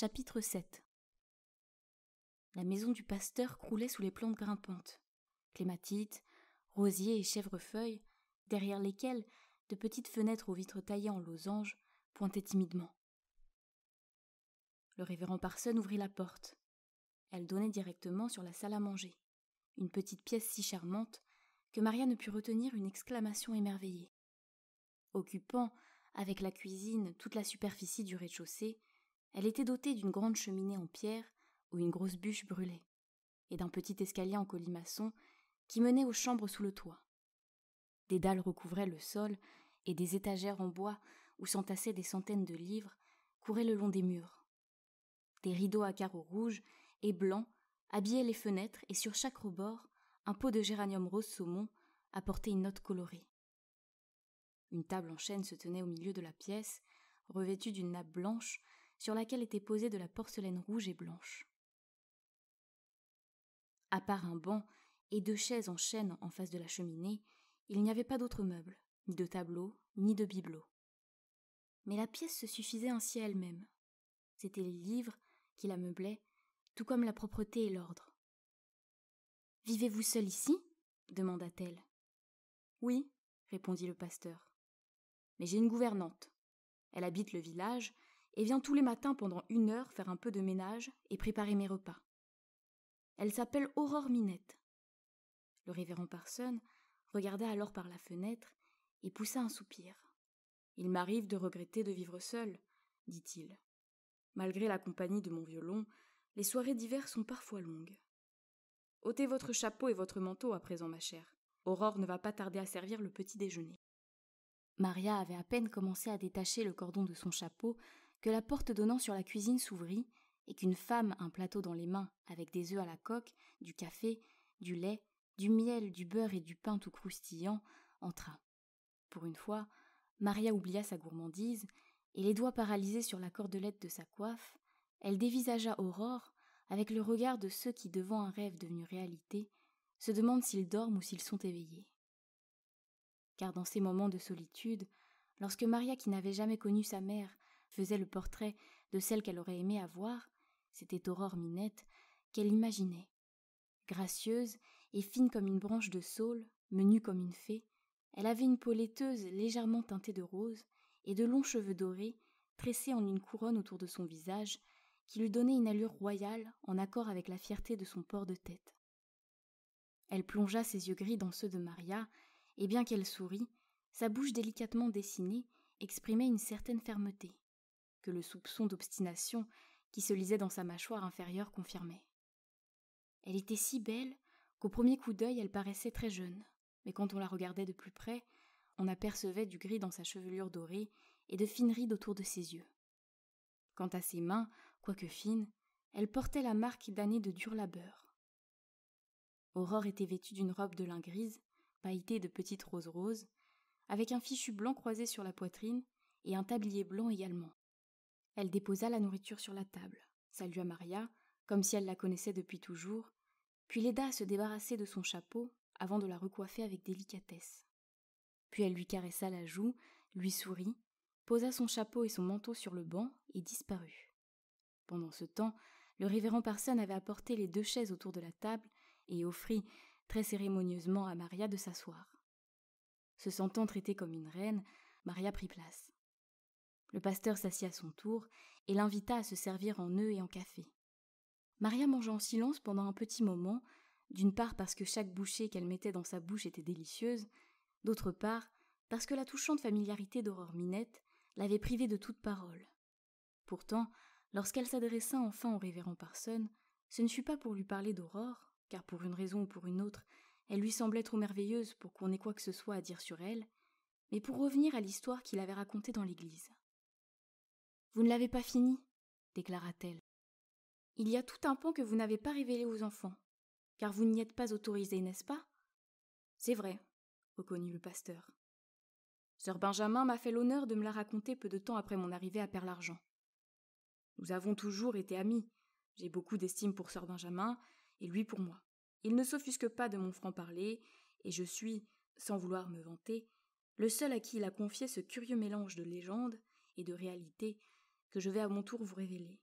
Chapitre 7 La maison du pasteur croulait sous les plantes grimpantes. Clématites, rosiers et chèvrefeuilles, derrière lesquelles, de petites fenêtres aux vitres taillées en losanges pointaient timidement. Le révérend Parson ouvrit la porte. Elle donnait directement sur la salle à manger, une petite pièce si charmante que Maria ne put retenir une exclamation émerveillée. Occupant, avec la cuisine, toute la superficie du rez-de-chaussée, elle était dotée d'une grande cheminée en pierre où une grosse bûche brûlait, et d'un petit escalier en colimaçon qui menait aux chambres sous le toit. Des dalles recouvraient le sol et des étagères en bois où s'entassaient des centaines de livres couraient le long des murs. Des rideaux à carreaux rouges et blancs habillaient les fenêtres et sur chaque rebord, un pot de géranium rose saumon apportait une note colorée. Une table en chêne se tenait au milieu de la pièce, revêtue d'une nappe blanche sur laquelle était posée de la porcelaine rouge et blanche. À part un banc et deux chaises en chêne en face de la cheminée, il n'y avait pas d'autres meubles, ni de tableaux, ni de bibelots. Mais la pièce se suffisait ainsi à elle-même. C'étaient les livres qui la meublaient, tout comme la propreté et l'ordre. Vivez-vous seul ici demanda-t-elle. Oui, répondit le pasteur. Mais j'ai une gouvernante. Elle habite le village et vient tous les matins pendant une heure faire un peu de ménage et préparer mes repas. Elle s'appelle Aurore Minette. Le révérend Parson regarda alors par la fenêtre et poussa un soupir. Il m'arrive de regretter de vivre seul, dit-il. Malgré la compagnie de mon violon, les soirées d'hiver sont parfois longues. Ôtez votre chapeau et votre manteau à présent, ma chère. Aurore ne va pas tarder à servir le petit déjeuner. Maria avait à peine commencé à détacher le cordon de son chapeau que la porte donnant sur la cuisine s'ouvrit et qu'une femme, un plateau dans les mains, avec des œufs à la coque, du café, du lait, du miel, du beurre et du pain tout croustillant, entra. Pour une fois, Maria oublia sa gourmandise, et les doigts paralysés sur la cordelette de sa coiffe, elle dévisagea Aurore avec le regard de ceux qui, devant un rêve devenu réalité, se demandent s'ils dorment ou s'ils sont éveillés. Car dans ces moments de solitude, lorsque Maria, qui n'avait jamais connu sa mère, faisait le portrait de celle qu'elle aurait aimé avoir, c'était Aurore Minette, qu'elle imaginait. Gracieuse et fine comme une branche de saule, menue comme une fée, elle avait une peau laiteuse légèrement teintée de rose et de longs cheveux dorés tressés en une couronne autour de son visage qui lui donnait une allure royale en accord avec la fierté de son port de tête. Elle plongea ses yeux gris dans ceux de Maria, et bien qu'elle sourît, sa bouche délicatement dessinée exprimait une certaine fermeté que le soupçon d'obstination qui se lisait dans sa mâchoire inférieure confirmait. Elle était si belle qu'au premier coup d'œil elle paraissait très jeune, mais quand on la regardait de plus près, on apercevait du gris dans sa chevelure dorée et de fines rides autour de ses yeux. Quant à ses mains, quoique fines, elles portaient la marque d'années de dur labeur. Aurore était vêtue d'une robe de lin grise, pailletée de petites roses roses, avec un fichu blanc croisé sur la poitrine et un tablier blanc également. Elle déposa la nourriture sur la table, salua Maria, comme si elle la connaissait depuis toujours, puis l'aida à se débarrasser de son chapeau avant de la recoiffer avec délicatesse. Puis elle lui caressa la joue, lui sourit, posa son chapeau et son manteau sur le banc et disparut. Pendant ce temps, le révérend Parson avait apporté les deux chaises autour de la table et offrit très cérémonieusement à Maria de s'asseoir. Se sentant traitée comme une reine, Maria prit place. Le pasteur s'assit à son tour et l'invita à se servir en œufs et en café. Maria mangea en silence pendant un petit moment, d'une part parce que chaque bouchée qu'elle mettait dans sa bouche était délicieuse, d'autre part parce que la touchante familiarité d'Aurore Minette l'avait privée de toute parole. Pourtant, lorsqu'elle s'adressa enfin au révérend Parson, ce ne fut pas pour lui parler d'Aurore, car pour une raison ou pour une autre, elle lui semblait trop merveilleuse pour qu'on ait quoi que ce soit à dire sur elle, mais pour revenir à l'histoire qu'il avait racontée dans l'église. Vous ne l'avez pas fini, déclara-t-elle. Il y a tout un pan que vous n'avez pas révélé aux enfants, car vous n'y êtes pas autorisé, n'est-ce pas C'est vrai, reconnut le pasteur. Sir Benjamin m'a fait l'honneur de me la raconter peu de temps après mon arrivée à Perlargent. Nous avons toujours été amis. J'ai beaucoup d'estime pour Sir Benjamin et lui pour moi. Il ne s'offusque pas de mon franc-parler et je suis, sans vouloir me vanter, le seul à qui il a confié ce curieux mélange de légende et de réalité que je vais à mon tour vous révéler.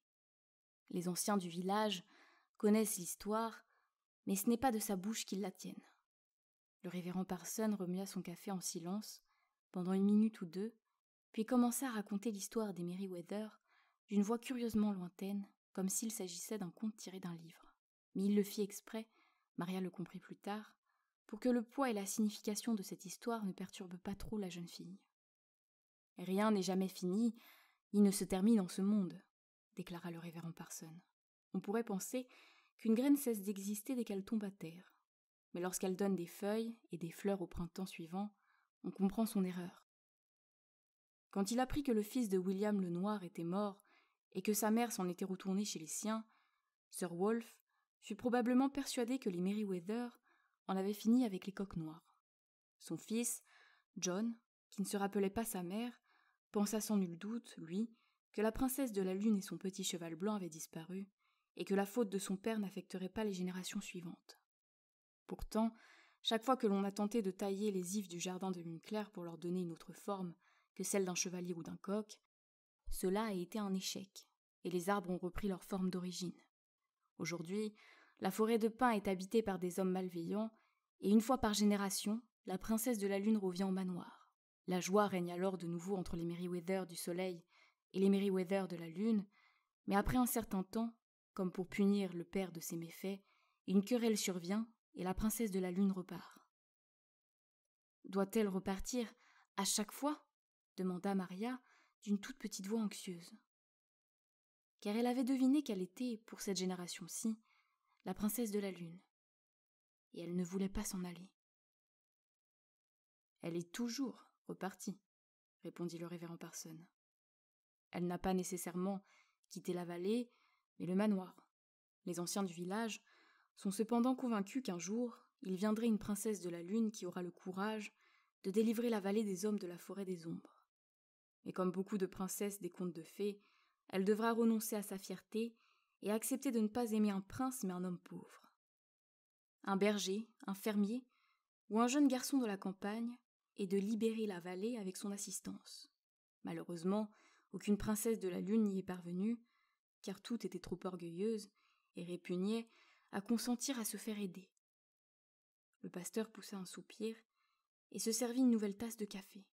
Les anciens du village connaissent l'histoire, mais ce n'est pas de sa bouche qu'ils la tiennent. Le révérend Parson remua son café en silence pendant une minute ou deux, puis commença à raconter l'histoire des Merryweather d'une voix curieusement lointaine, comme s'il s'agissait d'un conte tiré d'un livre. Mais il le fit exprès, Maria le comprit plus tard, pour que le poids et la signification de cette histoire ne perturbent pas trop la jeune fille. Rien n'est jamais fini, il ne se termine en ce monde, déclara le révérend Parson. On pourrait penser qu'une graine cesse d'exister dès qu'elle tombe à terre. Mais lorsqu'elle donne des feuilles et des fleurs au printemps suivant, on comprend son erreur. Quand il apprit que le fils de William le Noir était mort et que sa mère s'en était retournée chez les siens, Sir Wolfe fut probablement persuadé que les Merryweather en avaient fini avec les coqs noirs. Son fils, John, qui ne se rappelait pas sa mère, pensa sans nul doute, lui, que la princesse de la Lune et son petit cheval blanc avaient disparu, et que la faute de son père n'affecterait pas les générations suivantes. Pourtant, chaque fois que l'on a tenté de tailler les ifs du jardin de Lune pour leur donner une autre forme que celle d'un chevalier ou d'un coq, cela a été un échec, et les arbres ont repris leur forme d'origine. Aujourd'hui, la forêt de pins est habitée par des hommes malveillants, et une fois par génération, la princesse de la Lune revient au manoir. La joie règne alors de nouveau entre les Merryweather du soleil et les Merryweather de la lune, mais après un certain temps, comme pour punir le père de ses méfaits, une querelle survient et la princesse de la lune repart. Doit-elle repartir à chaque fois demanda Maria d'une toute petite voix anxieuse. Car elle avait deviné qu'elle était, pour cette génération-ci, la princesse de la lune. Et elle ne voulait pas s'en aller. Elle est toujours « Reparti, » répondit le révérend Parson. Elle n'a pas nécessairement quitté la vallée, mais le manoir. Les anciens du village sont cependant convaincus qu'un jour il viendrait une princesse de la lune qui aura le courage de délivrer la vallée des hommes de la forêt des ombres. Et comme beaucoup de princesses des contes de fées, elle devra renoncer à sa fierté et accepter de ne pas aimer un prince mais un homme pauvre. Un berger, un fermier, ou un jeune garçon de la campagne et de libérer la vallée avec son assistance. Malheureusement, aucune princesse de la Lune n'y est parvenue, car toutes étaient trop orgueilleuses et répugnaient à consentir à se faire aider. Le pasteur poussa un soupir et se servit une nouvelle tasse de café.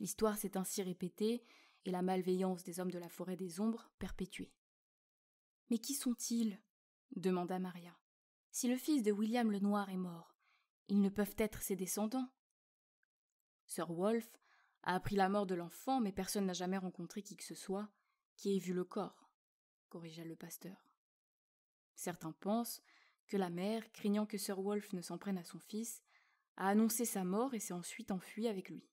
L'histoire s'est ainsi répétée et la malveillance des hommes de la forêt des ombres perpétuée. Mais qui sont-ils demanda Maria. Si le fils de William le Noir est mort, ils ne peuvent être ses descendants. Sir Wolf, a appris la mort de l'enfant, mais personne n'a jamais rencontré qui que ce soit qui ait vu le corps, corrigea le pasteur. Certains pensent que la mère, craignant que Sir Wolf ne s'en prenne à son fils, a annoncé sa mort et s'est ensuite enfuie avec lui.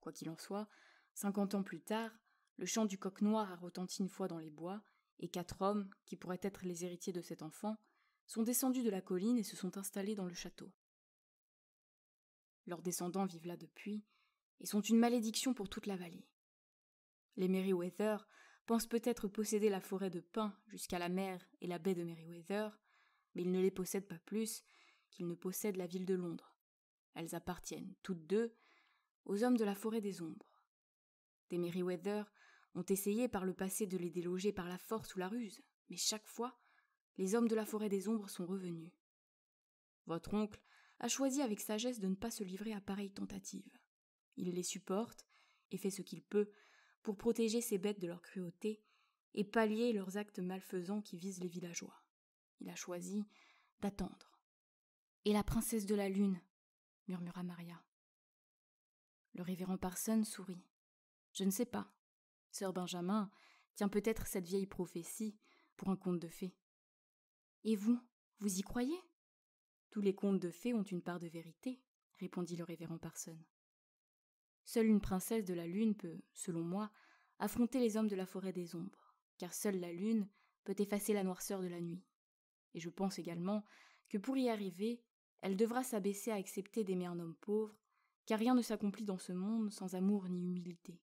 Quoi qu'il en soit, cinquante ans plus tard, le chant du coq noir a retenti une fois dans les bois, et quatre hommes, qui pourraient être les héritiers de cet enfant, sont descendus de la colline et se sont installés dans le château. Leurs descendants vivent là depuis et sont une malédiction pour toute la vallée. Les Merryweather pensent peut-être posséder la forêt de pins jusqu'à la mer et la baie de Merryweather, mais ils ne les possèdent pas plus qu'ils ne possèdent la ville de Londres. Elles appartiennent, toutes deux, aux hommes de la forêt des ombres. Des Merryweather ont essayé par le passé de les déloger par la force ou la ruse, mais chaque fois, les hommes de la forêt des ombres sont revenus. Votre oncle a choisi avec sagesse de ne pas se livrer à pareilles tentatives. Il les supporte et fait ce qu'il peut pour protéger ces bêtes de leur cruauté et pallier leurs actes malfaisants qui visent les villageois. Il a choisi d'attendre. Et la princesse de la lune murmura Maria. Le révérend Parson sourit. Je ne sais pas. Sœur Benjamin tient peut-être cette vieille prophétie pour un conte de fées. Et vous, vous y croyez tous les contes de fées ont une part de vérité, répondit le révérend Parson. Seule une princesse de la Lune peut, selon moi, affronter les hommes de la forêt des ombres, car seule la Lune peut effacer la noirceur de la nuit. Et je pense également que pour y arriver, elle devra s'abaisser à accepter d'aimer un homme pauvre, car rien ne s'accomplit dans ce monde sans amour ni humilité.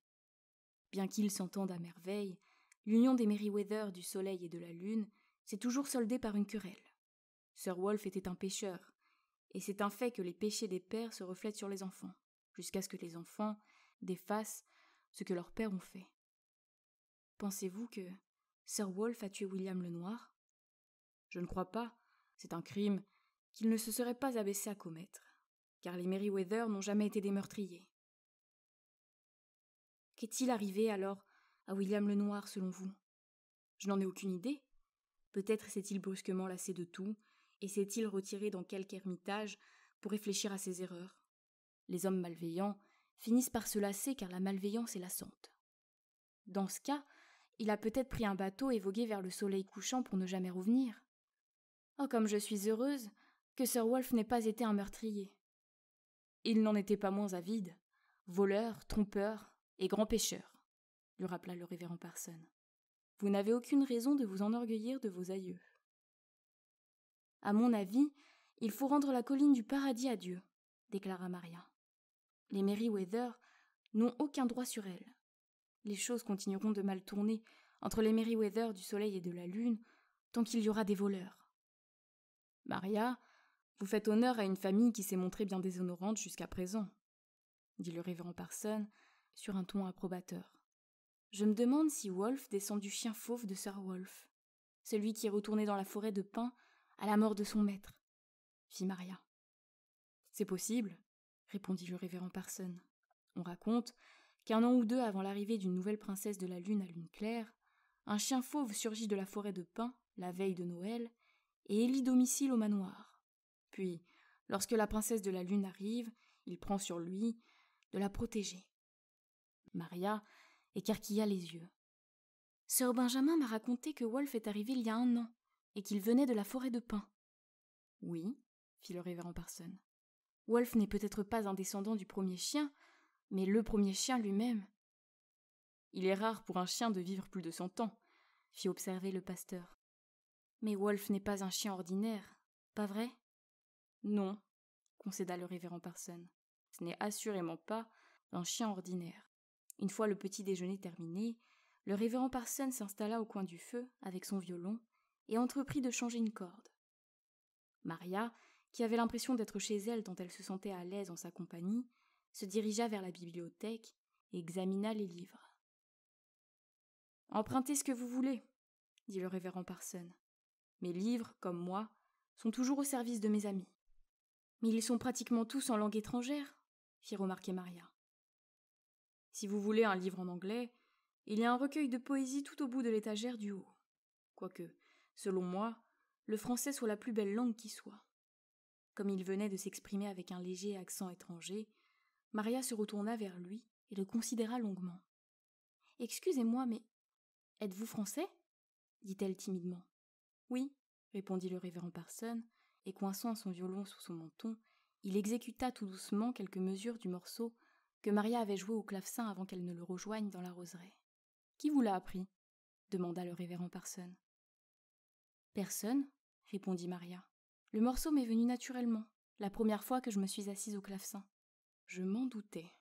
Bien qu'ils s'entendent à merveille, l'union des Merryweather, du soleil et de la lune s'est toujours soldée par une querelle. Sir Wolf était un pécheur, et c'est un fait que les péchés des pères se reflètent sur les enfants, jusqu'à ce que les enfants défassent ce que leurs pères ont fait. Pensez-vous que Sir Wolf a tué William le Noir Je ne crois pas. C'est un crime qu'il ne se serait pas abaissé à commettre, car les Merryweather n'ont jamais été des meurtriers. Qu'est-il arrivé alors à William le Noir selon vous Je n'en ai aucune idée. Peut-être s'est-il brusquement lassé de tout, et s'est-il retiré dans quelque ermitage pour réfléchir à ses erreurs Les hommes malveillants finissent par se lasser car la malveillance est lassante. Dans ce cas, il a peut-être pris un bateau et vogué vers le soleil couchant pour ne jamais revenir. Oh, comme je suis heureuse que Sir Wolf n'ait pas été un meurtrier. Il n'en était pas moins avide, voleur, trompeur et grand pêcheur, lui rappela le révérend Parson. Vous n'avez aucune raison de vous enorgueillir de vos aïeux. À mon avis, il faut rendre la colline du paradis à Dieu, déclara Maria. Les Merryweather n'ont aucun droit sur elle. Les choses continueront de mal tourner entre les Merryweather du soleil et de la lune tant qu'il y aura des voleurs. Maria, vous faites honneur à une famille qui s'est montrée bien déshonorante jusqu'à présent, dit le révérend Parson sur un ton approbateur. Je me demande si Wolf descend du chien fauve de Sir Wolf, celui qui est retourné dans la forêt de pins à la mort de son maître, fit Maria. C'est possible, répondit le révérend Parson. On raconte qu'un an ou deux avant l'arrivée d'une nouvelle princesse de la Lune à Lune Claire, un chien fauve surgit de la forêt de pins la veille de Noël et élit domicile au manoir. Puis, lorsque la princesse de la Lune arrive, il prend sur lui de la protéger. Maria écarquilla les yeux. Sir Benjamin m'a raconté que Wolf est arrivé il y a un an, et qu'il venait de la forêt de pins. Oui, fit le révérend Parson. Wolf n'est peut-être pas un descendant du premier chien, mais le premier chien lui-même. Il est rare pour un chien de vivre plus de cent ans, fit observer le pasteur. Mais Wolf n'est pas un chien ordinaire, pas vrai Non, concéda le révérend Parson. Ce n'est assurément pas un chien ordinaire. Une fois le petit déjeuner terminé, le révérend Parson s'installa au coin du feu avec son violon et entreprit de changer une corde. Maria, qui avait l'impression d'être chez elle tant elle se sentait à l'aise en sa compagnie, se dirigea vers la bibliothèque et examina les livres. Empruntez ce que vous voulez, dit le révérend Parson. Mes livres, comme moi, sont toujours au service de mes amis. Mais ils sont pratiquement tous en langue étrangère, fit remarquer Maria. Si vous voulez un livre en anglais, il y a un recueil de poésie tout au bout de l'étagère du haut. Quoique, Selon moi, le français soit la plus belle langue qui soit. Comme il venait de s'exprimer avec un léger accent étranger, Maria se retourna vers lui et le considéra longuement. Excusez-moi, mais êtes-vous français dit-elle timidement. Oui, répondit le révérend Parson, et coinçant son violon sous son menton, il exécuta tout doucement quelques mesures du morceau que Maria avait joué au clavecin avant qu'elle ne le rejoigne dans la roseraie. Qui vous l'a appris demanda le révérend Parson. Personne, répondit Maria. Le morceau m'est venu naturellement, la première fois que je me suis assise au clavecin. Je m'en doutais,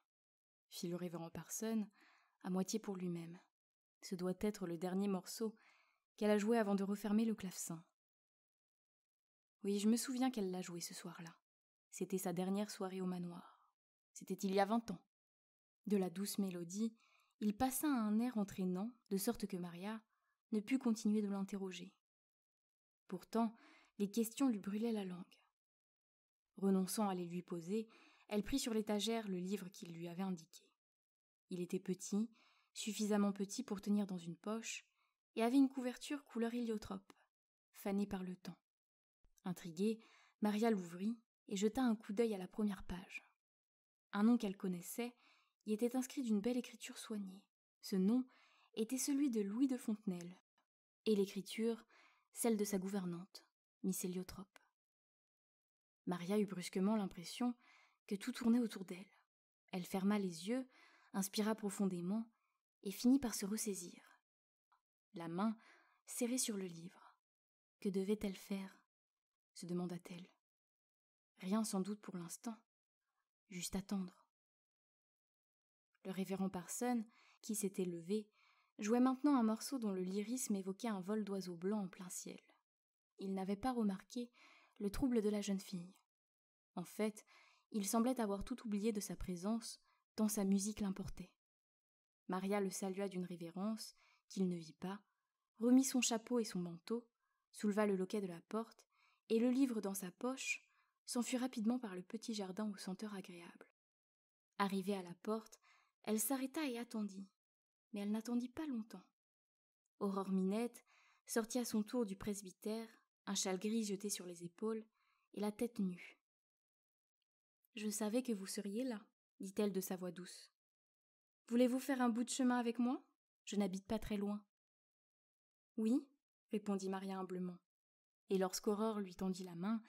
fit le révérend Parson, à moitié pour lui-même. Ce doit être le dernier morceau qu'elle a joué avant de refermer le clavecin. Oui, je me souviens qu'elle l'a joué ce soir-là. C'était sa dernière soirée au manoir. C'était il y a vingt ans. De la douce mélodie, il passa à un air entraînant, de sorte que Maria ne put continuer de l'interroger. Pourtant, les questions lui brûlaient la langue. Renonçant à les lui poser, elle prit sur l'étagère le livre qu'il lui avait indiqué. Il était petit, suffisamment petit pour tenir dans une poche, et avait une couverture couleur héliotrope, fanée par le temps. Intriguée, Maria l'ouvrit et jeta un coup d'œil à la première page. Un nom qu'elle connaissait y était inscrit d'une belle écriture soignée. Ce nom était celui de Louis de Fontenelle, et l'écriture celle de sa gouvernante, Miss Héliotrope. Maria eut brusquement l'impression que tout tournait autour d'elle. Elle ferma les yeux, inspira profondément et finit par se ressaisir. La main serrée sur le livre. Que devait-elle faire se demanda-t-elle. Rien sans doute pour l'instant, juste attendre. Le révérend Parson, qui s'était levé, jouait maintenant un morceau dont le lyrisme évoquait un vol d'oiseaux blancs en plein ciel. Il n'avait pas remarqué le trouble de la jeune fille. En fait, il semblait avoir tout oublié de sa présence, tant sa musique l'importait. Maria le salua d'une révérence, qu'il ne vit pas, remit son chapeau et son manteau, souleva le loquet de la porte, et le livre dans sa poche, s'enfuit rapidement par le petit jardin aux senteurs agréables. Arrivée à la porte, elle s'arrêta et attendit, mais elle n'attendit pas longtemps. Aurore Minette sortit à son tour du presbytère, un châle gris jeté sur les épaules, et la tête nue. Je savais que vous seriez là, dit-elle de sa voix douce. Voulez-vous faire un bout de chemin avec moi Je n'habite pas très loin. Oui, répondit Maria humblement. Et lorsqu'Aurore lui tendit la main,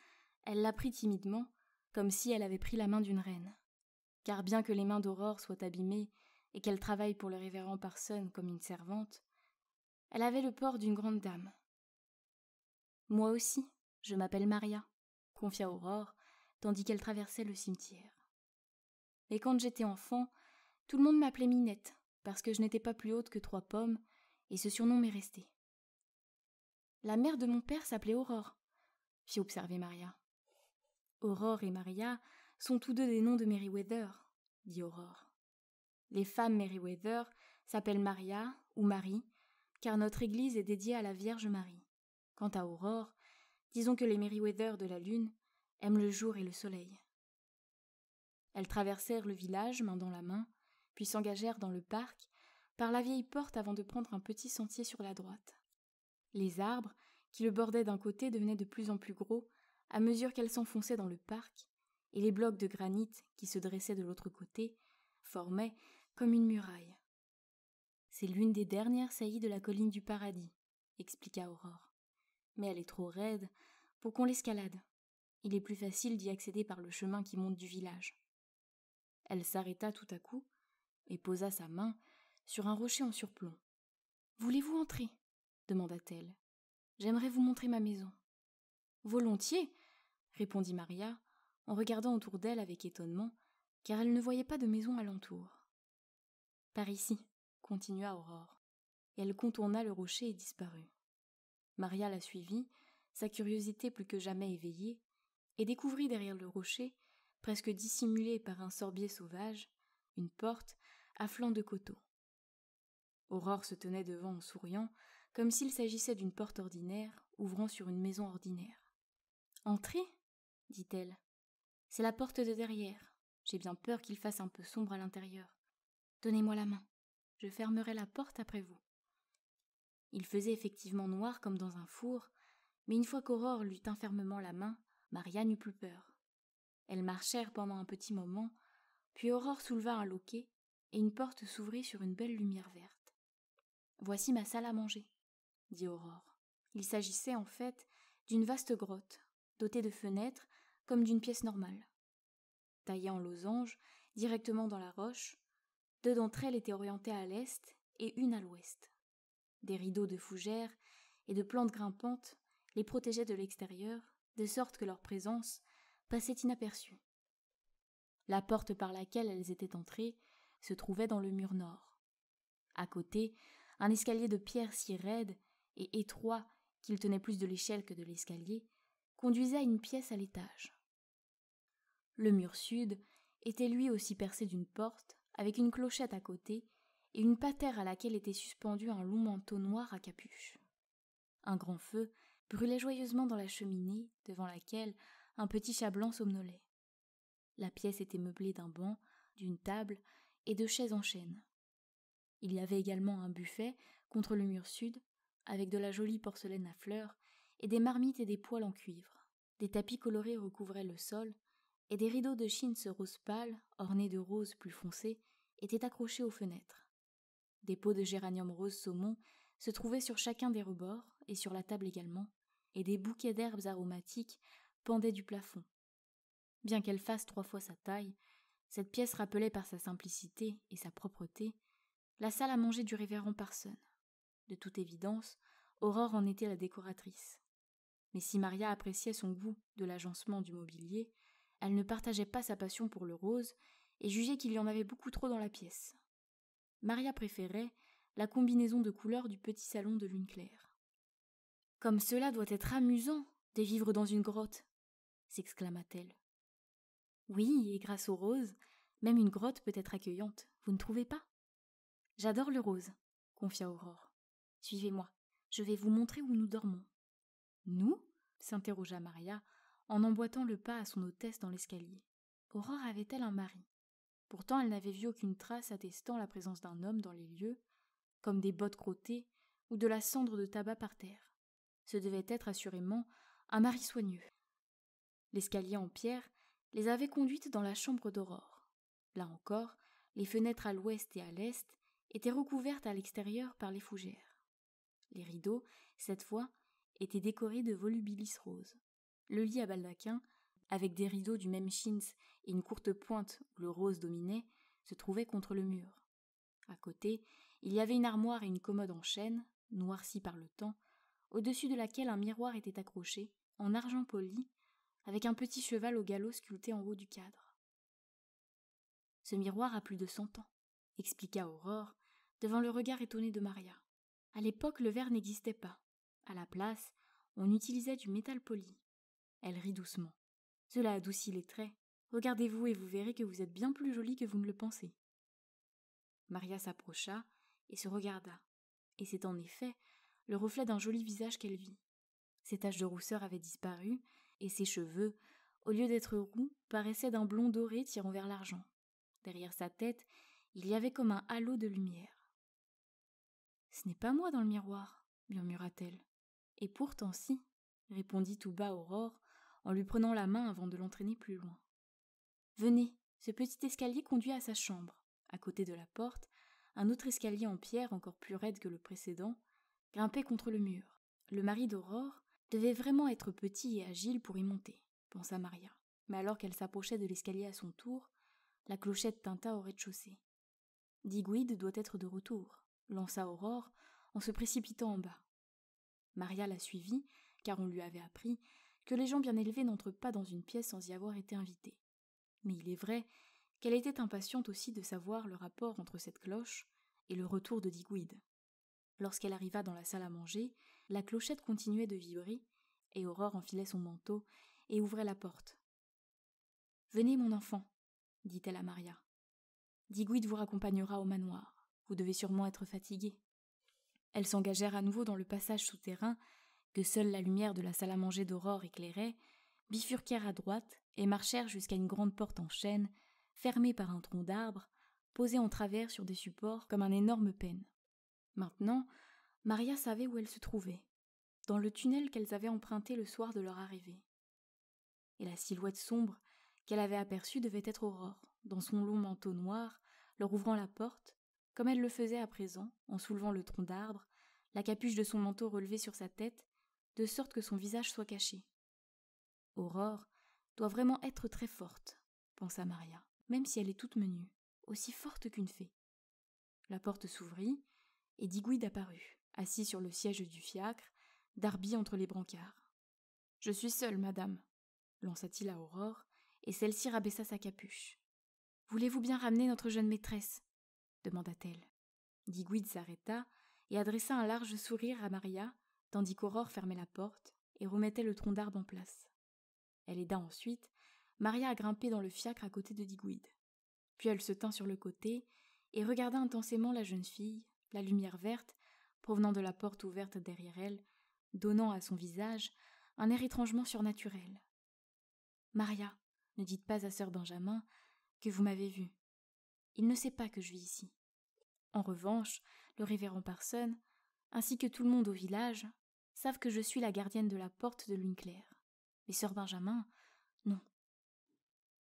elle la prit timidement, comme si elle avait pris la main d'une reine. Car bien que les mains d'Aurore soient abîmées et qu'elle travaille pour le révérend Parson comme une servante, elle avait le port d'une grande dame. Moi aussi, je m'appelle Maria, confia Aurore, tandis qu'elle traversait le cimetière. Et quand j'étais enfant, tout le monde m'appelait Minette, parce que je n'étais pas plus haute que trois pommes, et ce surnom m'est resté. La mère de mon père s'appelait Aurore, fit observer Maria. Aurore et Maria sont tous deux des noms de Meriwether, dit Aurore. Les femmes Meriwether s'appellent Maria ou Marie, car notre église est dédiée à la Vierge Marie. Quant à Aurore, disons que les Meriwether de la Lune aiment le jour et le soleil. Elles traversèrent le village main dans la main, puis s'engagèrent dans le parc par la vieille porte avant de prendre un petit sentier sur la droite. Les arbres, qui le bordaient d'un côté, devenaient de plus en plus gros à mesure qu'elles s'enfonçaient dans le parc, et les blocs de granit qui se dressaient de l'autre côté formaient, comme une muraille. C'est l'une des dernières saillies de la colline du paradis, expliqua Aurore. Mais elle est trop raide pour qu'on l'escalade. Il est plus facile d'y accéder par le chemin qui monte du village. Elle s'arrêta tout à coup et posa sa main sur un rocher en surplomb. Voulez-vous entrer demanda-t-elle. J'aimerais vous montrer ma maison. Volontiers, répondit Maria, en regardant autour d'elle avec étonnement, car elle ne voyait pas de maison alentour. Par ici, continua Aurore. Et elle contourna le rocher et disparut. Maria la suivit, sa curiosité plus que jamais éveillée, et découvrit derrière le rocher, presque dissimulé par un sorbier sauvage, une porte à flanc de coteau. Aurore se tenait devant en souriant, comme s'il s'agissait d'une porte ordinaire ouvrant sur une maison ordinaire. Entrez, dit-elle. C'est la porte de derrière. J'ai bien peur qu'il fasse un peu sombre à l'intérieur. Donnez-moi la main. Je fermerai la porte après vous. Il faisait effectivement noir comme dans un four, mais une fois qu'Aurore lui tint fermement la main, Maria n'eut plus peur. Elles marchèrent pendant un petit moment, puis Aurore souleva un loquet, et une porte s'ouvrit sur une belle lumière verte. Voici ma salle à manger, dit Aurore. Il s'agissait en fait d'une vaste grotte, dotée de fenêtres comme d'une pièce normale. Taillée en losange, directement dans la roche, deux d'entre elles étaient orientées à l'est et une à l'ouest. Des rideaux de fougères et de plantes grimpantes les protégeaient de l'extérieur, de sorte que leur présence passait inaperçue. La porte par laquelle elles étaient entrées se trouvait dans le mur nord. À côté, un escalier de pierre si raide et étroit qu'il tenait plus de l'échelle que de l'escalier, conduisait à une pièce à l'étage. Le mur sud était lui aussi percé d'une porte avec une clochette à côté et une patère à laquelle était suspendu un long manteau noir à capuche. Un grand feu brûlait joyeusement dans la cheminée, devant laquelle un petit chat blanc somnolait. La pièce était meublée d'un banc, d'une table et de chaises en chêne. Il y avait également un buffet contre le mur sud, avec de la jolie porcelaine à fleurs et des marmites et des poêles en cuivre. Des tapis colorés recouvraient le sol, et des rideaux de chintz rose pâle, ornés de roses plus foncées, étaient accrochés aux fenêtres. Des pots de géranium rose saumon se trouvaient sur chacun des rebords, et sur la table également, et des bouquets d'herbes aromatiques pendaient du plafond. Bien qu'elle fasse trois fois sa taille, cette pièce rappelait par sa simplicité et sa propreté la salle à manger du révérend Parson. De toute évidence, Aurore en était la décoratrice. Mais si Maria appréciait son goût de l'agencement du mobilier, elle ne partageait pas sa passion pour le rose et jugeait qu'il y en avait beaucoup trop dans la pièce. Maria préférait la combinaison de couleurs du petit salon de lune claire. Comme cela doit être amusant de vivre dans une grotte s'exclama-t-elle. Oui, et grâce au rose, même une grotte peut être accueillante, vous ne trouvez pas J'adore le rose, confia Aurore. Suivez-moi, je vais vous montrer où nous dormons. Nous s'interrogea Maria en emboîtant le pas à son hôtesse dans l'escalier. Aurore avait-elle un mari Pourtant, elle n'avait vu aucune trace attestant la présence d'un homme dans les lieux, comme des bottes crottées ou de la cendre de tabac par terre. Ce devait être assurément un mari soigneux. L'escalier en pierre les avait conduites dans la chambre d'Aurore. Là encore, les fenêtres à l'ouest et à l'est étaient recouvertes à l'extérieur par les fougères. Les rideaux, cette fois, étaient décorés de volubilis roses. Le lit à baldaquin, avec des rideaux du même chintz et une courte pointe où le rose dominait, se trouvait contre le mur. À côté, il y avait une armoire et une commode en chêne, noircie par le temps, au-dessus de laquelle un miroir était accroché, en argent poli, avec un petit cheval au galop sculpté en haut du cadre. Ce miroir a plus de cent ans, expliqua Aurore, devant le regard étonné de Maria. À l'époque, le verre n'existait pas. À la place, on utilisait du métal poli. Elle rit doucement. Cela adoucit les traits. Regardez-vous et vous verrez que vous êtes bien plus jolie que vous ne le pensez. Maria s'approcha et se regarda. Et c'est en effet le reflet d'un joli visage qu'elle vit. Ses taches de rousseur avaient disparu, et ses cheveux, au lieu d'être roux, paraissaient d'un blond doré tirant vers l'argent. Derrière sa tête, il y avait comme un halo de lumière. Ce n'est pas moi dans le miroir, murmura-t-elle. Et pourtant si, répondit tout bas Aurore, en lui prenant la main avant de l'entraîner plus loin. Venez, ce petit escalier conduit à sa chambre. À côté de la porte, un autre escalier en pierre encore plus raide que le précédent grimpait contre le mur. Le mari d'Aurore devait vraiment être petit et agile pour y monter, pensa Maria. Mais alors qu'elle s'approchait de l'escalier à son tour, la clochette tinta au rez-de-chaussée. Digwid doit être de retour, lança Aurore en se précipitant en bas. Maria la suivit, car on lui avait appris que les gens bien élevés n'entrent pas dans une pièce sans y avoir été invités. Mais il est vrai qu'elle était impatiente aussi de savoir le rapport entre cette cloche et le retour de Diguide. Lorsqu'elle arriva dans la salle à manger, la clochette continuait de vibrer, et Aurore enfilait son manteau et ouvrait la porte. Venez, mon enfant, dit-elle à Maria. Diguide vous raccompagnera au manoir. Vous devez sûrement être fatiguée. » Elles s'engagèrent à nouveau dans le passage souterrain que seule la lumière de la salle à manger d'Aurore éclairait, bifurquèrent à droite et marchèrent jusqu'à une grande porte en chêne, fermée par un tronc d'arbre, posée en travers sur des supports comme un énorme peine Maintenant, Maria savait où elle se trouvait, dans le tunnel qu'elles avaient emprunté le soir de leur arrivée. Et la silhouette sombre qu'elle avait aperçue devait être Aurore, dans son long manteau noir, leur ouvrant la porte, comme elle le faisait à présent, en soulevant le tronc d'arbre, la capuche de son manteau relevée sur sa tête, de sorte que son visage soit caché. Aurore doit vraiment être très forte, pensa Maria, même si elle est toute menue, aussi forte qu'une fée. La porte s'ouvrit, et Diguide apparut, assis sur le siège du fiacre, Darby entre les brancards. Je suis seule, madame, lança-t-il à Aurore, et celle-ci rabaissa sa capuche. Voulez-vous bien ramener notre jeune maîtresse demanda-t-elle. Diguide s'arrêta et adressa un large sourire à Maria, tandis qu'Aurore fermait la porte et remettait le tronc d'arbre en place. Elle aida ensuite Maria à grimper dans le fiacre à côté de Diguide. Puis elle se tint sur le côté et regarda intensément la jeune fille, la lumière verte, provenant de la porte ouverte derrière elle, donnant à son visage un air étrangement surnaturel. Maria, ne dites pas à sœur Benjamin que vous m'avez vue. Il ne sait pas que je vis ici. En revanche, le révérend Parson, ainsi que tout le monde au village, savent que je suis la gardienne de la porte de claire. »« Mais sœur Benjamin, non.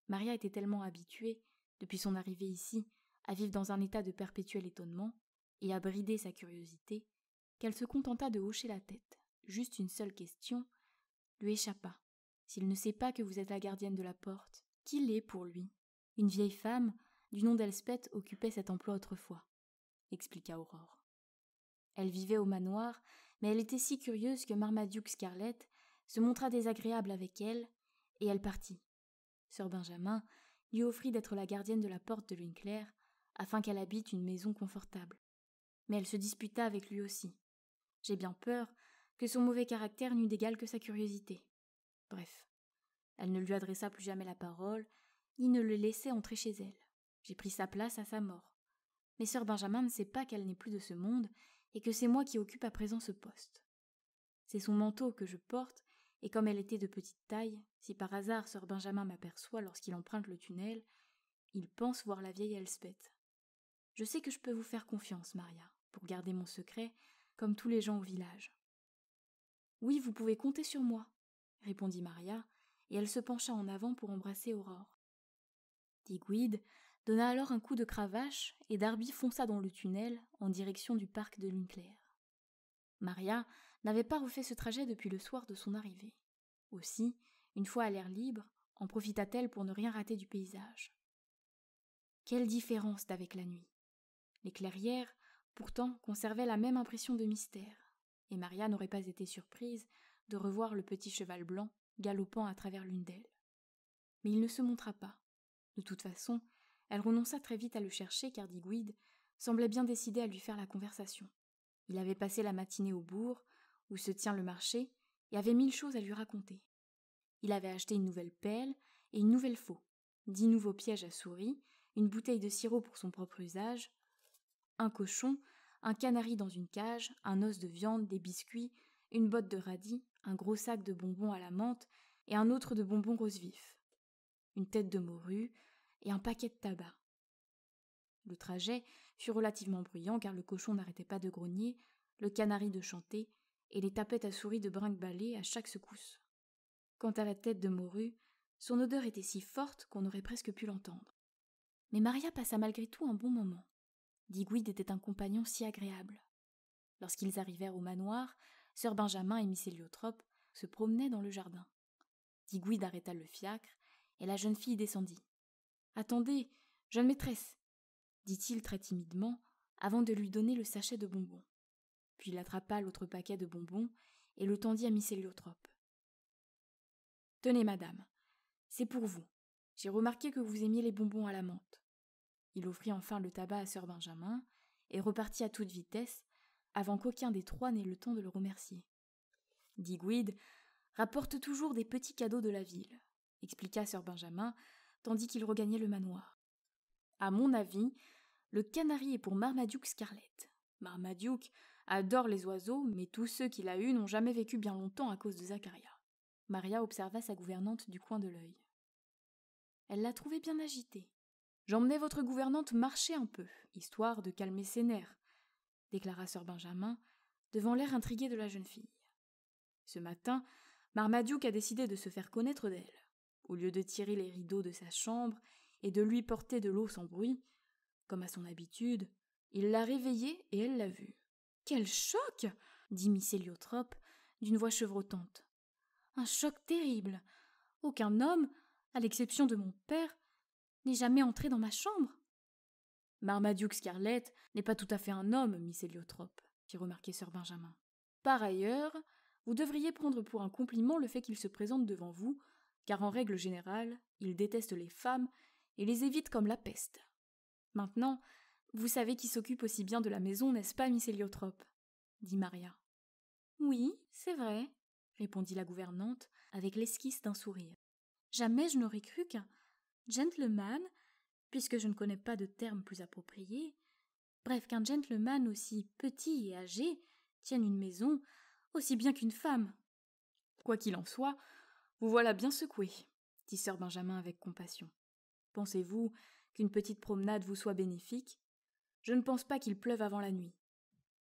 Maria était tellement habituée, depuis son arrivée ici, à vivre dans un état de perpétuel étonnement et à brider sa curiosité, qu'elle se contenta de hocher la tête. Juste une seule question lui échappa. S'il ne sait pas que vous êtes la gardienne de la porte, qui l'est pour lui Une vieille femme, du nom d'Elspeth, occupait cet emploi autrefois, expliqua Aurore. Elle vivait au manoir, mais elle était si curieuse que Marmaduke Scarlett se montra désagréable avec elle, et elle partit. Sir Benjamin lui offrit d'être la gardienne de la porte de lune afin qu'elle habite une maison confortable. Mais elle se disputa avec lui aussi. J'ai bien peur que son mauvais caractère n'eût d'égal que sa curiosité. Bref, elle ne lui adressa plus jamais la parole, ni ne le laissait entrer chez elle. J'ai pris sa place à sa mort. Mais sœur Benjamin ne sait pas qu'elle n'est plus de ce monde, et que c'est moi qui occupe à présent ce poste. C'est son manteau que je porte, et comme elle était de petite taille, si par hasard Sir Benjamin m'aperçoit lorsqu'il emprunte le tunnel, il pense voir la vieille Elspeth. Je sais que je peux vous faire confiance, Maria, pour garder mon secret, comme tous les gens au village. Oui, vous pouvez compter sur moi, répondit Maria, et elle se pencha en avant pour embrasser Aurore donna alors un coup de cravache et Darby fonça dans le tunnel en direction du parc de claire. Maria n'avait pas refait ce trajet depuis le soir de son arrivée. Aussi, une fois à l'air libre, en profita-t-elle pour ne rien rater du paysage. Quelle différence d'avec la nuit Les clairières, pourtant, conservaient la même impression de mystère, et Maria n'aurait pas été surprise de revoir le petit cheval blanc galopant à travers l'une d'elles. Mais il ne se montra pas. De toute façon, elle renonça très vite à le chercher car Diguide semblait bien décidé à lui faire la conversation. Il avait passé la matinée au bourg, où se tient le marché, et avait mille choses à lui raconter. Il avait acheté une nouvelle pelle et une nouvelle faux, dix nouveaux pièges à souris, une bouteille de sirop pour son propre usage, un cochon, un canari dans une cage, un os de viande, des biscuits, une botte de radis, un gros sac de bonbons à la menthe et un autre de bonbons rose vif, une tête de morue, et un paquet de tabac. Le trajet fut relativement bruyant car le cochon n'arrêtait pas de grogner, le canari de chanter et les tapettes à souris de brinque-ballet à chaque secousse. Quant à la tête de morue, son odeur était si forte qu'on aurait presque pu l'entendre. Mais Maria passa malgré tout un bon moment. Digweed était un compagnon si agréable. Lorsqu'ils arrivèrent au manoir, Sir Benjamin et Miss Héliotrope se promenaient dans le jardin. Digweed arrêta le fiacre et la jeune fille descendit. Attendez, jeune maîtresse, dit-il très timidement, avant de lui donner le sachet de bonbons. Puis il attrapa l'autre paquet de bonbons et le tendit à Miss Héliotrope. Tenez, madame, c'est pour vous. J'ai remarqué que vous aimiez les bonbons à la menthe. Il offrit enfin le tabac à Sir Benjamin et repartit à toute vitesse, avant qu'aucun des trois n'ait le temps de le remercier. Digweed rapporte toujours des petits cadeaux de la ville, expliqua Sir Benjamin tandis qu'il regagnait le manoir. À mon avis, le canari est pour Marmaduke Scarlett. Marmaduke adore les oiseaux, mais tous ceux qu'il a eus n'ont jamais vécu bien longtemps à cause de Zacharia. Maria observa sa gouvernante du coin de l'œil. Elle la trouvait bien agitée. J'emmenais votre gouvernante marcher un peu, histoire de calmer ses nerfs, déclara sir Benjamin, devant l'air intrigué de la jeune fille. Ce matin, Marmaduke a décidé de se faire connaître d'elle au lieu de tirer les rideaux de sa chambre et de lui porter de l'eau sans bruit, comme à son habitude, il l'a réveillée et elle l'a vue. Quel choc dit Miss Héliotrope d'une voix chevrotante. Un choc terrible. Aucun homme, à l'exception de mon père, n'est jamais entré dans ma chambre. Marmaduke Scarlett n'est pas tout à fait un homme, Miss Héliotrope, fit remarquer Sir Benjamin. Par ailleurs, vous devriez prendre pour un compliment le fait qu'il se présente devant vous car en règle générale, il déteste les femmes et les évite comme la peste. Maintenant, vous savez qui s'occupe aussi bien de la maison, n'est-ce pas, Miss Héliotrope dit Maria. Oui, c'est vrai, répondit la gouvernante avec l'esquisse d'un sourire. Jamais je n'aurais cru qu'un gentleman, puisque je ne connais pas de terme plus approprié, bref, qu'un gentleman aussi petit et âgé tienne une maison aussi bien qu'une femme. Quoi qu'il en soit, vous voilà bien secoué, dit sir Benjamin avec compassion. Pensez-vous qu'une petite promenade vous soit bénéfique Je ne pense pas qu'il pleuve avant la nuit.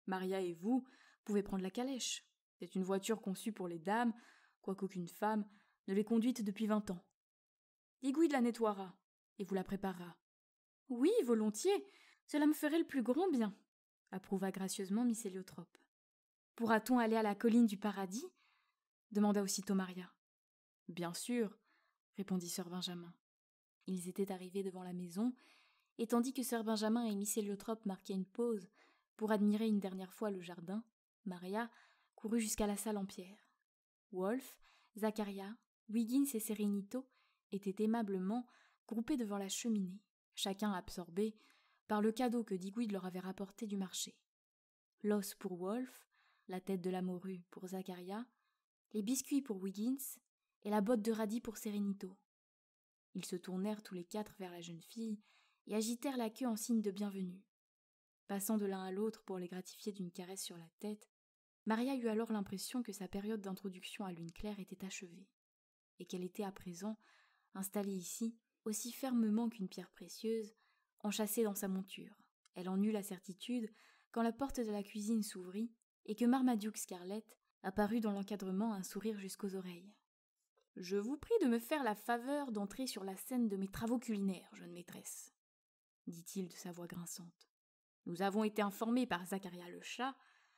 Maria et vous pouvez prendre la calèche. C'est une voiture conçue pour les dames, quoiqu'aucune femme ne l'ait conduite depuis vingt ans. l'iguide la nettoiera et vous la préparera. Oui, volontiers. Cela me ferait le plus grand bien, approuva gracieusement Miss Pourra-t-on aller à la colline du paradis demanda aussitôt Maria. Bien sûr, répondit sir Benjamin. Ils étaient arrivés devant la maison, et tandis que sir Benjamin et Miss Héliotrope marquaient une pause pour admirer une dernière fois le jardin, Maria courut jusqu'à la salle en pierre. Wolf, Zacharia, Wiggins et Serenito étaient aimablement groupés devant la cheminée, chacun absorbé par le cadeau que Digweed leur avait rapporté du marché. L'os pour Wolf, la tête de la morue pour Zacharia, les biscuits pour Wiggins, et la botte de radis pour Serenito. Ils se tournèrent tous les quatre vers la jeune fille et agitèrent la queue en signe de bienvenue. Passant de l'un à l'autre pour les gratifier d'une caresse sur la tête, Maria eut alors l'impression que sa période d'introduction à lune claire était achevée, et qu'elle était à présent installée ici, aussi fermement qu'une pierre précieuse, enchâssée dans sa monture. Elle en eut la certitude quand la porte de la cuisine s'ouvrit et que Marmaduke Scarlett apparut dans l'encadrement un sourire jusqu'aux oreilles. Je vous prie de me faire la faveur d'entrer sur la scène de mes travaux culinaires, jeune maîtresse, dit-il de sa voix grinçante. Nous avons été informés par Zacharia le chat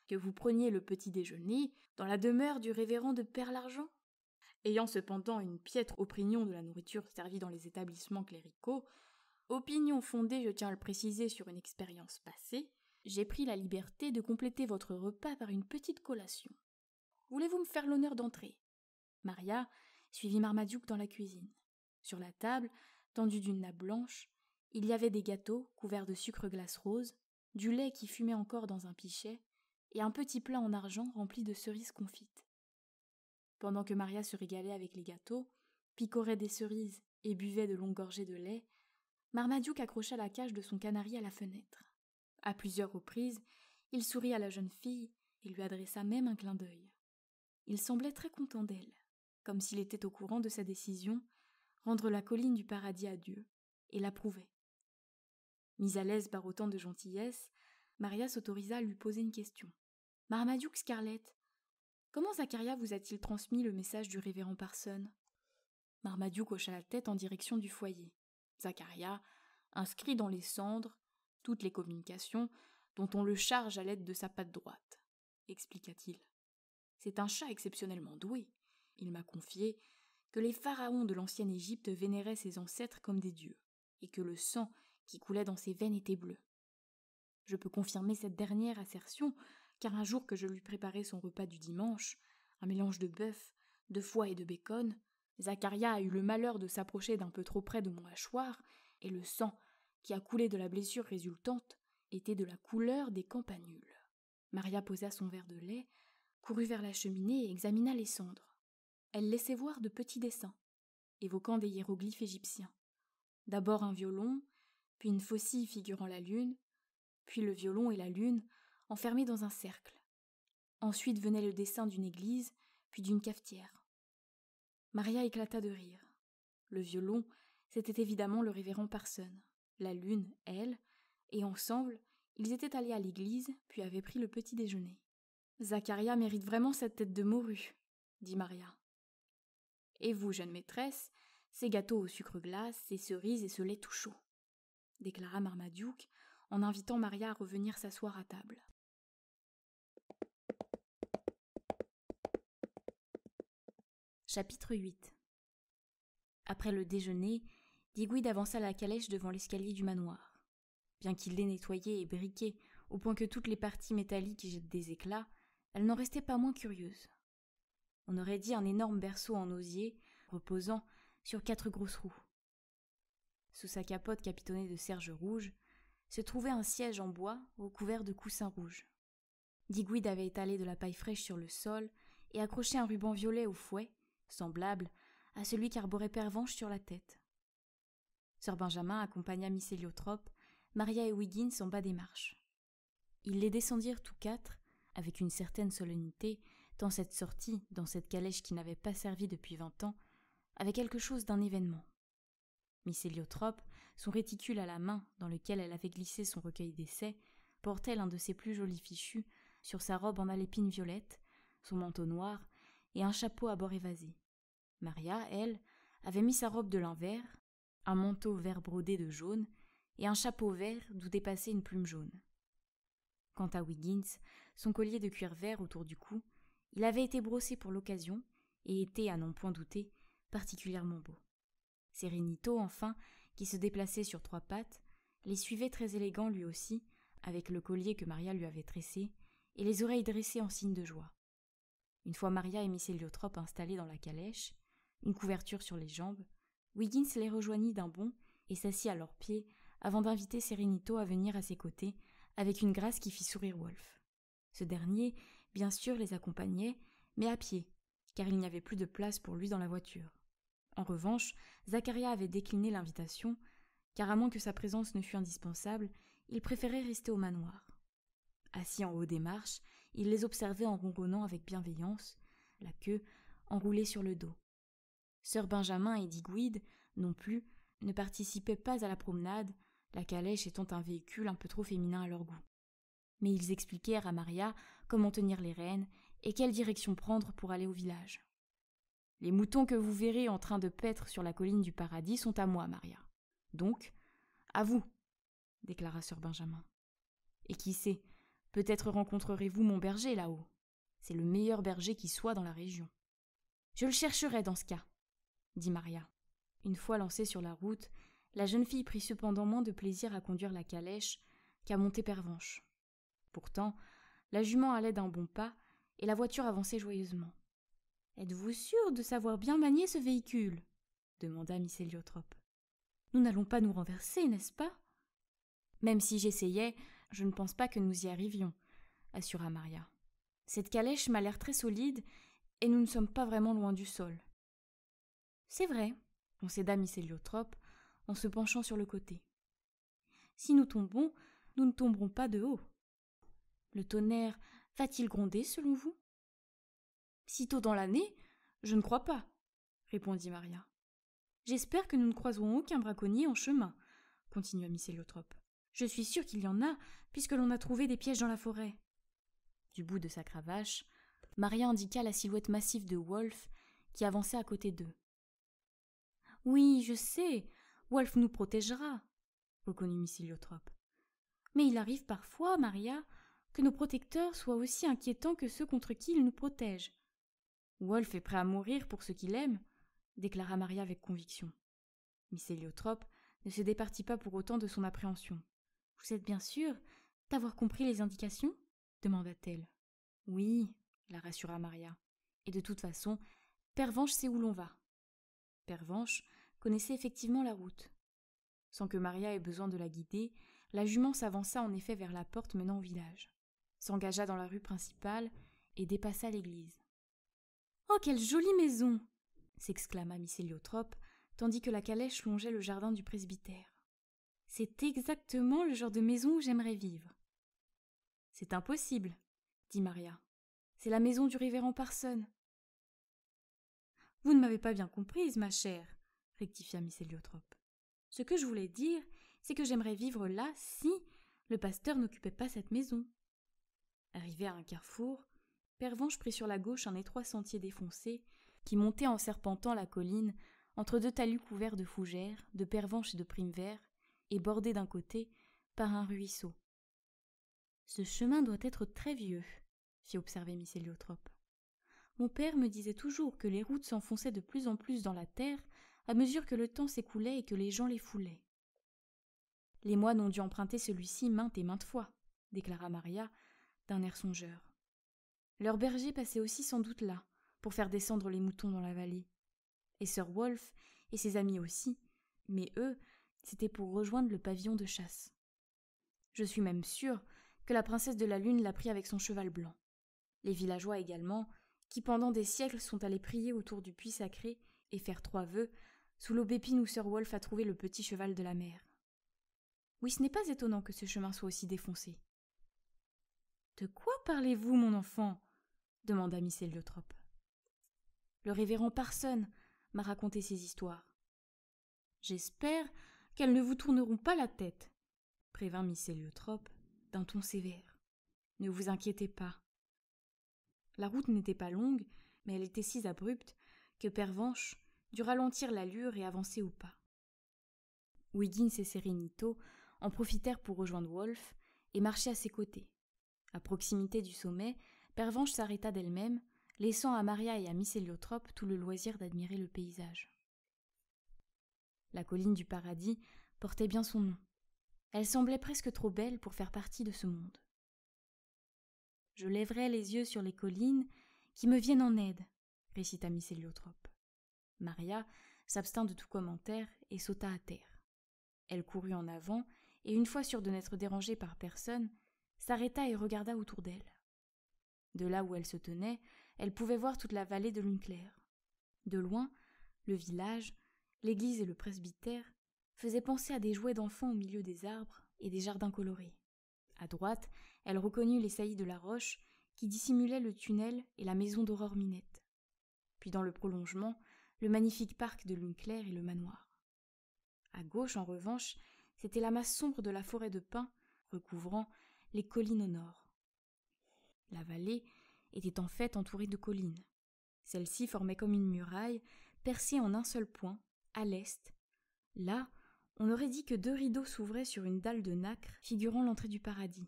que vous preniez le petit déjeuner dans la demeure du révérend de Père l'Argent. Ayant cependant une piètre opinion de la nourriture servie dans les établissements cléricaux, opinion fondée, je tiens à le préciser, sur une expérience passée, j'ai pris la liberté de compléter votre repas par une petite collation. Voulez-vous me faire l'honneur d'entrer Maria, suivit Marmaduke dans la cuisine. Sur la table, tendue d'une nappe blanche, il y avait des gâteaux couverts de sucre glace rose, du lait qui fumait encore dans un pichet, et un petit plat en argent rempli de cerises confites. Pendant que Maria se régalait avec les gâteaux, picorait des cerises et buvait de longues gorgées de lait, Marmaduke accrocha la cage de son canari à la fenêtre. À plusieurs reprises, il sourit à la jeune fille et lui adressa même un clin d'œil. Il semblait très content d'elle comme s'il était au courant de sa décision, rendre la colline du paradis à Dieu, et l'approuvait. Mise à l'aise par autant de gentillesse, Maria s'autorisa à lui poser une question. Marmaduke Scarlett, comment Zacharia vous a-t-il transmis le message du révérend Parson Marmaduke hocha la tête en direction du foyer. Zacharia inscrit dans les cendres toutes les communications dont on le charge à l'aide de sa patte droite, expliqua-t-il. C'est un chat exceptionnellement doué. Il m'a confié que les pharaons de l'ancienne Égypte vénéraient ses ancêtres comme des dieux, et que le sang qui coulait dans ses veines était bleu. Je peux confirmer cette dernière assertion, car un jour que je lui préparais son repas du dimanche, un mélange de bœuf, de foie et de bacon, Zacharia a eu le malheur de s'approcher d'un peu trop près de mon hachoir, et le sang qui a coulé de la blessure résultante était de la couleur des campanules. Maria posa son verre de lait, courut vers la cheminée et examina les cendres elle laissait voir de petits dessins, évoquant des hiéroglyphes égyptiens. D'abord un violon, puis une faucille figurant la lune, puis le violon et la lune enfermés dans un cercle. Ensuite venait le dessin d'une église, puis d'une cafetière. Maria éclata de rire. Le violon, c'était évidemment le révérend Parson. La lune, elle, et ensemble, ils étaient allés à l'église, puis avaient pris le petit déjeuner. Zacharia mérite vraiment cette tête de morue, dit Maria. Et vous, jeune maîtresse, ces gâteaux au sucre glace, ces cerises et ce lait tout chaud, déclara Marmaduke en invitant Maria à revenir s'asseoir à table. Chapitre 8 Après le déjeuner, Digweed avança la calèche devant l'escalier du manoir. Bien qu'il l'ait nettoyée et briquée, au point que toutes les parties métalliques y jettent des éclats, elle n'en restait pas moins curieuse on aurait dit un énorme berceau en osier, reposant sur quatre grosses roues. Sous sa capote capitonnée de serge rouge, se trouvait un siège en bois recouvert de coussins rouges. Digweed avait étalé de la paille fraîche sur le sol et accroché un ruban violet au fouet, semblable à celui qu'arborait Pervenche sur la tête. Sir Benjamin accompagna Miss Héliotrope, Maria et Wiggins en bas des marches. Ils les descendirent tous quatre, avec une certaine solennité, Tant cette sortie, dans cette calèche qui n'avait pas servi depuis vingt ans, avait quelque chose d'un événement. Miss Héliotrope, son réticule à la main dans lequel elle avait glissé son recueil d'essais, portait l'un de ses plus jolis fichus sur sa robe en alépine violette, son manteau noir et un chapeau à bord évasé. Maria, elle, avait mis sa robe de lin un manteau vert brodé de jaune et un chapeau vert d'où dépassait une plume jaune. Quant à Wiggins, son collier de cuir vert autour du cou il avait été brossé pour l'occasion et était, à n'en point douter, particulièrement beau. Sérénito, enfin, qui se déplaçait sur trois pattes, les suivait très élégant lui aussi, avec le collier que Maria lui avait tressé, et les oreilles dressées en signe de joie. Une fois Maria et Miss Héliotrope installés dans la calèche, une couverture sur les jambes, Wiggins les rejoignit d'un bond et s'assit à leurs pieds avant d'inviter Sérénito à venir à ses côtés avec une grâce qui fit sourire Wolfe. Ce dernier, bien sûr les accompagnait, mais à pied, car il n'y avait plus de place pour lui dans la voiture. En revanche, Zacharia avait décliné l'invitation, car à moins que sa présence ne fût indispensable, il préférait rester au manoir. Assis en haut des marches, il les observait en ronronnant avec bienveillance, la queue enroulée sur le dos. Sœur Benjamin et Diguide, non plus, ne participaient pas à la promenade, la calèche étant un véhicule un peu trop féminin à leur goût mais ils expliquèrent à Maria comment tenir les rênes et quelle direction prendre pour aller au village. Les moutons que vous verrez en train de paître sur la colline du paradis sont à moi, Maria. Donc, à vous, déclara Sir Benjamin. Et qui sait, peut-être rencontrerez-vous mon berger là-haut. C'est le meilleur berger qui soit dans la région. Je le chercherai dans ce cas, dit Maria. Une fois lancée sur la route, la jeune fille prit cependant moins de plaisir à conduire la calèche qu'à monter pervenche. Pourtant, la jument allait d'un bon pas, et la voiture avançait joyeusement. Êtes-vous sûr de savoir bien manier ce véhicule demanda Miss Nous n'allons pas nous renverser, n'est-ce pas Même si j'essayais, je ne pense pas que nous y arrivions, assura Maria. Cette calèche m'a l'air très solide, et nous ne sommes pas vraiment loin du sol. C'est vrai, concéda Miss en se penchant sur le côté. Si nous tombons, nous ne tomberons pas de haut. Le tonnerre va-t-il gronder, selon vous Sitôt dans l'année, je ne crois pas, répondit Maria. J'espère que nous ne croiserons aucun braconnier en chemin, continua Micélotrope. Je suis sûre qu'il y en a, puisque l'on a trouvé des pièges dans la forêt. Du bout de sa cravache, Maria indiqua la silhouette massive de Wolf qui avançait à côté d'eux. Oui, je sais, Wolf nous protégera, reconnut Micéliotrope. Mais il arrive parfois, Maria, que nos protecteurs soient aussi inquiétants que ceux contre qui ils nous protègent. Wolf est prêt à mourir pour ce qu'il aime, déclara Maria avec conviction. Miss Héliotrope ne se départit pas pour autant de son appréhension. Vous êtes bien sûr d'avoir compris les indications demanda-t-elle. Oui, la rassura Maria. Et de toute façon, Pervenche sait où l'on va. Pervenche connaissait effectivement la route. Sans que Maria ait besoin de la guider, la jument s'avança en effet vers la porte menant au village s'engagea dans la rue principale et dépassa l'église. Oh, quelle jolie maison s'exclama Miss Héliotrope, tandis que la calèche longeait le jardin du presbytère. C'est exactement le genre de maison où j'aimerais vivre. C'est impossible, dit Maria. C'est la maison du révérend Parson. Vous ne m'avez pas bien comprise, ma chère, rectifia Miss Héliotrope. Ce que je voulais dire, c'est que j'aimerais vivre là si le pasteur n'occupait pas cette maison. Arrivé à un carrefour, Pervenche prit sur la gauche un étroit sentier défoncé qui montait en serpentant la colline entre deux talus couverts de fougères, de pervenches et de primes verts, et bordé d'un côté par un ruisseau. Ce chemin doit être très vieux, fit observer Miss Mon père me disait toujours que les routes s'enfonçaient de plus en plus dans la terre à mesure que le temps s'écoulait et que les gens les foulaient. Les moines ont dû emprunter celui-ci maintes et maintes fois, déclara Maria d'un air songeur. Leur berger passait aussi sans doute là, pour faire descendre les moutons dans la vallée. Et Sir Wolf, et ses amis aussi, mais eux, c'était pour rejoindre le pavillon de chasse. Je suis même sûre que la princesse de la Lune l'a pris avec son cheval blanc. Les villageois également, qui pendant des siècles sont allés prier autour du puits sacré et faire trois vœux, sous l'aubépine où Sir Wolf a trouvé le petit cheval de la mer. Oui, ce n'est pas étonnant que ce chemin soit aussi défoncé. De quoi parlez-vous, mon enfant demanda Miss Le révérend Parson m'a raconté ces histoires. J'espère qu'elles ne vous tourneront pas la tête, prévint Miss d'un ton sévère. Ne vous inquiétez pas. La route n'était pas longue, mais elle était si abrupte que Pervenche dut ralentir l'allure et avancer au pas. Wiggins et Serenito en profitèrent pour rejoindre Wolfe et marcher à ses côtés. À proximité du sommet, Pervenche s'arrêta d'elle-même, laissant à Maria et à Miss tout le loisir d'admirer le paysage. La colline du paradis portait bien son nom. Elle semblait presque trop belle pour faire partie de ce monde. Je lèverai les yeux sur les collines qui me viennent en aide, récita Miss Maria s'abstint de tout commentaire et sauta à terre. Elle courut en avant, et une fois sûre de n'être dérangée par personne, s'arrêta et regarda autour d'elle. De là où elle se tenait, elle pouvait voir toute la vallée de Lunclair. De loin, le village, l'église et le presbytère faisaient penser à des jouets d'enfants au milieu des arbres et des jardins colorés. À droite, elle reconnut les saillies de la roche qui dissimulaient le tunnel et la maison d'Aurore Minette. Puis dans le prolongement, le magnifique parc de Lunclair et le manoir. À gauche, en revanche, c'était la masse sombre de la forêt de pins, recouvrant les collines au nord. La vallée était en fait entourée de collines. Celles-ci formait comme une muraille, percée en un seul point, à l'est. Là, on aurait dit que deux rideaux s'ouvraient sur une dalle de nacre figurant l'entrée du paradis.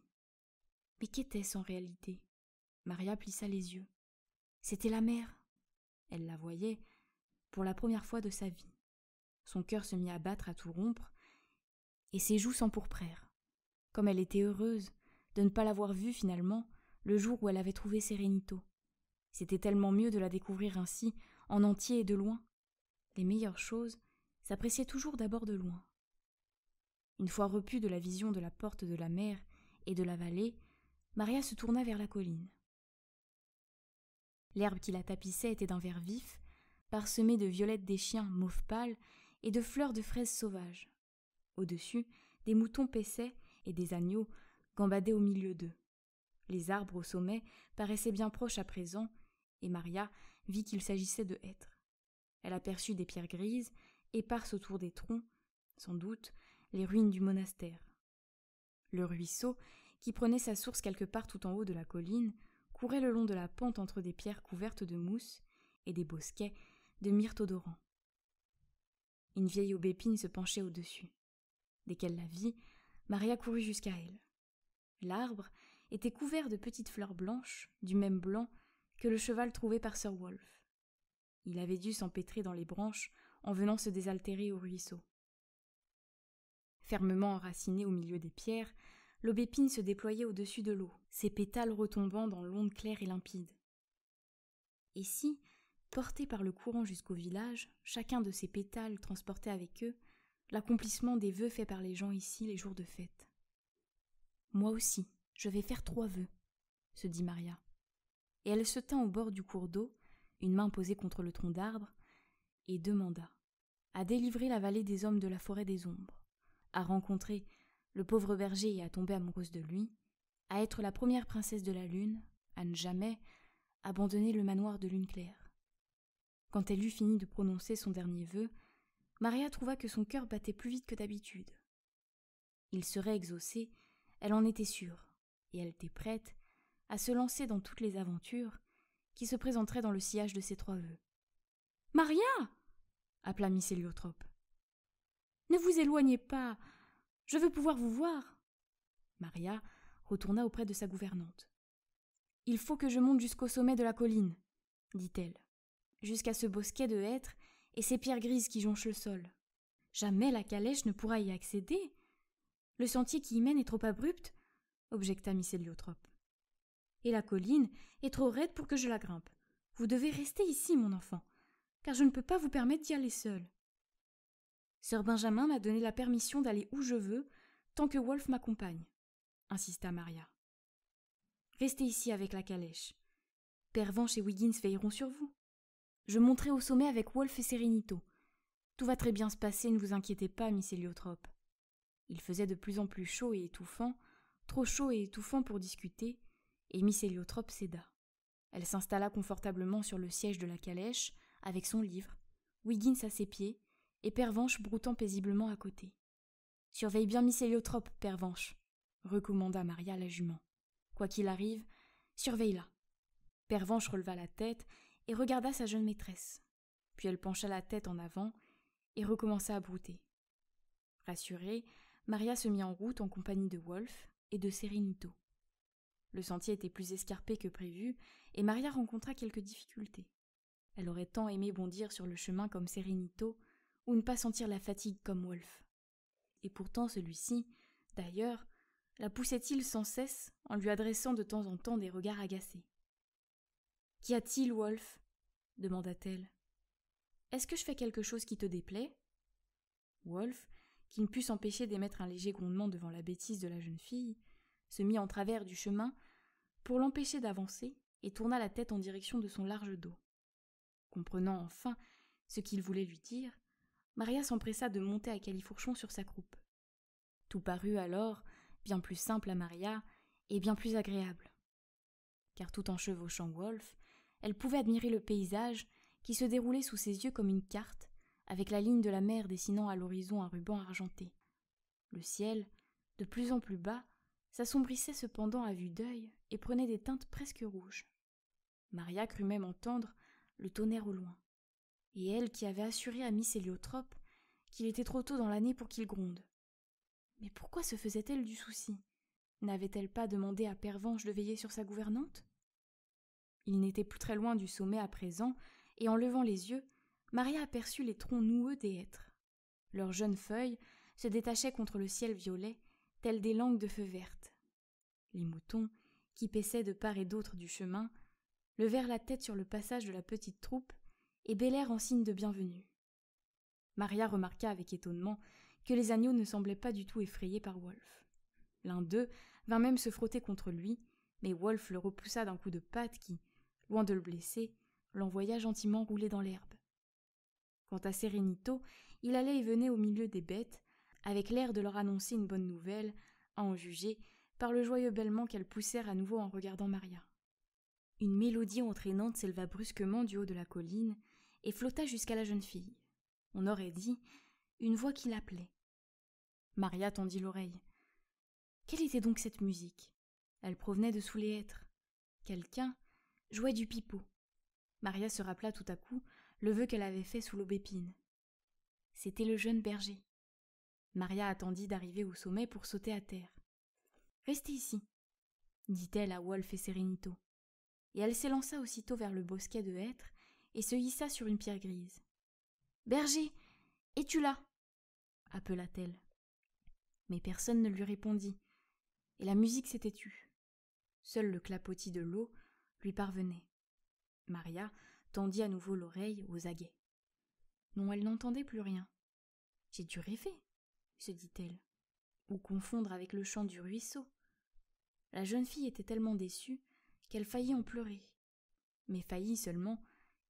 Mais qu'était-ce en réalité Maria plissa les yeux. C'était la mer. Elle la voyait pour la première fois de sa vie. Son cœur se mit à battre à tout rompre, et ses joues s'empourprèrent. Comme elle était heureuse, de ne pas l'avoir vue finalement le jour où elle avait trouvé Sérénito. C'était tellement mieux de la découvrir ainsi, en entier et de loin. Les meilleures choses s'appréciaient toujours d'abord de loin. Une fois repue de la vision de la porte de la mer et de la vallée, Maria se tourna vers la colline. L'herbe qui la tapissait était d'un vert vif, parsemée de violettes des chiens mauve pâle et de fleurs de fraises sauvages. Au-dessus, des moutons paissaient et des agneaux gambadait au milieu d'eux. Les arbres au sommet paraissaient bien proches à présent, et Maria vit qu'il s'agissait de hêtres. Elle aperçut des pierres grises, éparses autour des troncs, sans doute les ruines du monastère. Le ruisseau, qui prenait sa source quelque part tout en haut de la colline, courait le long de la pente entre des pierres couvertes de mousse et des bosquets de myrtes odorants. Une vieille aubépine se penchait au-dessus. Dès qu'elle la vit, Maria courut jusqu'à elle. L'arbre était couvert de petites fleurs blanches, du même blanc que le cheval trouvé par Sir Wolf. Il avait dû s'empêtrer dans les branches en venant se désaltérer au ruisseau. Fermement enraciné au milieu des pierres, l'aubépine se déployait au-dessus de l'eau, ses pétales retombant dans l'onde claire et limpide. Et si, porté par le courant jusqu'au village, chacun de ces pétales transportait avec eux l'accomplissement des vœux faits par les gens ici les jours de fête moi aussi, je vais faire trois vœux, se dit Maria. Et elle se tint au bord du cours d'eau, une main posée contre le tronc d'arbre, et demanda à délivrer la vallée des hommes de la forêt des ombres, à rencontrer le pauvre berger et à tomber amoureuse de lui, à être la première princesse de la lune, à ne jamais abandonner le manoir de lune claire. Quand elle eut fini de prononcer son dernier vœu, Maria trouva que son cœur battait plus vite que d'habitude. Il serait exaucé elle en était sûre, et elle était prête à se lancer dans toutes les aventures qui se présenteraient dans le sillage de ses trois vœux. Maria appela Miss Ne vous éloignez pas, je veux pouvoir vous voir. Maria retourna auprès de sa gouvernante. Il faut que je monte jusqu'au sommet de la colline, dit-elle, jusqu'à ce bosquet de hêtres et ces pierres grises qui jonchent le sol. Jamais la calèche ne pourra y accéder, le sentier qui y mène est trop abrupt, objecta Miss Héliotrope. Et la colline est trop raide pour que je la grimpe. Vous devez rester ici, mon enfant, car je ne peux pas vous permettre d'y aller seule. »« Sir Benjamin m'a donné la permission d'aller où je veux, tant que Wolf m'accompagne, insista Maria. Restez ici avec la calèche. Pervenche et Wiggins veilleront sur vous. Je monterai au sommet avec Wolf et Serenito. Tout va très bien se passer, ne vous inquiétez pas, Miss il faisait de plus en plus chaud et étouffant, trop chaud et étouffant pour discuter, et Miss Héliotrope céda. Elle s'installa confortablement sur le siège de la calèche, avec son livre, Wiggins à ses pieds, et Pervenche broutant paisiblement à côté. Surveille bien Miss Héliotrope, Pervenche, recommanda Maria la jument. Quoi qu'il arrive, surveille-la. Pervenche releva la tête et regarda sa jeune maîtresse. Puis elle pencha la tête en avant et recommença à brouter. Rassurée, Maria se mit en route en compagnie de Wolf et de Serenito. Le sentier était plus escarpé que prévu, et Maria rencontra quelques difficultés. Elle aurait tant aimé bondir sur le chemin comme Serenito, ou ne pas sentir la fatigue comme Wolf. Et pourtant celui-ci, d'ailleurs, la poussait-il sans cesse en lui adressant de temps en temps des regards agacés. Qu'y a-t-il, Wolf demanda-t-elle. Est-ce que je fais quelque chose qui te déplaît Wolf, qui ne put s'empêcher d'émettre un léger grondement devant la bêtise de la jeune fille, se mit en travers du chemin pour l'empêcher d'avancer et tourna la tête en direction de son large dos. Comprenant enfin ce qu'il voulait lui dire, Maria s'empressa de monter à Califourchon sur sa croupe. Tout parut alors bien plus simple à Maria et bien plus agréable. Car tout en chevauchant Wolf, elle pouvait admirer le paysage qui se déroulait sous ses yeux comme une carte avec la ligne de la mer dessinant à l'horizon un ruban argenté. Le ciel, de plus en plus bas, s'assombrissait cependant à vue d'œil et prenait des teintes presque rouges. Maria crut même entendre le tonnerre au loin. Et elle qui avait assuré à Miss Héliotrope qu'il était trop tôt dans l'année pour qu'il gronde. Mais pourquoi se faisait-elle du souci N'avait-elle pas demandé à Pervenche de veiller sur sa gouvernante Il n'était plus très loin du sommet à présent, et en levant les yeux, Maria aperçut les troncs noueux des hêtres. Leurs jeunes feuilles se détachaient contre le ciel violet, telles des langues de feu verte. Les moutons, qui paissaient de part et d'autre du chemin, levèrent la tête sur le passage de la petite troupe et bêlèrent en signe de bienvenue. Maria remarqua avec étonnement que les agneaux ne semblaient pas du tout effrayés par Wolf. L'un d'eux vint même se frotter contre lui, mais Wolf le repoussa d'un coup de patte qui, loin de le blesser, l'envoya gentiment rouler dans l'herbe. Quant à Serenito, il allait et venait au milieu des bêtes, avec l'air de leur annoncer une bonne nouvelle, à en juger, par le joyeux bêlement qu'elles poussèrent à nouveau en regardant Maria. Une mélodie entraînante s'éleva brusquement du haut de la colline et flotta jusqu'à la jeune fille. On aurait dit une voix qui l'appelait. Maria tendit l'oreille. Quelle était donc cette musique Elle provenait de sous les hêtres. Quelqu'un jouait du pipeau. Maria se rappela tout à coup le vœu qu'elle avait fait sous l'aubépine. C'était le jeune berger. Maria attendit d'arriver au sommet pour sauter à terre. Restez ici, dit-elle à Wolf et Serenito. Et elle s'élança aussitôt vers le bosquet de hêtres et se hissa sur une pierre grise. Berger, es-tu là appela-t-elle. Mais personne ne lui répondit, et la musique s'était tue. Seul le clapotis de l'eau lui parvenait. Maria, tendit à nouveau l'oreille aux aguets. Non, elle n'entendait plus rien. J'ai dû rêver, se dit-elle, ou confondre avec le chant du ruisseau. La jeune fille était tellement déçue qu'elle faillit en pleurer, mais faillit seulement,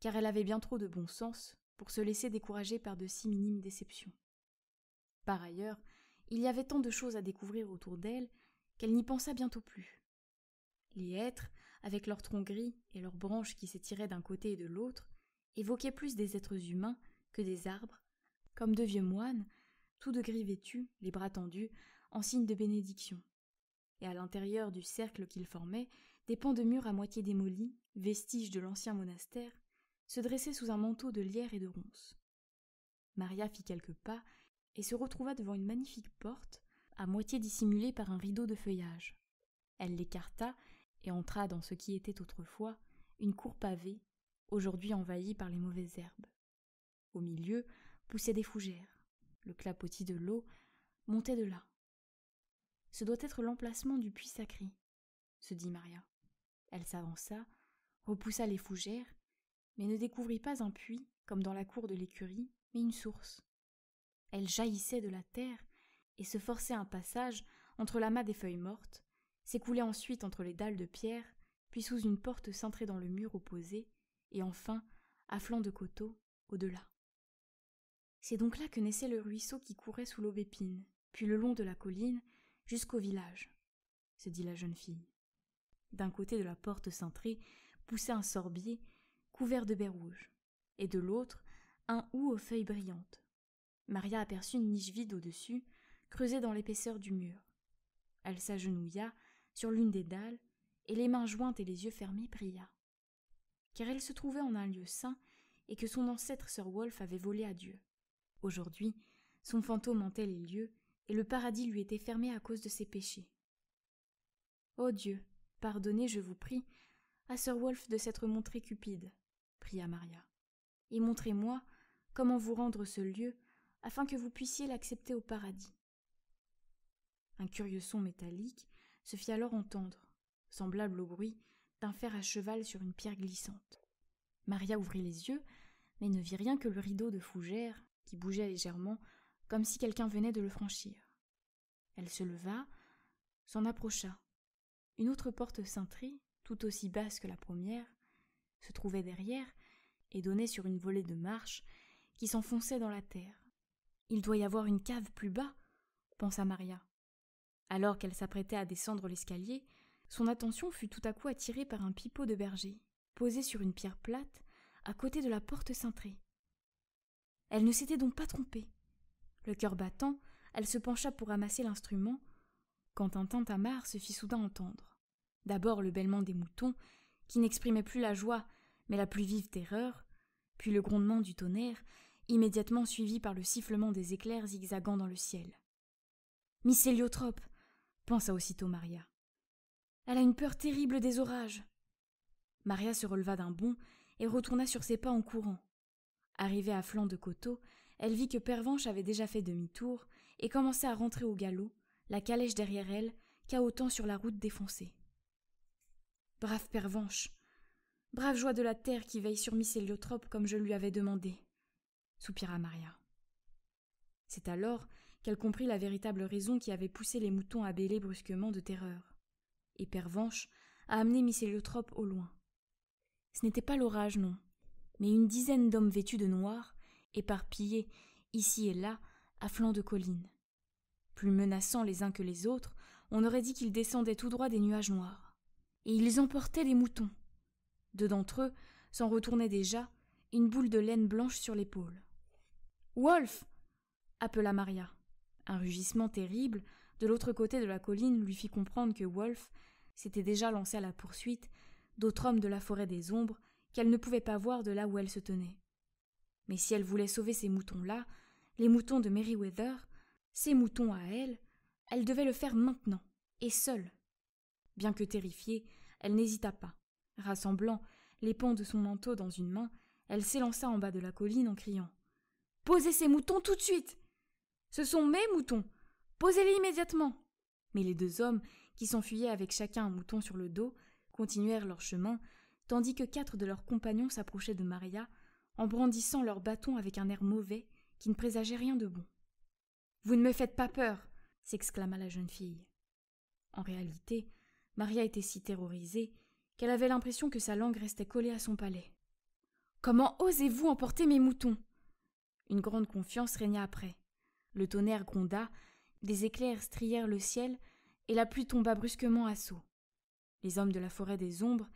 car elle avait bien trop de bon sens pour se laisser décourager par de si minimes déceptions. Par ailleurs, il y avait tant de choses à découvrir autour d'elle qu'elle n'y pensa bientôt plus. Les êtres avec leurs troncs gris et leurs branches qui s'étiraient d'un côté et de l'autre, évoquaient plus des êtres humains que des arbres, comme de vieux moines, tout de gris vêtus, les bras tendus, en signe de bénédiction. Et à l'intérieur du cercle qu'ils formaient, des pans de murs à moitié démolis, vestiges de l'ancien monastère, se dressaient sous un manteau de lierre et de ronces. Maria fit quelques pas et se retrouva devant une magnifique porte, à moitié dissimulée par un rideau de feuillage. Elle l'écarta et entra dans ce qui était autrefois une cour pavée, aujourd'hui envahie par les mauvaises herbes. Au milieu poussaient des fougères. Le clapotis de l'eau montait de là. Ce doit être l'emplacement du puits sacré, se dit Maria. Elle s'avança, repoussa les fougères, mais ne découvrit pas un puits, comme dans la cour de l'écurie, mais une source. Elle jaillissait de la terre et se forçait un passage entre l'amas des feuilles mortes, s'écoulait ensuite entre les dalles de pierre, puis sous une porte cintrée dans le mur opposé, et enfin, à flanc de coteau, au-delà. C'est donc là que naissait le ruisseau qui courait sous l'aubépine, puis le long de la colline, jusqu'au village, se dit la jeune fille. D'un côté de la porte cintrée poussait un sorbier couvert de baies rouges, et de l'autre un houx aux feuilles brillantes. Maria aperçut une niche vide au-dessus, creusée dans l'épaisseur du mur. Elle s'agenouilla sur l'une des dalles, et les mains jointes et les yeux fermés pria. Car elle se trouvait en un lieu saint, et que son ancêtre Sir Wolf avait volé à Dieu. Aujourd'hui, son fantôme hantait les lieux, et le paradis lui était fermé à cause de ses péchés. Ô Dieu, pardonnez, je vous prie, à Sir Wolf de s'être montré cupide, pria Maria, et montrez-moi comment vous rendre ce lieu, afin que vous puissiez l'accepter au paradis. Un curieux son métallique, se fit alors entendre, semblable au bruit d'un fer à cheval sur une pierre glissante. Maria ouvrit les yeux, mais ne vit rien que le rideau de fougère, qui bougeait légèrement, comme si quelqu'un venait de le franchir. Elle se leva, s'en approcha. Une autre porte cintrée, tout aussi basse que la première, se trouvait derrière et donnait sur une volée de marches qui s'enfonçait dans la terre. Il doit y avoir une cave plus bas, pensa Maria. Alors qu'elle s'apprêtait à descendre l'escalier, son attention fut tout à coup attirée par un pipeau de berger, posé sur une pierre plate, à côté de la porte cintrée. Elle ne s'était donc pas trompée. Le cœur battant, elle se pencha pour ramasser l'instrument, quand un tintamarre se fit soudain entendre. D'abord le bêlement des moutons, qui n'exprimait plus la joie, mais la plus vive terreur, puis le grondement du tonnerre, immédiatement suivi par le sifflement des éclairs zigzagant dans le ciel. Miss pensa aussitôt Maria. Elle a une peur terrible des orages. Maria se releva d'un bond et retourna sur ses pas en courant. Arrivée à flanc de coteau, elle vit que Pervenche avait déjà fait demi-tour et commençait à rentrer au galop, la calèche derrière elle, cahotant sur la route défoncée. Brave Pervenche, brave joie de la terre qui veille sur Miss comme je lui avais demandé, soupira Maria. C'est alors qu'elle comprit la véritable raison qui avait poussé les moutons à bêler brusquement de terreur. Et Pervenche a amené Miss au loin. Ce n'était pas l'orage, non, mais une dizaine d'hommes vêtus de noir, éparpillés ici et là, à flanc de colline. Plus menaçants les uns que les autres, on aurait dit qu'ils descendaient tout droit des nuages noirs. Et ils emportaient des moutons. Deux d'entre eux s'en retournaient déjà, une boule de laine blanche sur l'épaule. Wolf appela Maria. Un rugissement terrible, de l'autre côté de la colline, lui fit comprendre que Wolf s'était déjà lancé à la poursuite d'autres hommes de la forêt des ombres qu'elle ne pouvait pas voir de là où elle se tenait. Mais si elle voulait sauver ces moutons-là, les moutons de Merryweather, ces moutons à elle, elle devait le faire maintenant, et seule. Bien que terrifiée, elle n'hésita pas. Rassemblant les pans de son manteau dans une main, elle s'élança en bas de la colline en criant Posez ces moutons tout de suite ce sont mes moutons. Posez-les immédiatement. Mais les deux hommes, qui s'enfuyaient avec chacun un mouton sur le dos, continuèrent leur chemin, tandis que quatre de leurs compagnons s'approchaient de Maria, en brandissant leurs bâtons avec un air mauvais qui ne présageait rien de bon. Vous ne me faites pas peur. s'exclama la jeune fille. En réalité, Maria était si terrorisée qu'elle avait l'impression que sa langue restait collée à son palais. Comment osez vous emporter mes moutons? Une grande confiance régna après. Le tonnerre gronda, des éclairs strièrent le ciel, et la pluie tomba brusquement à saut. Les hommes de la forêt des ombres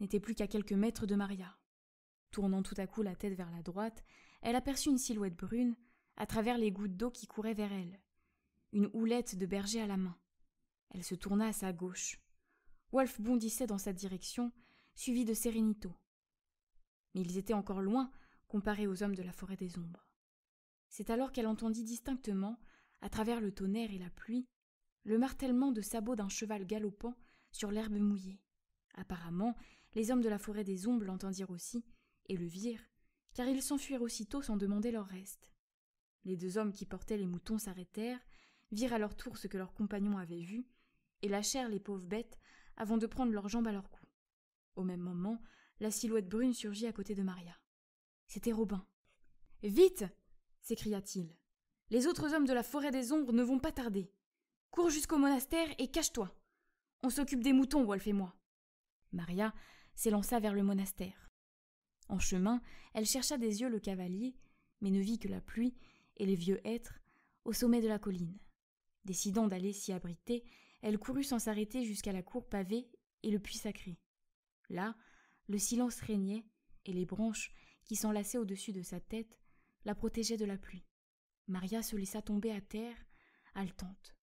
n'étaient plus qu'à quelques mètres de Maria. Tournant tout à coup la tête vers la droite, elle aperçut une silhouette brune à travers les gouttes d'eau qui couraient vers elle, une houlette de berger à la main. Elle se tourna à sa gauche. Wolf bondissait dans sa direction, suivi de Serenito. Mais ils étaient encore loin comparés aux hommes de la forêt des ombres. C'est alors qu'elle entendit distinctement, à travers le tonnerre et la pluie, le martèlement de sabots d'un cheval galopant sur l'herbe mouillée. Apparemment, les hommes de la forêt des ombres l'entendirent aussi, et le virent, car ils s'enfuirent aussitôt sans demander leur reste. Les deux hommes qui portaient les moutons s'arrêtèrent, virent à leur tour ce que leurs compagnons avaient vu, et lâchèrent les pauvres bêtes avant de prendre leurs jambes à leur cou. Au même moment, la silhouette brune surgit à côté de Maria. C'était Robin. Vite s'écria-t-il. Les autres hommes de la forêt des ombres ne vont pas tarder. Cours jusqu'au monastère et cache-toi. On s'occupe des moutons, Wolf et moi. Maria s'élança vers le monastère. En chemin, elle chercha des yeux le cavalier, mais ne vit que la pluie et les vieux êtres au sommet de la colline. Décidant d'aller s'y abriter, elle courut sans s'arrêter jusqu'à la cour pavée et le puits sacré. Là, le silence régnait, et les branches, qui s'enlaçaient au-dessus de sa tête, la protégeait de la pluie. Maria se laissa tomber à terre, haletante.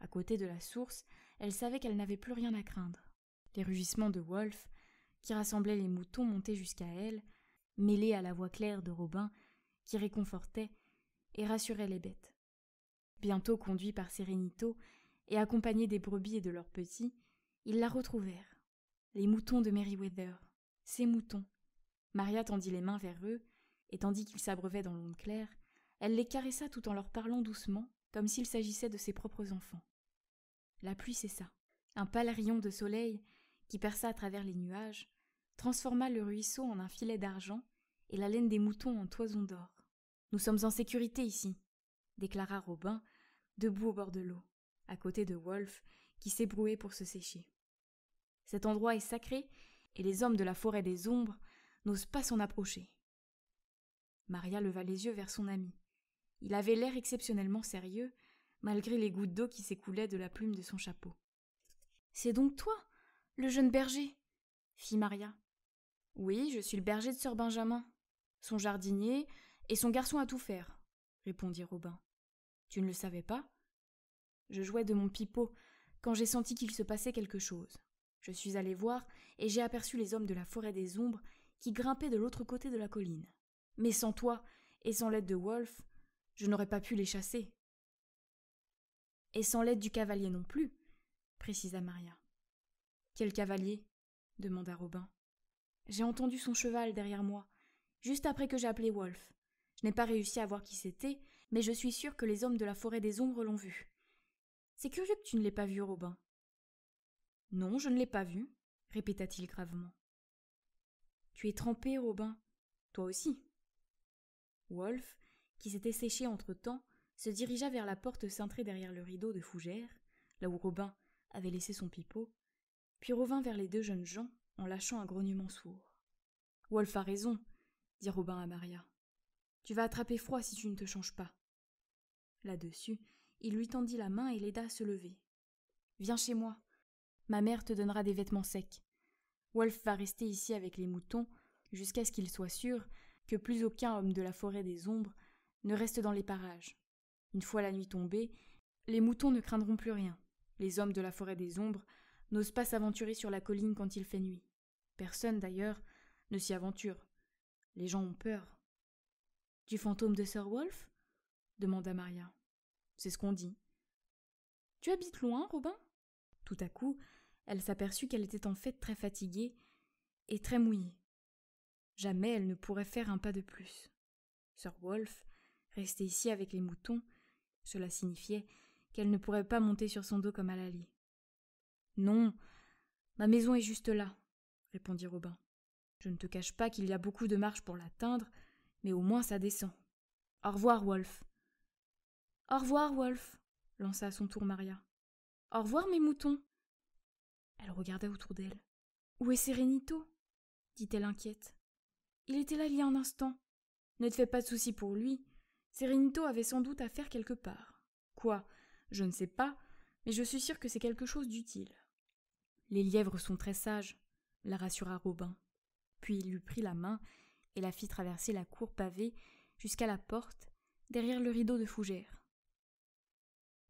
À côté de la source, elle savait qu'elle n'avait plus rien à craindre. Les rugissements de Wolf, qui rassemblaient les moutons, montés jusqu'à elle, mêlés à la voix claire de Robin, qui réconfortait et rassurait les bêtes. Bientôt conduits par Sérénito et accompagnés des brebis et de leurs petits, ils la retrouvèrent. Les moutons de Meriwether, ses moutons. Maria tendit les mains vers eux et tandis qu'ils s'abreuvaient dans l'onde claire, elle les caressa tout en leur parlant doucement, comme s'il s'agissait de ses propres enfants. La pluie cessa. Un pâle rayon de soleil, qui perça à travers les nuages, transforma le ruisseau en un filet d'argent et la laine des moutons en toison d'or. Nous sommes en sécurité ici, déclara Robin, debout au bord de l'eau, à côté de Wolf, qui s'ébrouait pour se sécher. Cet endroit est sacré, et les hommes de la forêt des ombres n'osent pas s'en approcher. Maria leva les yeux vers son ami. Il avait l'air exceptionnellement sérieux, malgré les gouttes d'eau qui s'écoulaient de la plume de son chapeau. C'est donc toi, le jeune berger fit Maria. Oui, je suis le berger de Sir Benjamin, son jardinier et son garçon à tout faire, répondit Robin. Tu ne le savais pas Je jouais de mon pipeau quand j'ai senti qu'il se passait quelque chose. Je suis allé voir et j'ai aperçu les hommes de la forêt des ombres qui grimpaient de l'autre côté de la colline. Mais sans toi et sans l'aide de Wolf, je n'aurais pas pu les chasser. Et sans l'aide du cavalier non plus, précisa Maria. Quel cavalier demanda Robin. J'ai entendu son cheval derrière moi, juste après que j'ai appelé Wolf. Je n'ai pas réussi à voir qui c'était, mais je suis sûr que les hommes de la forêt des ombres l'ont vu. C'est curieux que tu ne l'aies pas vu, Robin. Non, je ne l'ai pas vu, répéta-t-il gravement. Tu es trempé, Robin. Toi aussi. Wolf, qui s'était séché entre-temps, se dirigea vers la porte cintrée derrière le rideau de fougères, là où Robin avait laissé son pipeau, puis revint vers les deux jeunes gens en lâchant un grognement sourd. Wolf a raison, dit Robin à Maria. Tu vas attraper froid si tu ne te changes pas. Là-dessus, il lui tendit la main et l'aida à se lever. Viens chez moi. Ma mère te donnera des vêtements secs. Wolf va rester ici avec les moutons jusqu'à ce qu'il soit sûr que plus aucun homme de la forêt des ombres ne reste dans les parages. Une fois la nuit tombée, les moutons ne craindront plus rien. Les hommes de la forêt des ombres n'osent pas s'aventurer sur la colline quand il fait nuit. Personne, d'ailleurs, ne s'y aventure. Les gens ont peur. Du fantôme de Sir Wolf demanda Maria. C'est ce qu'on dit. Tu habites loin, Robin Tout à coup, elle s'aperçut qu'elle était en fait très fatiguée et très mouillée. Jamais elle ne pourrait faire un pas de plus. Sir Wolf, rester ici avec les moutons, cela signifiait qu'elle ne pourrait pas monter sur son dos comme à l'allée. Non, ma maison est juste là, répondit Robin. Je ne te cache pas qu'il y a beaucoup de marches pour l'atteindre, mais au moins ça descend. Au revoir, Wolf. Au revoir, Wolf, lança à son tour Maria. Au revoir, mes moutons. Elle regarda autour d'elle. Où est Serenito dit-elle inquiète. Il était là il y a un instant. Ne te fais pas de soucis pour lui. Serenito avait sans doute affaire quelque part. Quoi Je ne sais pas, mais je suis sûre que c'est quelque chose d'utile. Les lièvres sont très sages, la rassura Robin. Puis il lui prit la main et la fit traverser la cour pavée jusqu'à la porte, derrière le rideau de fougères.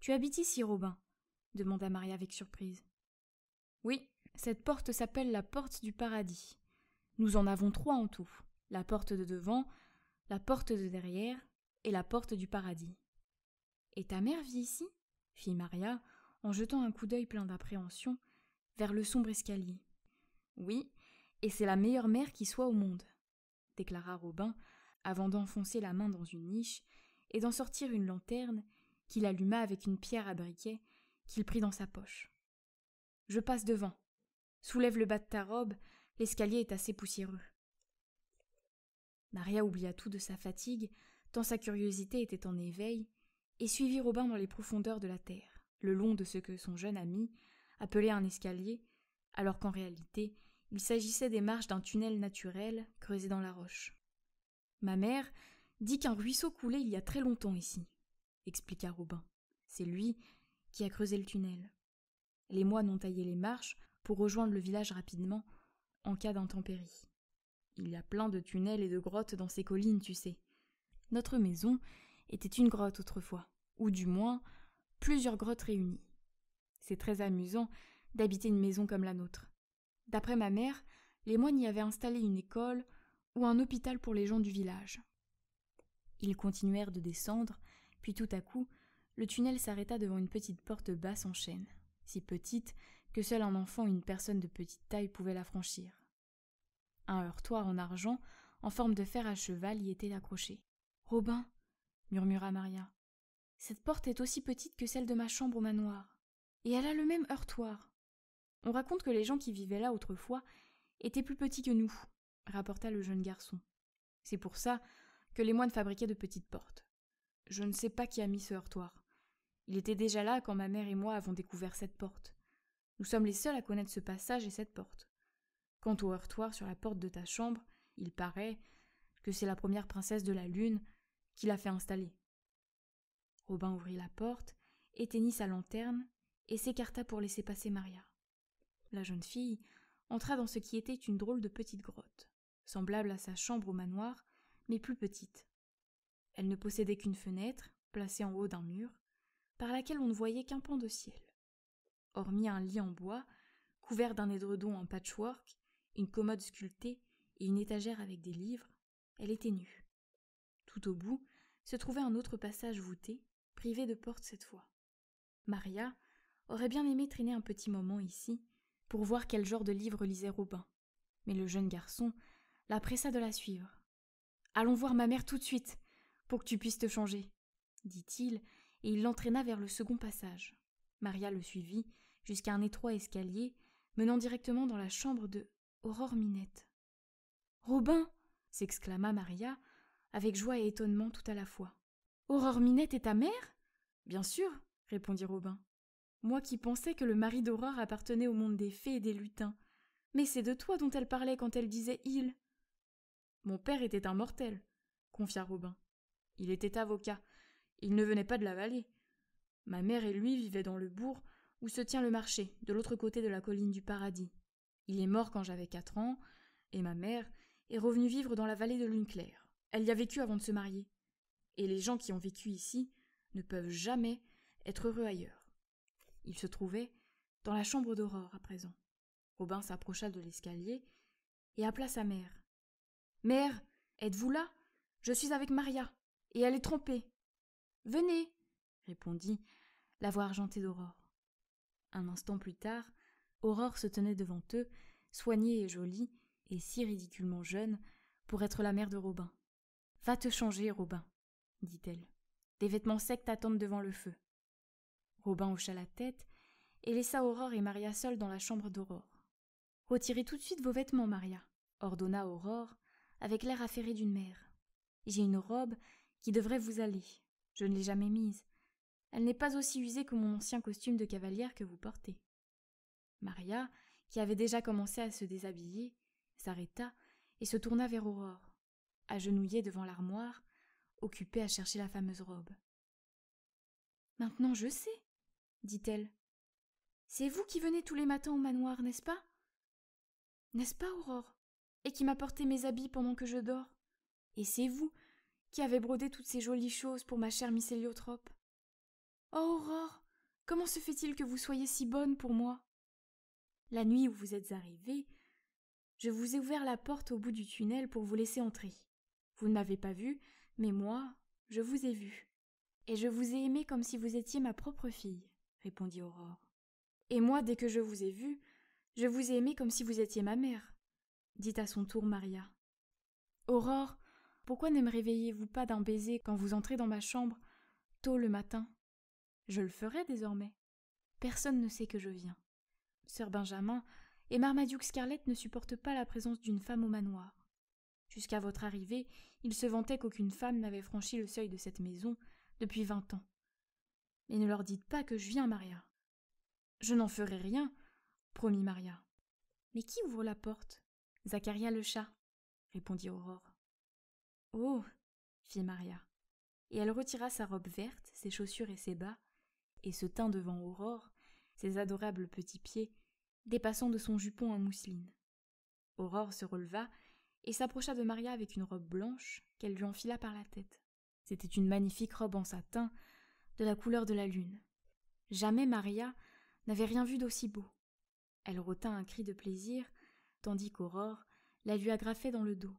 Tu habites ici, Robin demanda Maria avec surprise. Oui, cette porte s'appelle la porte du paradis. Nous en avons trois en tout la porte de devant, la porte de derrière et la porte du paradis. Et ta mère vit ici fit Maria, en jetant un coup d'œil plein d'appréhension vers le sombre escalier. Oui, et c'est la meilleure mère qui soit au monde, déclara Robin, avant d'enfoncer la main dans une niche et d'en sortir une lanterne qu'il alluma avec une pierre à briquet qu'il prit dans sa poche. Je passe devant. Soulève le bas de ta robe, l'escalier est assez poussiéreux. Maria oublia tout de sa fatigue, tant sa curiosité était en éveil, et suivit Robin dans les profondeurs de la terre, le long de ce que son jeune ami appelait un escalier, alors qu'en réalité il s'agissait des marches d'un tunnel naturel creusé dans la roche. Ma mère dit qu'un ruisseau coulait il y a très longtemps ici, expliqua Robin. C'est lui qui a creusé le tunnel. Les moines ont taillé les marches pour rejoindre le village rapidement en cas d'intempérie. Il y a plein de tunnels et de grottes dans ces collines, tu sais. Notre maison était une grotte autrefois, ou du moins plusieurs grottes réunies. C'est très amusant d'habiter une maison comme la nôtre. D'après ma mère, les moines y avaient installé une école ou un hôpital pour les gens du village. Ils continuèrent de descendre, puis tout à coup, le tunnel s'arrêta devant une petite porte basse en chêne, si petite que seul un enfant ou une personne de petite taille pouvait la franchir. Un heurtoir en argent, en forme de fer à cheval, y était accroché. Robin, murmura Maria, cette porte est aussi petite que celle de ma chambre au manoir, et elle a le même heurtoir. On raconte que les gens qui vivaient là autrefois étaient plus petits que nous, rapporta le jeune garçon. C'est pour ça que les moines fabriquaient de petites portes. Je ne sais pas qui a mis ce heurtoir. Il était déjà là quand ma mère et moi avons découvert cette porte. Nous sommes les seuls à connaître ce passage et cette porte. Quant au heurtoir sur la porte de ta chambre, il paraît que c'est la première princesse de la lune qui l'a fait installer. Robin ouvrit la porte, éteignit sa lanterne et s'écarta pour laisser passer Maria. La jeune fille entra dans ce qui était une drôle de petite grotte, semblable à sa chambre au manoir, mais plus petite. Elle ne possédait qu'une fenêtre, placée en haut d'un mur, par laquelle on ne voyait qu'un pan de ciel. Hormis un lit en bois, couvert d'un édredon en patchwork, une commode sculptée et une étagère avec des livres, elle était nue. Tout au bout se trouvait un autre passage voûté, privé de porte cette fois. Maria aurait bien aimé traîner un petit moment ici pour voir quel genre de livre lisait Robin, mais le jeune garçon la pressa de la suivre. Allons voir ma mère tout de suite, pour que tu puisses te changer, dit-il, et il l'entraîna vers le second passage. Maria le suivit jusqu'à un étroit escalier menant directement dans la chambre de Aurore Minette. Robin s'exclama Maria, avec joie et étonnement tout à la fois. Aurore Minette est ta mère Bien sûr, répondit Robin. Moi qui pensais que le mari d'Aurore appartenait au monde des fées et des lutins. Mais c'est de toi dont elle parlait quand elle disait il. Mon père était un mortel, confia Robin. Il était avocat. Il ne venait pas de la vallée. Ma mère et lui vivaient dans le bourg où se tient le marché, de l'autre côté de la colline du paradis. Il est mort quand j'avais quatre ans, et ma mère est revenue vivre dans la vallée de Lune Claire. Elle y a vécu avant de se marier. Et les gens qui ont vécu ici ne peuvent jamais être heureux ailleurs. Il se trouvait dans la chambre d'Aurore à présent. Robin s'approcha de l'escalier et appela sa mère. Mère, êtes-vous là Je suis avec Maria, et elle est trompée. Venez, répondit la voix argentée d'Aurore. Un instant plus tard, Aurore se tenait devant eux, soignée et jolie, et si ridiculement jeune, pour être la mère de Robin. Va te changer, Robin, dit-elle. Des vêtements secs t'attendent devant le feu. Robin hocha la tête et laissa Aurore et Maria seules dans la chambre d'Aurore. Retirez tout de suite vos vêtements, Maria, ordonna Aurore, avec l'air affairé d'une mère. J'ai une robe qui devrait vous aller. Je ne l'ai jamais mise. Elle n'est pas aussi usée que mon ancien costume de cavalière que vous portez. Maria, qui avait déjà commencé à se déshabiller, s'arrêta et se tourna vers Aurore, agenouillée devant l'armoire, occupée à chercher la fameuse robe. Maintenant je sais, dit-elle. C'est vous qui venez tous les matins au manoir, n'est-ce pas N'est-ce pas, Aurore Et qui m'apportez mes habits pendant que je dors Et c'est vous qui avez brodé toutes ces jolies choses pour ma chère Miss Oh, Aurore Comment se fait-il que vous soyez si bonne pour moi la nuit où vous êtes arrivée, je vous ai ouvert la porte au bout du tunnel pour vous laisser entrer. Vous ne m'avez pas vu, mais moi, je vous ai vu. Et je vous ai aimé comme si vous étiez ma propre fille, répondit Aurore. Et moi, dès que je vous ai vu, je vous ai aimé comme si vous étiez ma mère, dit à son tour Maria. Aurore, pourquoi ne me réveillez-vous pas d'un baiser quand vous entrez dans ma chambre tôt le matin Je le ferai désormais. Personne ne sait que je viens. Sœur Benjamin, et Marmaduke Scarlett ne supportent pas la présence d'une femme au manoir. Jusqu'à votre arrivée, ils se vantaient qu'aucune femme n'avait franchi le seuil de cette maison depuis vingt ans. Mais ne leur dites pas que je viens, Maria. Je n'en ferai rien, promit Maria. Mais qui ouvre la porte Zacharia le chat, répondit Aurore. Oh fit Maria. Et elle retira sa robe verte, ses chaussures et ses bas, et se tint devant Aurore, ses adorables petits pieds, dépassant de son jupon en mousseline. Aurore se releva et s'approcha de Maria avec une robe blanche qu'elle lui enfila par la tête. C'était une magnifique robe en satin, de la couleur de la lune. Jamais Maria n'avait rien vu d'aussi beau. Elle retint un cri de plaisir, tandis qu'Aurore la lui agrafait dans le dos.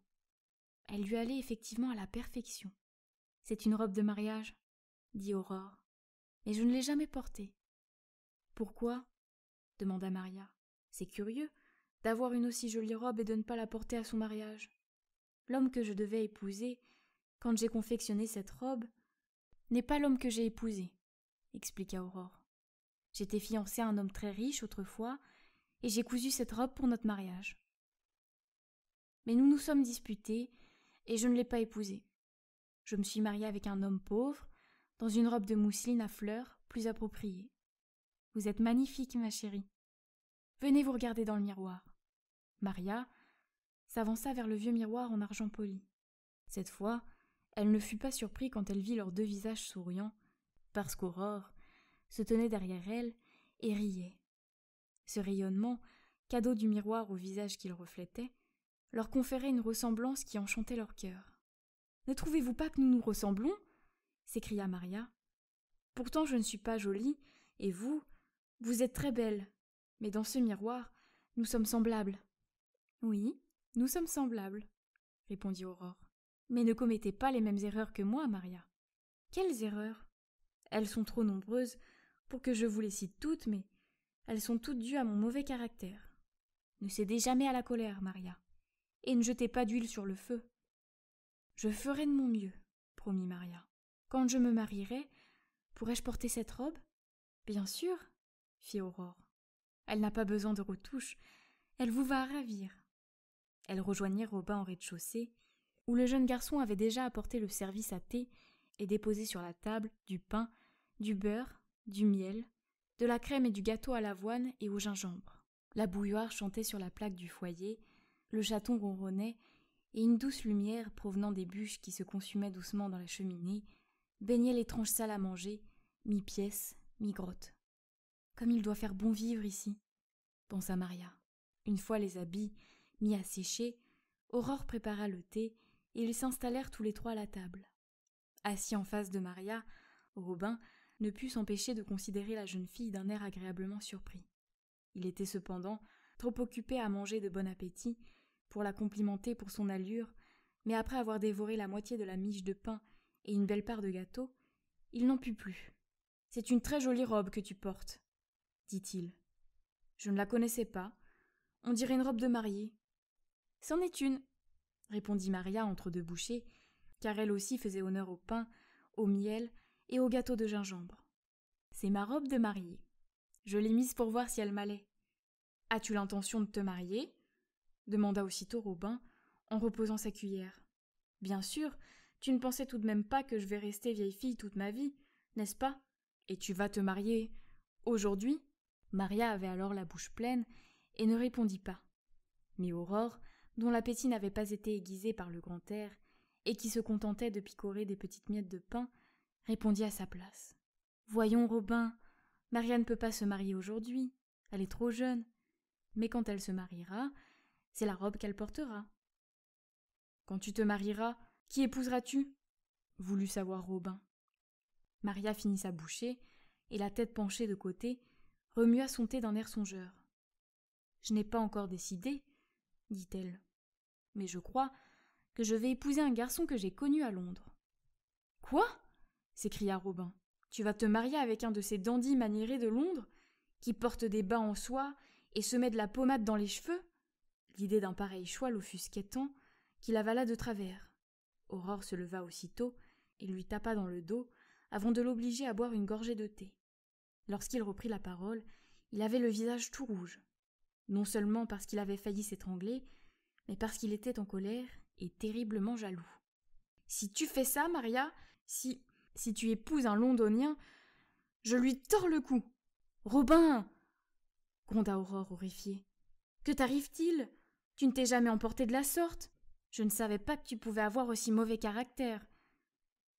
Elle lui allait effectivement à la perfection. C'est une robe de mariage, dit Aurore, mais je ne l'ai jamais portée. Pourquoi demanda Maria. C'est curieux d'avoir une aussi jolie robe et de ne pas la porter à son mariage. L'homme que je devais épouser, quand j'ai confectionné cette robe, n'est pas l'homme que j'ai épousé, expliqua Aurore. J'étais fiancée à un homme très riche autrefois, et j'ai cousu cette robe pour notre mariage. Mais nous nous sommes disputés, et je ne l'ai pas épousé. Je me suis mariée avec un homme pauvre, dans une robe de mousseline à fleurs plus appropriée. Vous êtes magnifique, ma chérie, Venez vous regarder dans le miroir. Maria s'avança vers le vieux miroir en argent poli. Cette fois, elle ne fut pas surprise quand elle vit leurs deux visages souriants, parce qu'Aurore se tenait derrière elle et riait. Ce rayonnement, cadeau du miroir au visage qu'il reflétait, leur conférait une ressemblance qui enchantait leur cœur. Ne trouvez-vous pas que nous nous ressemblons s'écria Maria. Pourtant, je ne suis pas jolie, et vous, vous êtes très belle, mais dans ce miroir, nous sommes semblables. Oui, nous sommes semblables, répondit Aurore. Mais ne commettez pas les mêmes erreurs que moi, Maria. Quelles erreurs Elles sont trop nombreuses pour que je vous les cite toutes, mais elles sont toutes dues à mon mauvais caractère. Ne cédez jamais à la colère, Maria, et ne jetez pas d'huile sur le feu. Je ferai de mon mieux, promit Maria. Quand je me marierai, pourrai-je porter cette robe Bien sûr, fit Aurore. Elle n'a pas besoin de retouches. Elle vous va ravir. Elles rejoignirent Robin au rez-de-chaussée, où le jeune garçon avait déjà apporté le service à thé et déposé sur la table du pain, du beurre, du miel, de la crème et du gâteau à l'avoine et au gingembre. La bouilloire chantait sur la plaque du foyer, le chaton ronronnait, et une douce lumière provenant des bûches qui se consumaient doucement dans la cheminée baignait l'étrange salle à manger, mi-pièce, mi-grotte. Comme il doit faire bon vivre ici, pensa Maria. Une fois les habits mis à sécher, Aurore prépara le thé et ils s'installèrent tous les trois à la table. Assis en face de Maria, Robin ne put s'empêcher de considérer la jeune fille d'un air agréablement surpris. Il était cependant trop occupé à manger de bon appétit pour la complimenter pour son allure, mais après avoir dévoré la moitié de la miche de pain et une belle part de gâteau, il n'en put plus. C'est une très jolie robe que tu portes, dit-il. Je ne la connaissais pas. On dirait une robe de mariée. C'en est une, répondit Maria entre deux bouchées, car elle aussi faisait honneur au pain, au miel et au gâteau de gingembre. C'est ma robe de mariée. Je l'ai mise pour voir si elle m'allait. As-tu l'intention de te marier demanda aussitôt Robin en reposant sa cuillère. Bien sûr, tu ne pensais tout de même pas que je vais rester vieille fille toute ma vie, n'est-ce pas Et tu vas te marier aujourd'hui Maria avait alors la bouche pleine et ne répondit pas. Mais Aurore, dont l'appétit n'avait pas été aiguisé par le grand air, et qui se contentait de picorer des petites miettes de pain, répondit à sa place. Voyons, Robin, Maria ne peut pas se marier aujourd'hui, elle est trop jeune. Mais quand elle se mariera, c'est la robe qu'elle portera. Quand tu te marieras, qui épouseras-tu voulut savoir Robin. Maria finit sa bouchée, et la tête penchée de côté, remua son thé d'un air songeur. Je n'ai pas encore décidé, dit-elle, mais je crois que je vais épouser un garçon que j'ai connu à Londres. Quoi s'écria Robin. Tu vas te marier avec un de ces dandys maniérés de Londres qui porte des bas en soie et se met de la pommade dans les cheveux L'idée d'un pareil choix l'offusquait tant qu'il avala de travers. Aurore se leva aussitôt et lui tapa dans le dos avant de l'obliger à boire une gorgée de thé. Lorsqu'il reprit la parole, il avait le visage tout rouge, non seulement parce qu'il avait failli s'étrangler, mais parce qu'il était en colère et terriblement jaloux. Si tu fais ça, Maria, si si tu épouses un londonien, je lui tords le cou. Robin. gronda Aurore horrifiée. Que t'arrive-t-il Tu ne t'es jamais emporté de la sorte. Je ne savais pas que tu pouvais avoir aussi mauvais caractère.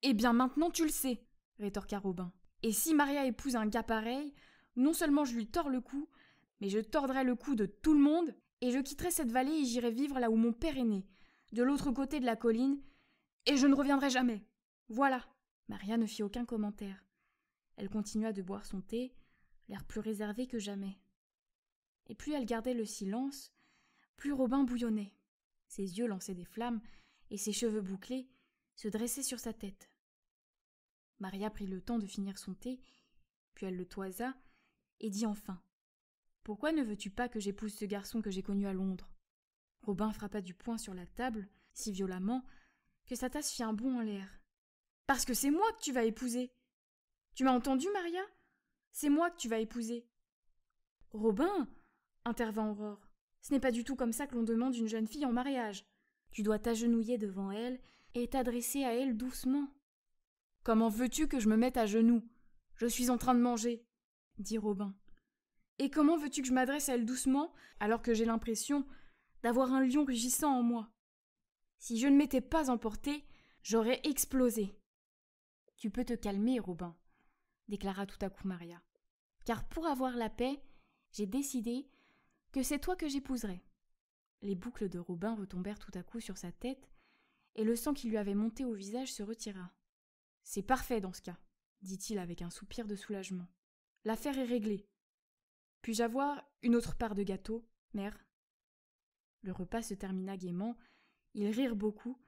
Eh bien maintenant tu le sais, rétorqua Robin. Et si Maria épouse un gars pareil, non seulement je lui tords le cou, mais je tordrai le cou de tout le monde, et je quitterai cette vallée et j'irai vivre là où mon père est né, de l'autre côté de la colline, et je ne reviendrai jamais. Voilà. Maria ne fit aucun commentaire. Elle continua de boire son thé, l'air plus réservé que jamais. Et plus elle gardait le silence, plus Robin bouillonnait. Ses yeux lançaient des flammes, et ses cheveux bouclés se dressaient sur sa tête. Maria prit le temps de finir son thé, puis elle le toisa, et dit enfin Pourquoi ne veux-tu pas que j'épouse ce garçon que j'ai connu à Londres Robin frappa du poing sur la table, si violemment, que sa tasse fit un bond en l'air. Parce que c'est moi que tu vas épouser Tu m'as entendu, Maria C'est moi que tu vas épouser Robin intervint Aurore. Ce n'est pas du tout comme ça que l'on demande une jeune fille en mariage. Tu dois t'agenouiller devant elle et t'adresser à elle doucement, Comment veux-tu que je me mette à genoux Je suis en train de manger, dit Robin. Et comment veux-tu que je m'adresse à elle doucement, alors que j'ai l'impression d'avoir un lion rugissant en moi Si je ne m'étais pas emportée, j'aurais explosé. Tu peux te calmer, Robin, déclara tout à coup Maria. Car pour avoir la paix, j'ai décidé que c'est toi que j'épouserai. Les boucles de Robin retombèrent tout à coup sur sa tête, et le sang qui lui avait monté au visage se retira. C'est parfait dans ce cas, dit-il avec un soupir de soulagement. L'affaire est réglée. Puis-je avoir une autre part de gâteau, mère Le repas se termina gaiement, ils rirent beaucoup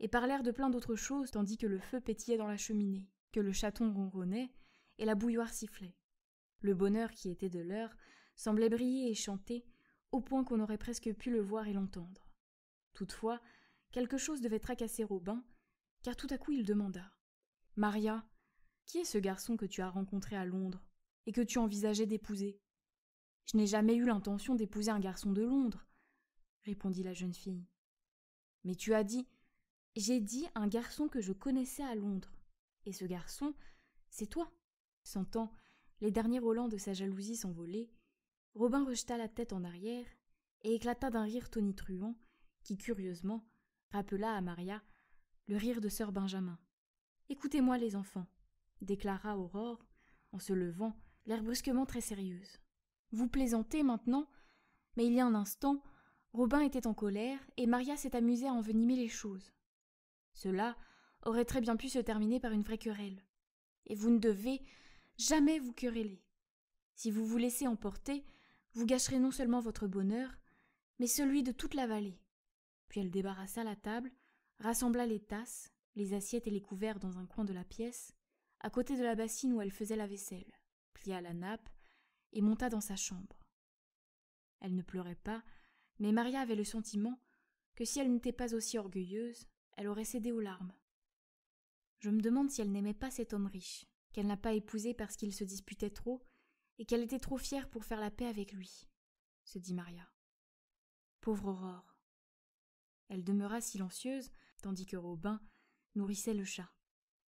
et parlèrent de plein d'autres choses tandis que le feu pétillait dans la cheminée, que le chaton ronronnait et la bouilloire sifflait. Le bonheur qui était de l'heure semblait briller et chanter au point qu'on aurait presque pu le voir et l'entendre. Toutefois, quelque chose devait tracasser Robin, car tout à coup il demanda Maria, qui est ce garçon que tu as rencontré à Londres et que tu envisageais d'épouser Je n'ai jamais eu l'intention d'épouser un garçon de Londres, répondit la jeune fille. Mais tu as dit J'ai dit un garçon que je connaissais à Londres. Et ce garçon, c'est toi. Sentant les derniers relents de sa jalousie s'envoler, Robin rejeta la tête en arrière et éclata d'un rire tonitruant qui, curieusement, rappela à Maria le rire de sir Benjamin écoutez-moi les enfants déclara aurore en se levant l'air brusquement très sérieuse vous plaisantez maintenant mais il y a un instant robin était en colère et maria s'est amusée à envenimer les choses cela aurait très bien pu se terminer par une vraie querelle et vous ne devez jamais vous quereller si vous vous laissez emporter vous gâcherez non seulement votre bonheur mais celui de toute la vallée puis elle débarrassa la table rassembla les tasses les assiettes et les couverts dans un coin de la pièce, à côté de la bassine où elle faisait la vaisselle, plia la nappe et monta dans sa chambre. Elle ne pleurait pas, mais Maria avait le sentiment que si elle n'était pas aussi orgueilleuse, elle aurait cédé aux larmes. Je me demande si elle n'aimait pas cet homme riche, qu'elle n'a pas épousé parce qu'il se disputait trop, et qu'elle était trop fière pour faire la paix avec lui, se dit Maria. Pauvre Aurore. Elle demeura silencieuse, tandis que Robin nourrissait le chat.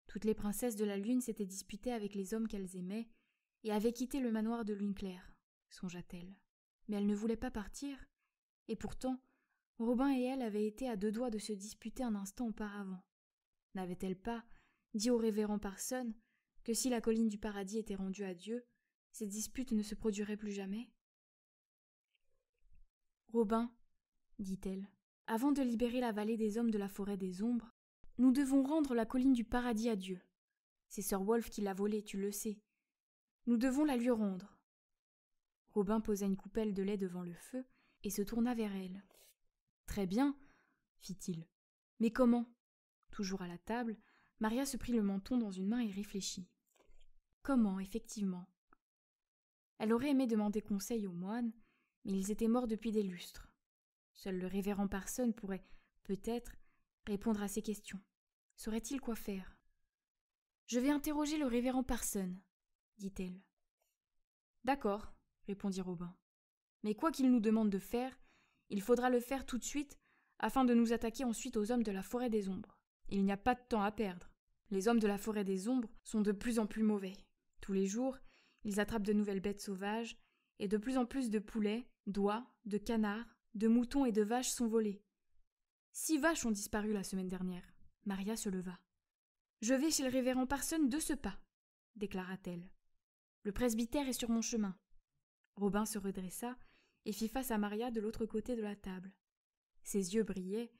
Toutes les princesses de la lune s'étaient disputées avec les hommes qu'elles aimaient et avaient quitté le manoir de lune claire, songea-t-elle. Mais elle ne voulait pas partir, et pourtant, Robin et elle avaient été à deux doigts de se disputer un instant auparavant. N'avait-elle pas dit au révérend Parson que si la colline du paradis était rendue à Dieu, ces disputes ne se produiraient plus jamais Robin, dit-elle, avant de libérer la vallée des hommes de la forêt des ombres, nous devons rendre la colline du paradis à Dieu. C'est Sir Wolf qui l'a volée, tu le sais. Nous devons la lui rendre. Robin posa une coupelle de lait devant le feu et se tourna vers elle. Très bien, fit-il. Mais comment Toujours à la table, Maria se prit le menton dans une main et réfléchit. Comment, effectivement Elle aurait aimé demander conseil aux moines, mais ils étaient morts depuis des lustres. Seul le révérend Parson pourrait, peut-être, Répondre à ses questions. Saurait-il quoi faire Je vais interroger le révérend Parson, dit-elle. D'accord, répondit Robin. Mais quoi qu'il nous demande de faire, il faudra le faire tout de suite afin de nous attaquer ensuite aux hommes de la forêt des ombres. Il n'y a pas de temps à perdre. Les hommes de la forêt des ombres sont de plus en plus mauvais. Tous les jours, ils attrapent de nouvelles bêtes sauvages, et de plus en plus de poulets, d'oies, de canards, de moutons et de vaches sont volés. Six vaches ont disparu la semaine dernière. Maria se leva. Je vais chez le révérend Parson de ce pas, déclara-t-elle. Le presbytère est sur mon chemin. Robin se redressa et fit face à Maria de l'autre côté de la table. Ses yeux brillaient,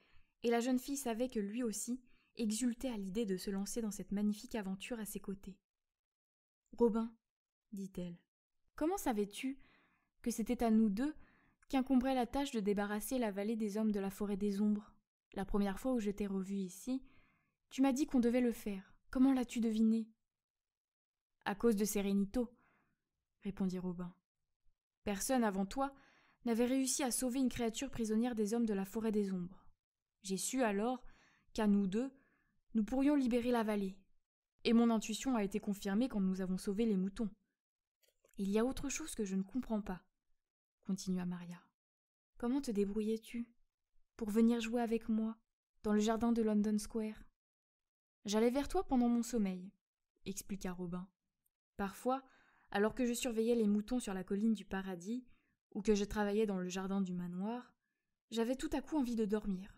et la jeune fille savait que lui aussi exultait à l'idée de se lancer dans cette magnifique aventure à ses côtés. Robin, dit-elle, comment savais-tu que c'était à nous deux qu'incombrait la tâche de débarrasser la vallée des hommes de la forêt des ombres la première fois où je t'ai revu ici, tu m'as dit qu'on devait le faire. Comment l'as-tu deviné À cause de Sérénito, répondit Robin. Personne avant toi n'avait réussi à sauver une créature prisonnière des hommes de la forêt des ombres. J'ai su alors qu'à nous deux, nous pourrions libérer la vallée. Et mon intuition a été confirmée quand nous avons sauvé les moutons. Il y a autre chose que je ne comprends pas, continua Maria. Comment te débrouillais-tu pour venir jouer avec moi dans le jardin de London Square. J'allais vers toi pendant mon sommeil, expliqua Robin. Parfois, alors que je surveillais les moutons sur la colline du paradis, ou que je travaillais dans le jardin du manoir, j'avais tout à coup envie de dormir.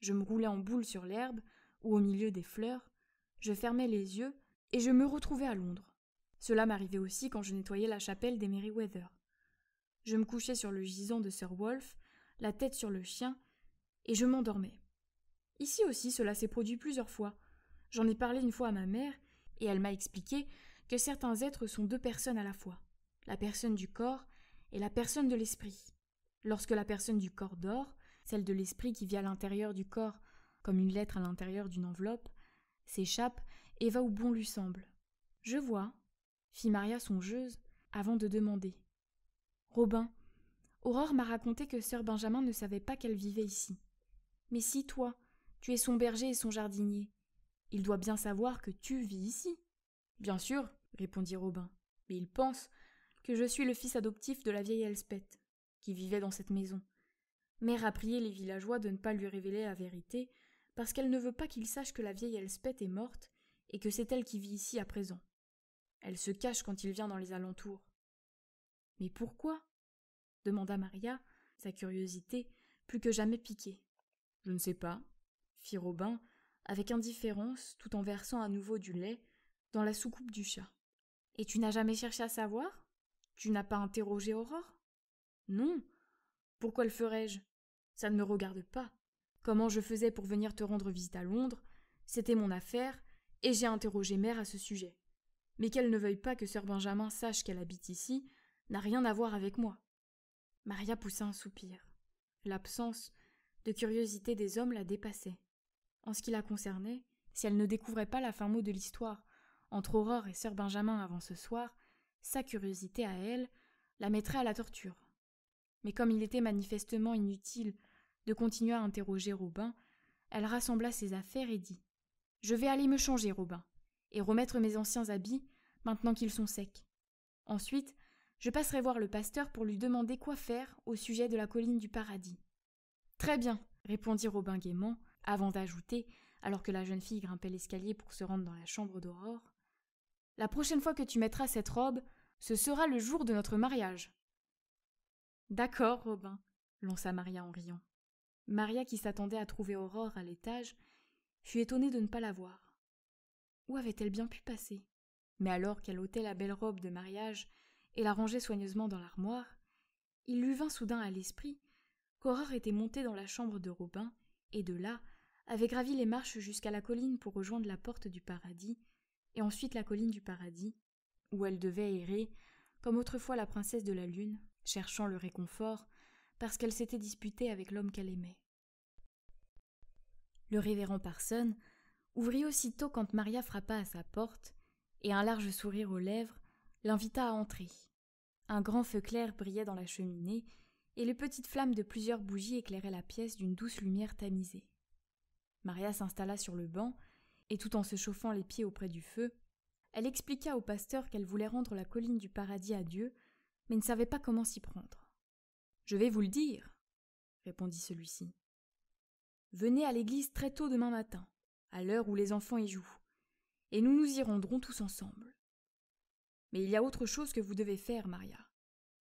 Je me roulais en boule sur l'herbe, ou au milieu des fleurs, je fermais les yeux, et je me retrouvais à Londres. Cela m'arrivait aussi quand je nettoyais la chapelle des Merryweather. Je me couchais sur le gisant de Sir Wolfe, la tête sur le chien, et je m'endormais. Ici aussi, cela s'est produit plusieurs fois. J'en ai parlé une fois à ma mère, et elle m'a expliqué que certains êtres sont deux personnes à la fois, la personne du corps et la personne de l'esprit. Lorsque la personne du corps dort, celle de l'esprit qui vit à l'intérieur du corps, comme une lettre à l'intérieur d'une enveloppe, s'échappe et va où bon lui semble. Je vois, fit Maria songeuse, avant de demander. Robin, Aurore m'a raconté que sœur Benjamin ne savait pas qu'elle vivait ici. Mais si toi, tu es son berger et son jardinier, il doit bien savoir que tu vis ici. Bien sûr, répondit Robin, mais il pense que je suis le fils adoptif de la vieille Elspeth, qui vivait dans cette maison. Mère a prié les villageois de ne pas lui révéler la vérité, parce qu'elle ne veut pas qu'il sache que la vieille Elspeth est morte et que c'est elle qui vit ici à présent. Elle se cache quand il vient dans les alentours. Mais pourquoi demanda Maria, sa curiosité plus que jamais piquée. Je ne sais pas, fit Robin, avec indifférence, tout en versant à nouveau du lait dans la soucoupe du chat. Et tu n'as jamais cherché à savoir Tu n'as pas interrogé Aurore Non. Pourquoi le ferais-je Ça ne me regarde pas. Comment je faisais pour venir te rendre visite à Londres, c'était mon affaire, et j'ai interrogé mère à ce sujet. Mais qu'elle ne veuille pas que Sir Benjamin sache qu'elle habite ici n'a rien à voir avec moi. Maria poussa un soupir. L'absence de curiosité des hommes la dépassait. En ce qui la concernait, si elle ne découvrait pas la fin mot de l'histoire entre Aurore et Sir Benjamin avant ce soir, sa curiosité à elle la mettrait à la torture. Mais comme il était manifestement inutile de continuer à interroger Robin, elle rassembla ses affaires et dit Je vais aller me changer, Robin, et remettre mes anciens habits maintenant qu'ils sont secs. Ensuite, je passerai voir le pasteur pour lui demander quoi faire au sujet de la colline du paradis. Très bien, répondit Robin gaiement, avant d'ajouter, alors que la jeune fille grimpait l'escalier pour se rendre dans la chambre d'Aurore. La prochaine fois que tu mettras cette robe, ce sera le jour de notre mariage. D'accord, Robin, lança Maria en riant. Maria, qui s'attendait à trouver Aurore à l'étage, fut étonnée de ne pas la voir. Où avait-elle bien pu passer Mais alors qu'elle ôtait la belle robe de mariage et la rangeait soigneusement dans l'armoire, il lui vint soudain à l'esprit qu'Aurore était montée dans la chambre de Robin, et de là avait gravi les marches jusqu'à la colline pour rejoindre la porte du paradis, et ensuite la colline du paradis, où elle devait errer, comme autrefois la princesse de la lune, cherchant le réconfort, parce qu'elle s'était disputée avec l'homme qu'elle aimait. Le révérend Parson ouvrit aussitôt quand Maria frappa à sa porte, et un large sourire aux lèvres, l'invita à entrer. Un grand feu clair brillait dans la cheminée, et les petites flammes de plusieurs bougies éclairaient la pièce d'une douce lumière tamisée. Maria s'installa sur le banc, et tout en se chauffant les pieds auprès du feu, elle expliqua au pasteur qu'elle voulait rendre la colline du paradis à Dieu, mais ne savait pas comment s'y prendre. Je vais vous le dire, répondit celui-ci. Venez à l'église très tôt demain matin, à l'heure où les enfants y jouent, et nous nous y rendrons tous ensemble. Mais il y a autre chose que vous devez faire, Maria,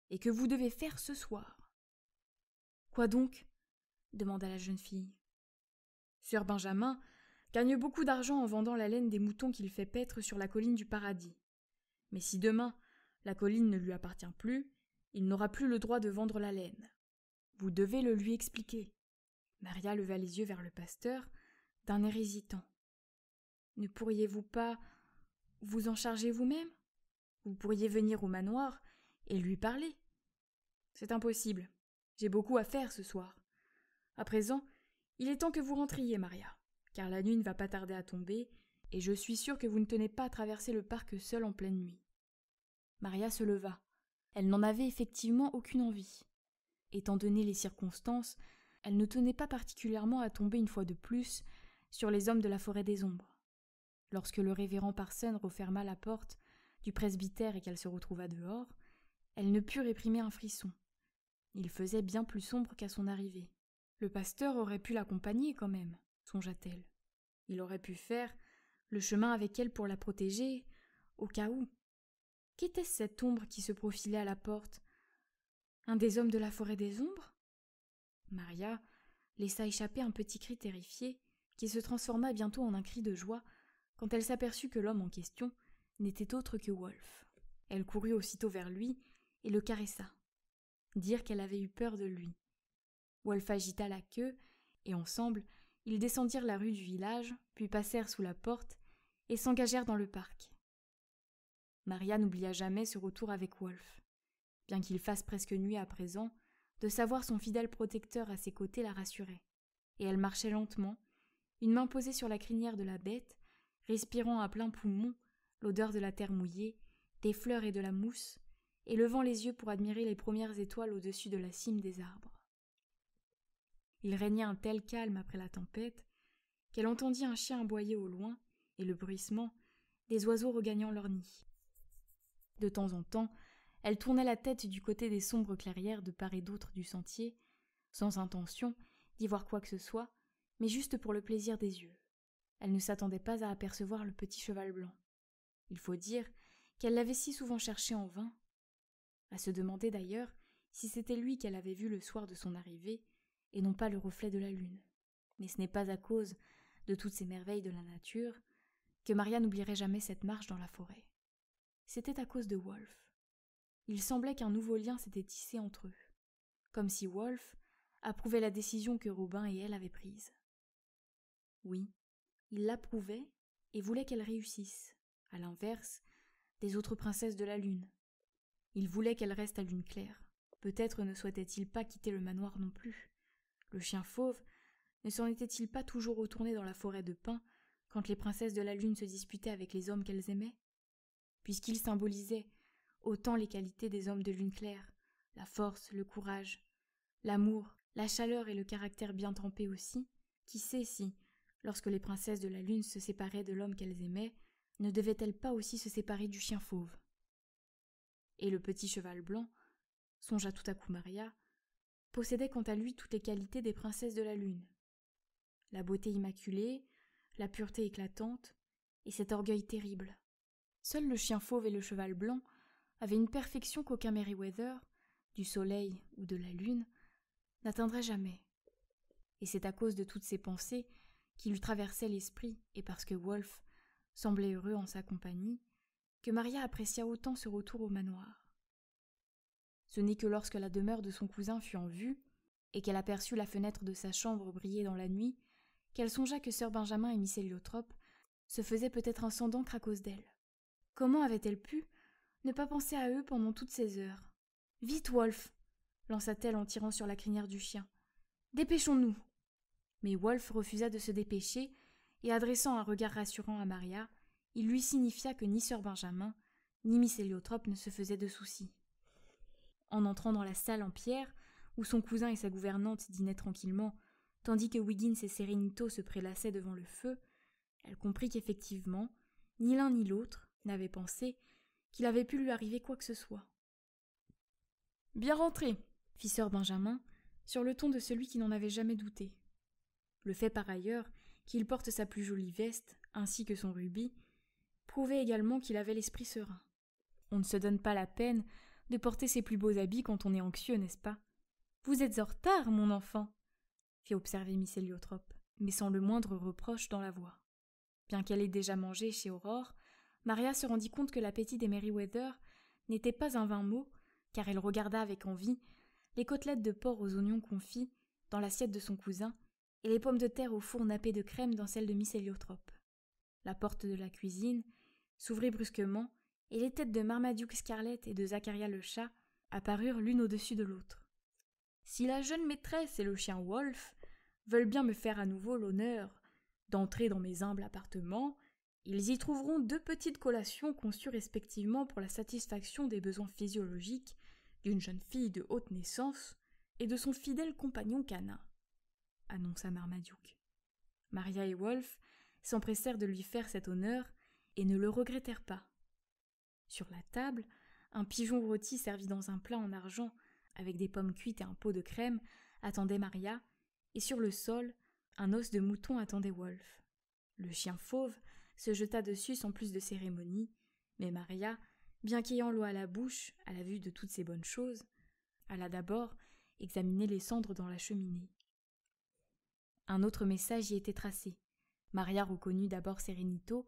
et que vous devez faire ce soir. Quoi donc demanda la jeune fille. Sir Benjamin gagne beaucoup d'argent en vendant la laine des moutons qu'il fait paître sur la colline du paradis. Mais si demain la colline ne lui appartient plus, il n'aura plus le droit de vendre la laine. Vous devez le lui expliquer. Maria leva les yeux vers le pasteur, d'un air hésitant. Ne pourriez vous pas vous en charger vous même? Vous pourriez venir au manoir et lui parler. C'est impossible. J'ai beaucoup à faire ce soir. À présent, il est temps que vous rentriez, Maria, car la nuit ne va pas tarder à tomber, et je suis sûre que vous ne tenez pas à traverser le parc seule en pleine nuit. Maria se leva. Elle n'en avait effectivement aucune envie. Étant donné les circonstances, elle ne tenait pas particulièrement à tomber une fois de plus sur les hommes de la forêt des ombres. Lorsque le révérend Parson referma la porte, du presbytère et qu'elle se retrouva dehors, elle ne put réprimer un frisson. Il faisait bien plus sombre qu'à son arrivée. Le pasteur aurait pu l'accompagner quand même, songea-t-elle. Il aurait pu faire le chemin avec elle pour la protéger, au cas où. Qu'était-ce cette ombre qui se profilait à la porte Un des hommes de la forêt des ombres Maria laissa échapper un petit cri terrifié qui se transforma bientôt en un cri de joie quand elle s'aperçut que l'homme en question n'était autre que Wolf. Elle courut aussitôt vers lui et le caressa. Dire qu'elle avait eu peur de lui. Wolf agita la queue, et ensemble, ils descendirent la rue du village, puis passèrent sous la porte et s'engagèrent dans le parc. Maria n'oublia jamais ce retour avec Wolf. Bien qu'il fasse presque nuit à présent, de savoir son fidèle protecteur à ses côtés la rassurait. Et elle marchait lentement, une main posée sur la crinière de la bête, respirant à plein poumon l'odeur de la terre mouillée, des fleurs et de la mousse, et levant les yeux pour admirer les premières étoiles au-dessus de la cime des arbres. Il régnait un tel calme après la tempête qu'elle entendit un chien aboyer au loin et le bruissement des oiseaux regagnant leur nid. De temps en temps, elle tournait la tête du côté des sombres clairières de part et d'autre du sentier, sans intention d'y voir quoi que ce soit, mais juste pour le plaisir des yeux. Elle ne s'attendait pas à apercevoir le petit cheval blanc. Il faut dire qu'elle l'avait si souvent cherché en vain. À se demander d'ailleurs si c'était lui qu'elle avait vu le soir de son arrivée, et non pas le reflet de la lune. Mais ce n'est pas à cause de toutes ces merveilles de la nature que Maria n'oublierait jamais cette marche dans la forêt. C'était à cause de Wolf. Il semblait qu'un nouveau lien s'était tissé entre eux, comme si Wolf approuvait la décision que Robin et elle avaient prise. Oui, il l'approuvait et voulait qu'elle réussisse à l'inverse, des autres princesses de la lune. Il voulait qu'elle reste à lune claire. Peut-être ne souhaitait-il pas quitter le manoir non plus. Le chien fauve ne s'en était-il pas toujours retourné dans la forêt de pins quand les princesses de la lune se disputaient avec les hommes qu'elles aimaient Puisqu'il symbolisait autant les qualités des hommes de lune claire, la force, le courage, l'amour, la chaleur et le caractère bien trempé aussi, qui sait si, lorsque les princesses de la lune se séparaient de l'homme qu'elles aimaient, ne devait-elle pas aussi se séparer du chien fauve Et le petit cheval blanc, songea tout à coup Maria, possédait quant à lui toutes les qualités des princesses de la lune. La beauté immaculée, la pureté éclatante, et cet orgueil terrible. Seul le chien fauve et le cheval blanc avaient une perfection qu'aucun Merryweather, du soleil ou de la lune, n'atteindrait jamais. Et c'est à cause de toutes ces pensées qui lui traversaient l'esprit, et parce que Wolf semblait heureux en sa compagnie, que Maria apprécia autant ce retour au manoir. Ce n'est que lorsque la demeure de son cousin fut en vue, et qu'elle aperçut la fenêtre de sa chambre briller dans la nuit, qu'elle songea que sir Benjamin et Miss Héliotrope se faisaient peut-être un sang d'encre à cause d'elle. Comment avait-elle pu ne pas penser à eux pendant toutes ces heures Vite, Wolf lança-t-elle en tirant sur la crinière du chien. Dépêchons-nous Mais Wolf refusa de se dépêcher et adressant un regard rassurant à Maria, il lui signifia que ni Sir Benjamin, ni Miss Héliotrope ne se faisaient de soucis. En entrant dans la salle en pierre, où son cousin et sa gouvernante dînaient tranquillement, tandis que Wiggins et Serenito se prélassaient devant le feu, elle comprit qu'effectivement, ni l'un ni l'autre n'avaient pensé qu'il avait pu lui arriver quoi que ce soit. Bien rentré, fit sœur Benjamin, sur le ton de celui qui n'en avait jamais douté. Le fait par ailleurs qu'il porte sa plus jolie veste, ainsi que son rubis, prouvait également qu'il avait l'esprit serein. On ne se donne pas la peine de porter ses plus beaux habits quand on est anxieux, n'est-ce pas Vous êtes en retard, mon enfant fit observer Miss Elliotrope mais sans le moindre reproche dans la voix. Bien qu'elle ait déjà mangé chez Aurore, Maria se rendit compte que l'appétit des Merryweather n'était pas un vain mot, car elle regarda avec envie les côtelettes de porc aux oignons confits dans l'assiette de son cousin et les pommes de terre au four nappées de crème dans celle de Miss La porte de la cuisine s'ouvrit brusquement, et les têtes de Marmaduke Scarlett et de Zacharia le chat apparurent l'une au-dessus de l'autre. Si la jeune maîtresse et le chien Wolf veulent bien me faire à nouveau l'honneur d'entrer dans mes humbles appartements, ils y trouveront deux petites collations conçues respectivement pour la satisfaction des besoins physiologiques d'une jeune fille de haute naissance et de son fidèle compagnon canin annonça Marmaduke. Maria et Wolf s'empressèrent de lui faire cet honneur et ne le regrettèrent pas. Sur la table, un pigeon rôti servi dans un plat en argent, avec des pommes cuites et un pot de crème, attendait Maria, et sur le sol, un os de mouton attendait Wolf. Le chien fauve se jeta dessus sans plus de cérémonie, mais Maria, bien qu'ayant l'eau à la bouche à la vue de toutes ces bonnes choses, alla d'abord examiner les cendres dans la cheminée. Un autre message y était tracé. Maria reconnut d'abord Serenito,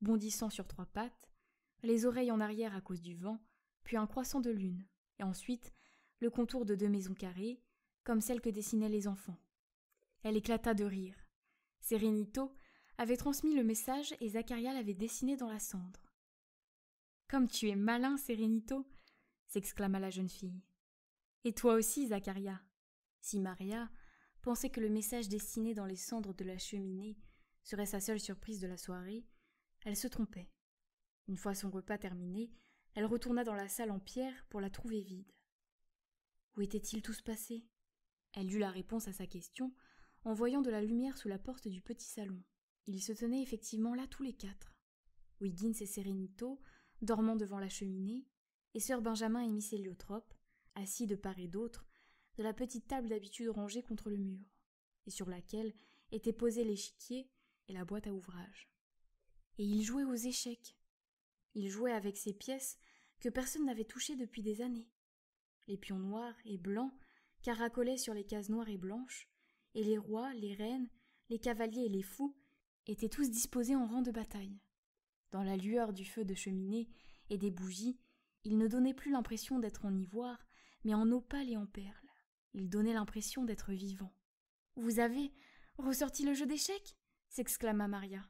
bondissant sur trois pattes, les oreilles en arrière à cause du vent, puis un croissant de lune, et ensuite le contour de deux maisons carrées, comme celles que dessinaient les enfants. Elle éclata de rire. Serenito avait transmis le message et Zacharia l'avait dessiné dans la cendre. Comme tu es malin, Serenito s'exclama la jeune fille. Et toi aussi, Zacharia. Si Maria pensait que le message destiné dans les cendres de la cheminée serait sa seule surprise de la soirée, elle se trompait. Une fois son repas terminé, elle retourna dans la salle en pierre pour la trouver vide. Où étaient-ils tous passés Elle eut la réponse à sa question en voyant de la lumière sous la porte du petit salon. Ils se tenaient effectivement là tous les quatre. Wiggins et Serenito, dormant devant la cheminée, et sœur Benjamin et Miss Héliotrope, assis de part et d'autre, de la petite table d'habitude rangée contre le mur, et sur laquelle étaient posés l'échiquier et la boîte à ouvrage. Et il jouait aux échecs. Il jouait avec ces pièces que personne n'avait touchées depuis des années. Les pions noirs et blancs caracolaient sur les cases noires et blanches, et les rois, les reines, les cavaliers et les fous étaient tous disposés en rang de bataille. Dans la lueur du feu de cheminée et des bougies, il ne donnait plus l'impression d'être en ivoire, mais en opale et en perles. Il donnait l'impression d'être vivant. Vous avez ressorti le jeu d'échecs s'exclama Maria.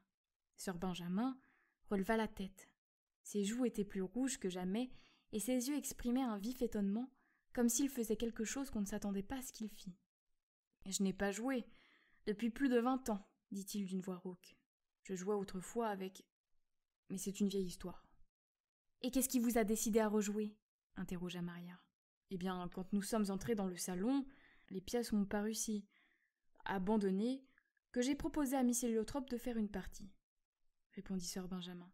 Sir Benjamin releva la tête. Ses joues étaient plus rouges que jamais et ses yeux exprimaient un vif étonnement, comme s'il faisait quelque chose qu'on ne s'attendait pas à ce qu'il fît. Je n'ai pas joué depuis plus de vingt ans, dit-il d'une voix rauque. Je jouais autrefois avec. Mais c'est une vieille histoire. Et qu'est-ce qui vous a décidé à rejouer interrogea Maria. Eh bien, quand nous sommes entrés dans le salon, les pièces m'ont paru si abandonnées que j'ai proposé à Miss Héliotrope de faire une partie, répondit Sir Benjamin.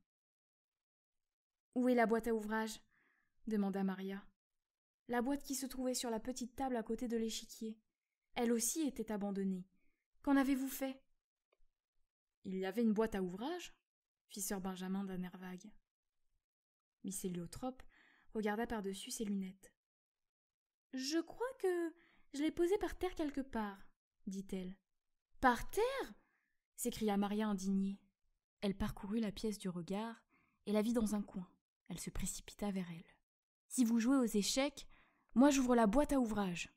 Où est la boîte à ouvrage demanda Maria. La boîte qui se trouvait sur la petite table à côté de l'échiquier. Elle aussi était abandonnée. Qu'en avez-vous fait Il y avait une boîte à ouvrage fit Sir Benjamin d'un air vague. Miss Héliotrope regarda par-dessus ses lunettes. Je crois que je l'ai posé par terre quelque part, dit-elle. Par terre s'écria Maria indignée. Elle parcourut la pièce du regard et la vit dans un coin. Elle se précipita vers elle. Si vous jouez aux échecs, moi j'ouvre la boîte à ouvrage,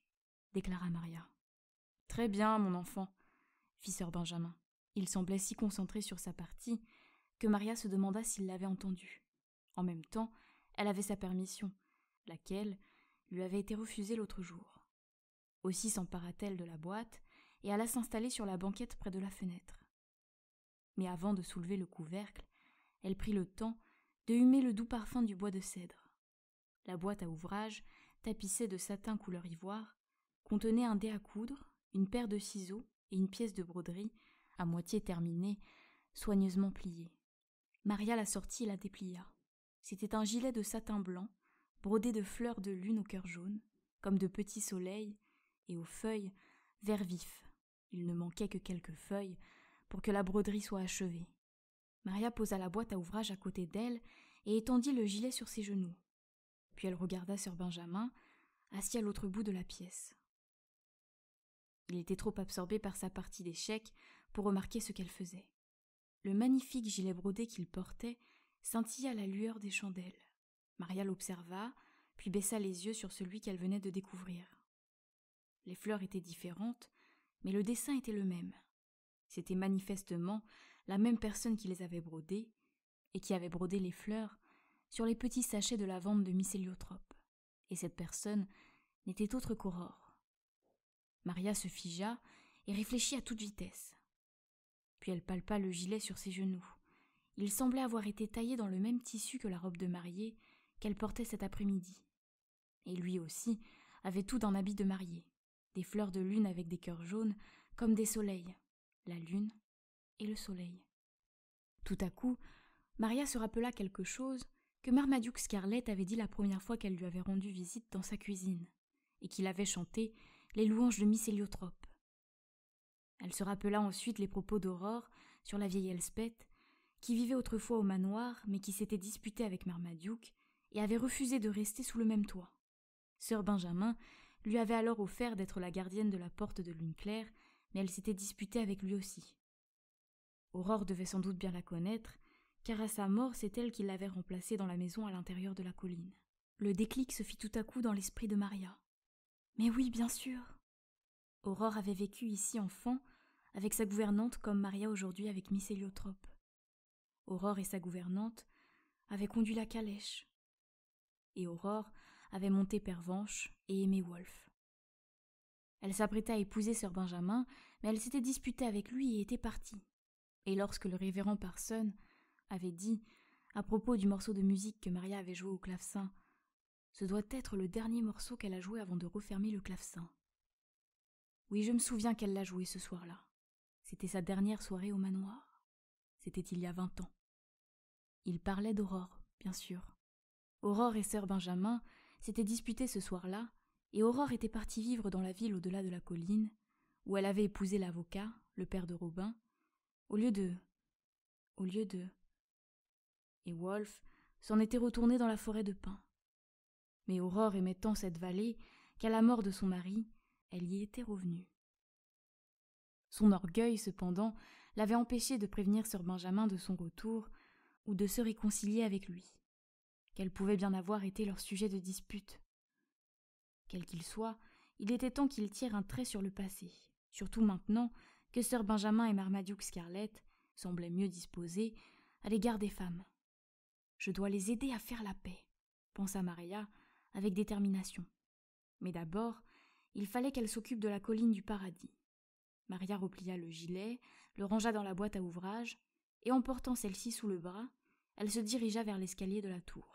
déclara Maria. Très bien, mon enfant, fit sir Benjamin. Il semblait si concentré sur sa partie que Maria se demanda s'il l'avait entendue. En même temps, elle avait sa permission, laquelle, lui avait été refusée l'autre jour. Aussi s'empara-t-elle de la boîte et alla s'installer sur la banquette près de la fenêtre. Mais avant de soulever le couvercle, elle prit le temps de humer le doux parfum du bois de cèdre. La boîte à ouvrage, tapissée de satin couleur ivoire, contenait un dé à coudre, une paire de ciseaux et une pièce de broderie, à moitié terminée, soigneusement pliée. Maria la sortit et la déplia. C'était un gilet de satin blanc, brodée de fleurs de lune au cœur jaune, comme de petits soleils, et aux feuilles vert vif. Il ne manquait que quelques feuilles pour que la broderie soit achevée. Maria posa la boîte à ouvrage à côté d'elle et étendit le gilet sur ses genoux. Puis elle regarda sur Benjamin, assis à l'autre bout de la pièce. Il était trop absorbé par sa partie d'échecs pour remarquer ce qu'elle faisait. Le magnifique gilet brodé qu'il portait scintilla à la lueur des chandelles. Maria l'observa, puis baissa les yeux sur celui qu'elle venait de découvrir. Les fleurs étaient différentes, mais le dessin était le même. C'était manifestement la même personne qui les avait brodées, et qui avait brodé les fleurs sur les petits sachets de la vente de mycéliotrope. Et cette personne n'était autre qu'Aurore. Maria se figea et réfléchit à toute vitesse. Puis elle palpa le gilet sur ses genoux. Il semblait avoir été taillé dans le même tissu que la robe de mariée, qu'elle portait cet après-midi. Et lui aussi avait tout dans habit de mariée, des fleurs de lune avec des cœurs jaunes, comme des soleils, la lune et le soleil. Tout à coup, Maria se rappela quelque chose que Marmaduke Scarlett avait dit la première fois qu'elle lui avait rendu visite dans sa cuisine, et qu'il avait chanté les louanges de Miss Elle se rappela ensuite les propos d'Aurore sur la vieille Elspeth, qui vivait autrefois au manoir, mais qui s'était disputée avec Marmaduke et avait refusé de rester sous le même toit. Sœur Benjamin lui avait alors offert d'être la gardienne de la porte de lune claire, mais elle s'était disputée avec lui aussi. Aurore devait sans doute bien la connaître, car à sa mort c'est elle qui l'avait remplacée dans la maison à l'intérieur de la colline. Le déclic se fit tout à coup dans l'esprit de Maria. Mais oui, bien sûr. Aurore avait vécu ici enfant, avec sa gouvernante comme Maria aujourd'hui avec Miss Héliotrope. Aurore et sa gouvernante avaient conduit la calèche, et Aurore avait monté Pervenche et aimé Wolfe. Elle s'apprêta à épouser Sir Benjamin, mais elle s'était disputée avec lui et était partie. Et lorsque le révérend Parson avait dit, à propos du morceau de musique que Maria avait joué au clavecin, ce doit être le dernier morceau qu'elle a joué avant de refermer le clavecin. Oui, je me souviens qu'elle l'a joué ce soir-là. C'était sa dernière soirée au manoir. C'était il y a vingt ans. Il parlait d'Aurore, bien sûr. Aurore et sœur Benjamin s'étaient disputés ce soir-là, et Aurore était partie vivre dans la ville au-delà de la colline, où elle avait épousé l'avocat, le père de Robin, au lieu de. au lieu de. Et Wolf s'en était retourné dans la forêt de pins. Mais Aurore aimait tant cette vallée qu'à la mort de son mari, elle y était revenue. Son orgueil, cependant, l'avait empêché de prévenir Sir Benjamin de son retour ou de se réconcilier avec lui quel pouvait bien avoir été leur sujet de dispute. Quel qu'il soit, il était temps qu'ils tirent un trait sur le passé, surtout maintenant que Sir Benjamin et Marmaduke Scarlett semblaient mieux disposés à l'égard des femmes. Je dois les aider à faire la paix, pensa Maria avec détermination. Mais d'abord, il fallait qu'elle s'occupe de la colline du paradis. Maria replia le gilet, le rangea dans la boîte à ouvrage, et en portant celle-ci sous le bras, elle se dirigea vers l'escalier de la tour.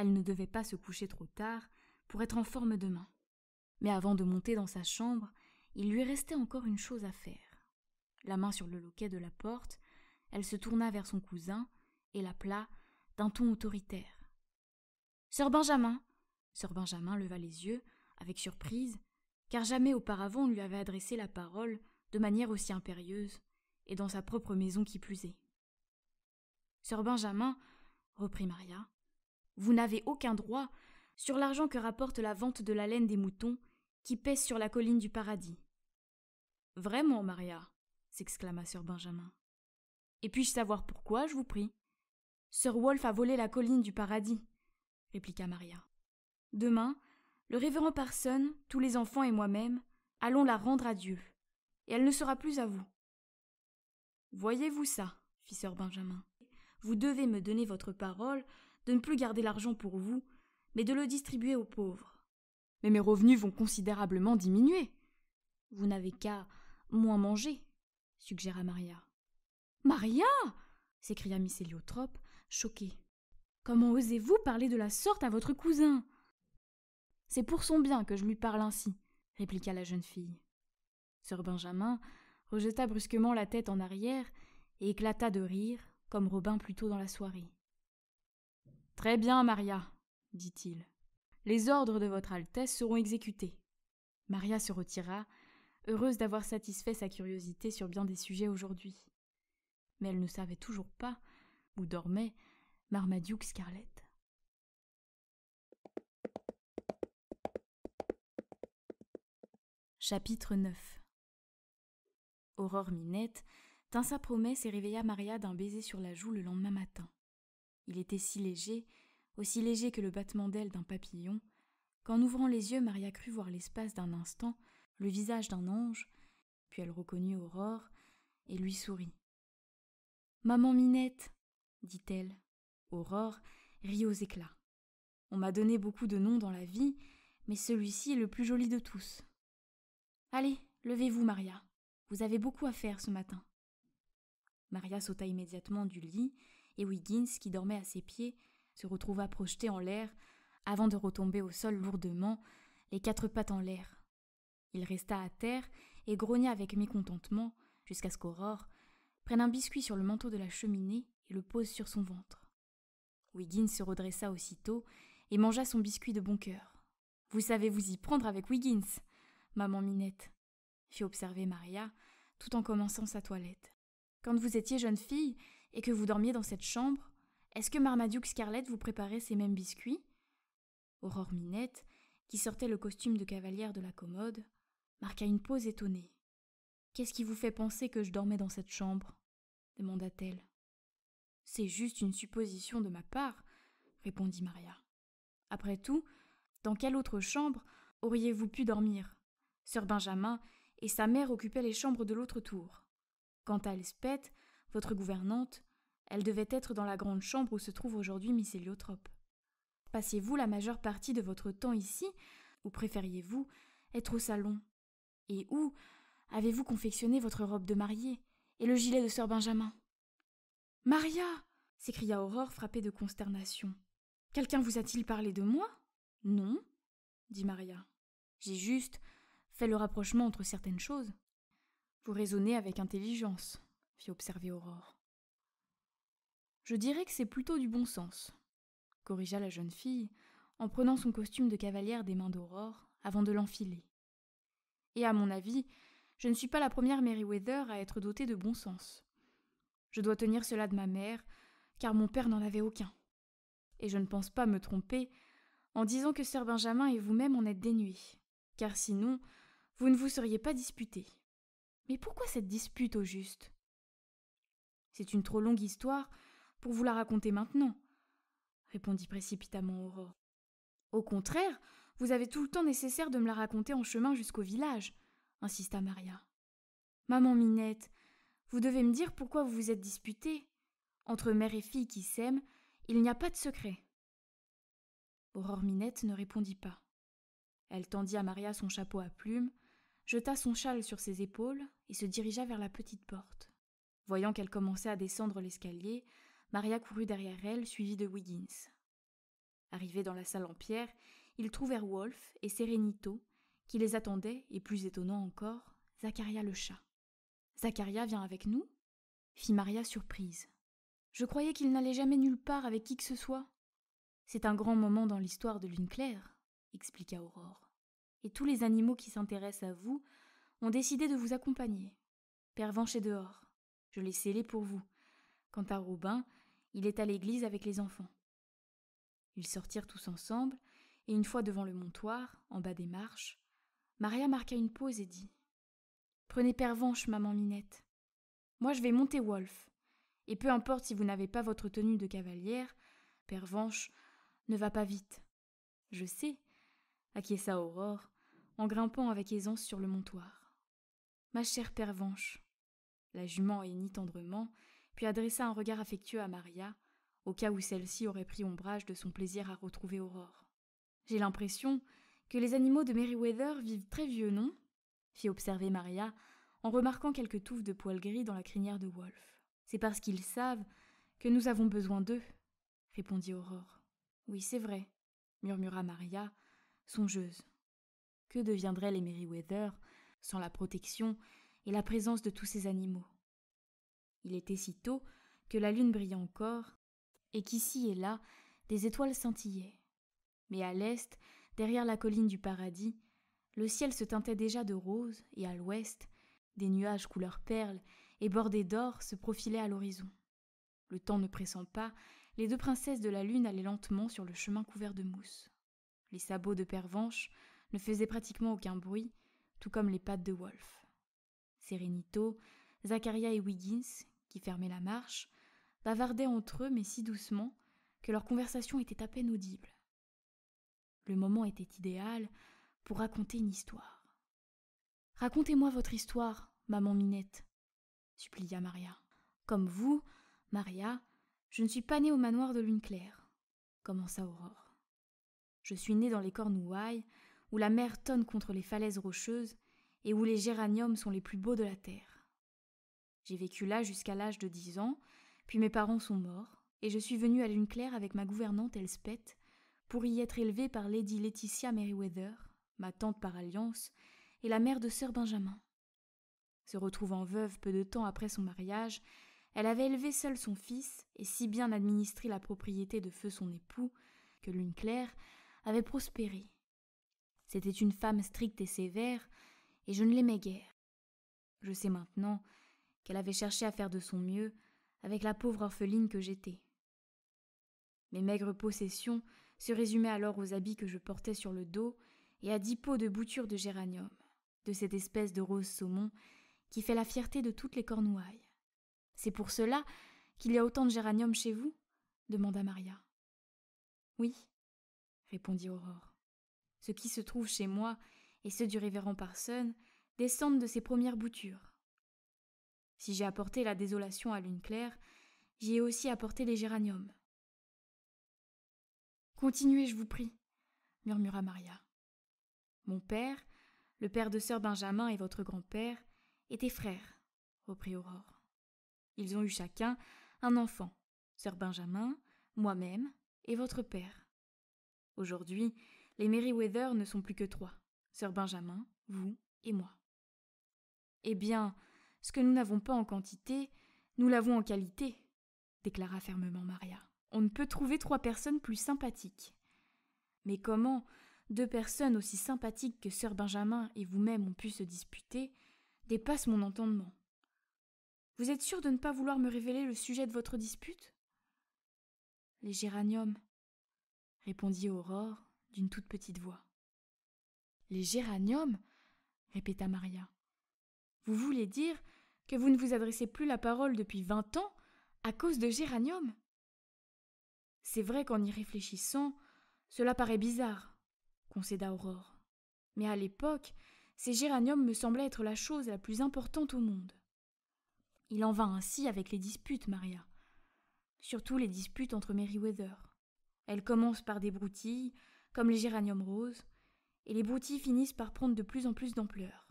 Elle ne devait pas se coucher trop tard pour être en forme demain. Mais avant de monter dans sa chambre, il lui restait encore une chose à faire. La main sur le loquet de la porte, elle se tourna vers son cousin et l'appela d'un ton autoritaire. Sœur Benjamin. Sœur Benjamin leva les yeux, avec surprise, car jamais auparavant on lui avait adressé la parole de manière aussi impérieuse, et dans sa propre maison qui plus est. Sœur Benjamin, reprit Maria, vous n'avez aucun droit sur l'argent que rapporte la vente de la laine des moutons qui pèse sur la colline du paradis. Vraiment, Maria s'exclama sir Benjamin. Et puis-je savoir pourquoi, je vous prie Sir Wolfe a volé la colline du paradis, répliqua Maria. Demain, le révérend Parson, tous les enfants et moi-même, allons la rendre à Dieu, et elle ne sera plus à vous. Voyez-vous ça, fit sir Benjamin. Vous devez me donner votre parole de ne plus garder l'argent pour vous, mais de le distribuer aux pauvres. Mais mes revenus vont considérablement diminuer. Vous n'avez qu'à moins manger, suggéra Maria. Maria s'écria Miss Héliotrope, choquée. Comment osez-vous parler de la sorte à votre cousin C'est pour son bien que je lui parle ainsi, répliqua la jeune fille. Sir Benjamin rejeta brusquement la tête en arrière et éclata de rire, comme Robin plus tôt dans la soirée. Très bien, Maria, dit-il. Les ordres de votre Altesse seront exécutés. Maria se retira, heureuse d'avoir satisfait sa curiosité sur bien des sujets aujourd'hui. Mais elle ne savait toujours pas où dormait Marmaduke Scarlett. Chapitre 9 Aurore Minette tint sa promesse et réveilla Maria d'un baiser sur la joue le lendemain matin. Il était si léger, aussi léger que le battement d'aile d'un papillon, qu'en ouvrant les yeux, Maria crut voir l'espace d'un instant le visage d'un ange, puis elle reconnut Aurore et lui sourit. Maman Minette, dit-elle. Aurore rit aux éclats. On m'a donné beaucoup de noms dans la vie, mais celui-ci est le plus joli de tous. Allez, levez-vous, Maria. Vous avez beaucoup à faire ce matin. Maria sauta immédiatement du lit et Wiggins, qui dormait à ses pieds, se retrouva projeté en l'air, avant de retomber au sol lourdement, les quatre pattes en l'air. Il resta à terre et grogna avec mécontentement, jusqu'à ce qu'Aurore prenne un biscuit sur le manteau de la cheminée et le pose sur son ventre. Wiggins se redressa aussitôt et mangea son biscuit de bon cœur. Vous savez vous y prendre avec Wiggins, maman Minette, fit observer Maria, tout en commençant sa toilette. Quand vous étiez jeune fille, et que vous dormiez dans cette chambre, est-ce que Marmaduke Scarlett vous préparait ces mêmes biscuits Aurore Minette, qui sortait le costume de cavalière de la commode, marqua une pause étonnée. Qu'est-ce qui vous fait penser que je dormais dans cette chambre demanda-t-elle. C'est juste une supposition de ma part, répondit Maria. Après tout, dans quelle autre chambre auriez-vous pu dormir Sir Benjamin et sa mère occupaient les chambres de l'autre tour. Quant à Elspeth, votre gouvernante, elle devait être dans la grande chambre où se trouve aujourd'hui Miss Héliotrope. Passiez-vous la majeure partie de votre temps ici, ou préfériez-vous être au salon Et où avez-vous confectionné votre robe de mariée et le gilet de sœur Benjamin Maria s'écria Aurore frappée de consternation. Quelqu'un vous a-t-il parlé de moi Non, dit Maria. J'ai juste fait le rapprochement entre certaines choses. Vous raisonnez avec intelligence, fit observer Aurore. Je dirais que c'est plutôt du bon sens, corrigea la jeune fille en prenant son costume de cavalière des mains d'Aurore avant de l'enfiler. Et à mon avis, je ne suis pas la première Meriwether à être dotée de bon sens. Je dois tenir cela de ma mère, car mon père n'en avait aucun. Et je ne pense pas me tromper en disant que Sir Benjamin et vous-même en êtes dénués, car sinon, vous ne vous seriez pas disputés. Mais pourquoi cette dispute au juste c'est une trop longue histoire pour vous la raconter maintenant, répondit précipitamment Aurore. Au contraire, vous avez tout le temps nécessaire de me la raconter en chemin jusqu'au village, insista Maria. Maman Minette, vous devez me dire pourquoi vous vous êtes disputée. Entre mère et fille qui s'aiment, il n'y a pas de secret. Aurore Minette ne répondit pas. Elle tendit à Maria son chapeau à plumes, jeta son châle sur ses épaules et se dirigea vers la petite porte. Voyant qu'elle commençait à descendre l'escalier, Maria courut derrière elle, suivie de Wiggins. Arrivés dans la salle en pierre, ils trouvèrent Wolf et Serenito, qui les attendaient, et plus étonnant encore, Zacharia le chat. Zacharia vient avec nous fit Maria surprise. Je croyais qu'il n'allait jamais nulle part avec qui que ce soit. C'est un grand moment dans l'histoire de Lune Claire, expliqua Aurore. Et tous les animaux qui s'intéressent à vous ont décidé de vous accompagner. Père est dehors. Je l'ai scellé pour vous. Quant à Robin, il est à l'église avec les enfants. Ils sortirent tous ensemble, et une fois devant le montoir, en bas des marches, Maria marqua une pause et dit Prenez pervenche, maman Minette. Moi, je vais monter Wolf. Et peu importe si vous n'avez pas votre tenue de cavalière, pervenche ne va pas vite. Je sais, acquiesça Aurore, en grimpant avec aisance sur le montoir. Ma chère pervenche, la jument hennit tendrement, puis adressa un regard affectueux à Maria, au cas où celle-ci aurait pris ombrage de son plaisir à retrouver Aurore. J'ai l'impression que les animaux de Meriwether vivent très vieux, non fit observer Maria, en remarquant quelques touffes de poils gris dans la crinière de Wolf. C'est parce qu'ils savent que nous avons besoin d'eux, répondit Aurore. Oui, c'est vrai, murmura Maria, songeuse. Que deviendraient les Meriwether sans la protection et la présence de tous ces animaux. Il était si tôt que la lune brillait encore, et qu'ici et là des étoiles scintillaient. Mais à l'est, derrière la colline du paradis, le ciel se teintait déjà de rose, et à l'ouest, des nuages couleur perle et bordés d'or se profilaient à l'horizon. Le temps ne pressant pas, les deux princesses de la lune allaient lentement sur le chemin couvert de mousse. Les sabots de pervenche ne faisaient pratiquement aucun bruit, tout comme les pattes de Wolf. Serenito, Zacharia et Wiggins, qui fermaient la marche, bavardaient entre eux, mais si doucement, que leur conversation était à peine audible. Le moment était idéal pour raconter une histoire. Racontez-moi votre histoire, maman Minette, supplia Maria. Comme vous, Maria, je ne suis pas née au manoir de Lune Claire, commença Aurore. Je suis née dans les Cornouailles, où la mer tonne contre les falaises rocheuses et où les géraniums sont les plus beaux de la terre. J'ai vécu là jusqu'à l'âge de dix ans, puis mes parents sont morts, et je suis venue à Lune-Claire avec ma gouvernante Elspeth pour y être élevée par Lady Laetitia Meriwether, ma tante par alliance, et la mère de Sir Benjamin. Se retrouvant veuve peu de temps après son mariage, elle avait élevé seule son fils et si bien administré la propriété de feu son époux que Lune Claire avait prospéré. C'était une femme stricte et sévère, et je ne l'aimais guère. Je sais maintenant qu'elle avait cherché à faire de son mieux avec la pauvre orpheline que j'étais. Mes maigres possessions se résumaient alors aux habits que je portais sur le dos et à dix pots de boutures de géranium, de cette espèce de rose saumon qui fait la fierté de toutes les cornouailles. C'est pour cela qu'il y a autant de géranium chez vous demanda Maria. Oui, répondit Aurore. Ce qui se trouve chez moi et ceux du révérend Parson descendent de ses premières boutures. Si j'ai apporté la désolation à lune claire, j'y ai aussi apporté les géraniums. Continuez, je vous prie, murmura Maria. Mon père, le père de sœur Benjamin et votre grand-père, étaient frères, reprit Aurore. Ils ont eu chacun un enfant, sœur Benjamin, moi-même et votre père. Aujourd'hui, les Merryweather ne sont plus que trois sœur Benjamin, vous et moi. Eh bien, ce que nous n'avons pas en quantité, nous l'avons en qualité, déclara fermement Maria. On ne peut trouver trois personnes plus sympathiques. Mais comment deux personnes aussi sympathiques que sœur Benjamin et vous-même ont pu se disputer dépassent mon entendement. Vous êtes sûr de ne pas vouloir me révéler le sujet de votre dispute Les géraniums, répondit Aurore d'une toute petite voix. Les géraniums répéta Maria. Vous voulez dire que vous ne vous adressez plus la parole depuis vingt ans à cause de géraniums C'est vrai qu'en y réfléchissant, cela paraît bizarre, concéda Aurore. Mais à l'époque, ces géraniums me semblaient être la chose la plus importante au monde. Il en va ainsi avec les disputes, Maria. Surtout les disputes entre Meriwether. Elles commencent par des broutilles, comme les géraniums roses, et les broutilles finissent par prendre de plus en plus d'ampleur.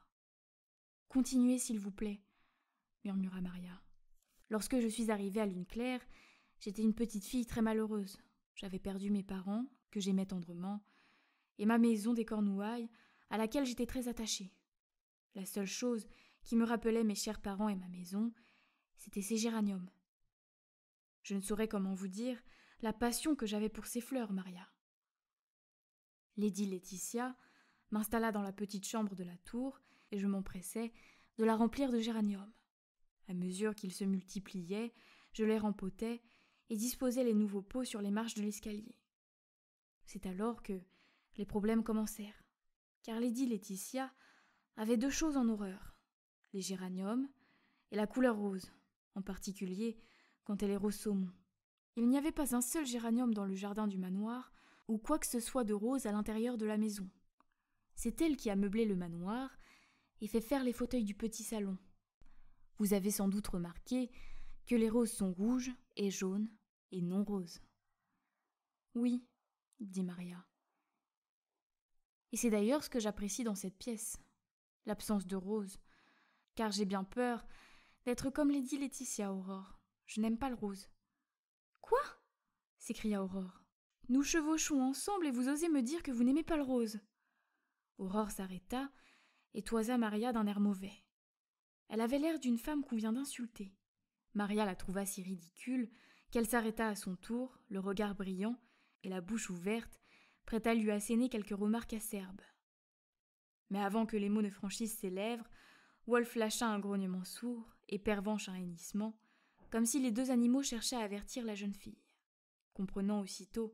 Continuez, s'il vous plaît, murmura Maria. Lorsque je suis arrivée à Lune Claire, j'étais une petite fille très malheureuse. J'avais perdu mes parents, que j'aimais tendrement, et ma maison des Cornouailles, à laquelle j'étais très attachée. La seule chose qui me rappelait mes chers parents et ma maison, c'était ces géraniums. Je ne saurais comment vous dire la passion que j'avais pour ces fleurs, Maria. Lady Laetitia, m'installa dans la petite chambre de la tour, et je m'empressais de la remplir de géraniums. À mesure qu'ils se multipliaient, je les rempotais et disposais les nouveaux pots sur les marches de l'escalier. C'est alors que les problèmes commencèrent, car Lady Laetitia avait deux choses en horreur les géraniums et la couleur rose, en particulier quand elle est rose saumon. Il n'y avait pas un seul géranium dans le jardin du manoir ou quoi que ce soit de rose à l'intérieur de la maison. C'est elle qui a meublé le manoir et fait faire les fauteuils du petit salon. Vous avez sans doute remarqué que les roses sont rouges et jaunes et non roses. Oui, dit Maria. Et c'est d'ailleurs ce que j'apprécie dans cette pièce, l'absence de roses, car j'ai bien peur d'être comme lady dit Laetitia Aurore. Je n'aime pas le rose. Quoi s'écria Aurore. Nous chevauchons ensemble et vous osez me dire que vous n'aimez pas le rose. Aurore s'arrêta et toisa Maria d'un air mauvais. Elle avait l'air d'une femme qu'on vient d'insulter. Maria la trouva si ridicule qu'elle s'arrêta à son tour, le regard brillant et la bouche ouverte, prête à lui asséner quelques remarques acerbes. Mais avant que les mots ne franchissent ses lèvres, Wolf lâcha un grognement sourd et Pervenche un hennissement, comme si les deux animaux cherchaient à avertir la jeune fille. Comprenant aussitôt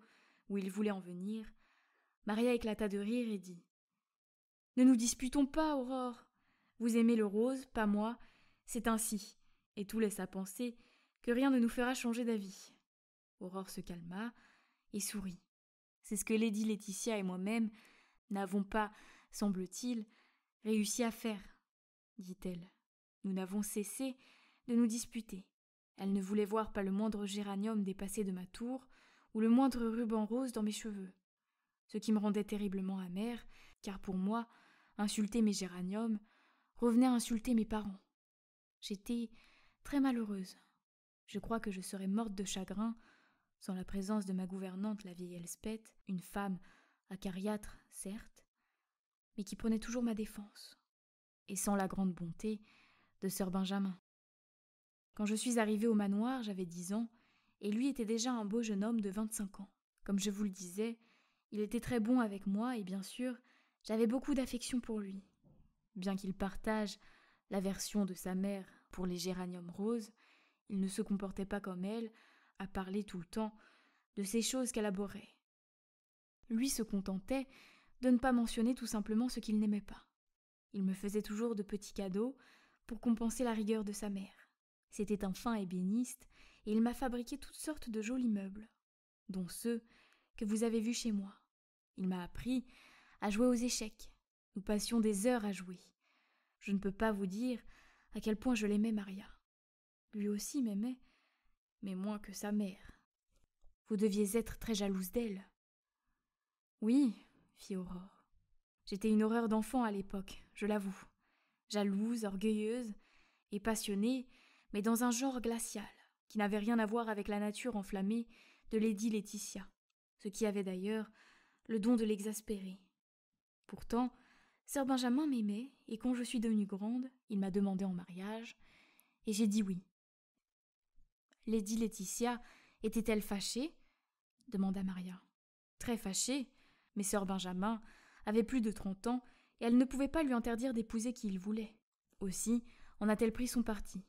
où il voulait en venir, Maria éclata de rire et dit ne nous disputons pas, Aurore. Vous aimez le rose, pas moi. C'est ainsi. Et tout laisse à penser que rien ne nous fera changer d'avis. Aurore se calma et sourit. C'est ce que Lady Laetitia et moi-même n'avons pas, semble-t-il, réussi à faire, dit-elle. Nous n'avons cessé de nous disputer. Elle ne voulait voir pas le moindre géranium dépassé de ma tour ou le moindre ruban rose dans mes cheveux. Ce qui me rendait terriblement amère, car pour moi, insulter mes géraniums, revenait insulter mes parents. J'étais très malheureuse. Je crois que je serais morte de chagrin sans la présence de ma gouvernante, la vieille Elspeth, une femme acariâtre, certes, mais qui prenait toujours ma défense, et sans la grande bonté de sœur Benjamin. Quand je suis arrivée au manoir, j'avais dix ans, et lui était déjà un beau jeune homme de vingt-cinq ans. Comme je vous le disais, il était très bon avec moi, et bien sûr, j'avais beaucoup d'affection pour lui, bien qu'il partage l'aversion de sa mère pour les géraniums roses, il ne se comportait pas comme elle, à parler tout le temps de ces choses qu'elle abhorrait. Lui se contentait de ne pas mentionner tout simplement ce qu'il n'aimait pas. Il me faisait toujours de petits cadeaux pour compenser la rigueur de sa mère. C'était un fin ébéniste et il m'a fabriqué toutes sortes de jolis meubles, dont ceux que vous avez vus chez moi. Il m'a appris à jouer aux échecs. Nous passions des heures à jouer. Je ne peux pas vous dire à quel point je l'aimais, Maria. Lui aussi m'aimait, mais moins que sa mère. Vous deviez être très jalouse d'elle. Oui, fit Aurore. J'étais une horreur d'enfant à l'époque, je l'avoue. Jalouse, orgueilleuse et passionnée, mais dans un genre glacial, qui n'avait rien à voir avec la nature enflammée de Lady Laetitia, ce qui avait d'ailleurs le don de l'exaspérer. Pourtant, Sir Benjamin m'aimait, et quand je suis devenue grande, il m'a demandé en mariage, et j'ai dit oui. Lady Laetitia était-elle fâchée demanda Maria. Très fâchée, mais Sœur Benjamin avait plus de trente ans, et elle ne pouvait pas lui interdire d'épouser qui il voulait. Aussi en a-t-elle pris son parti.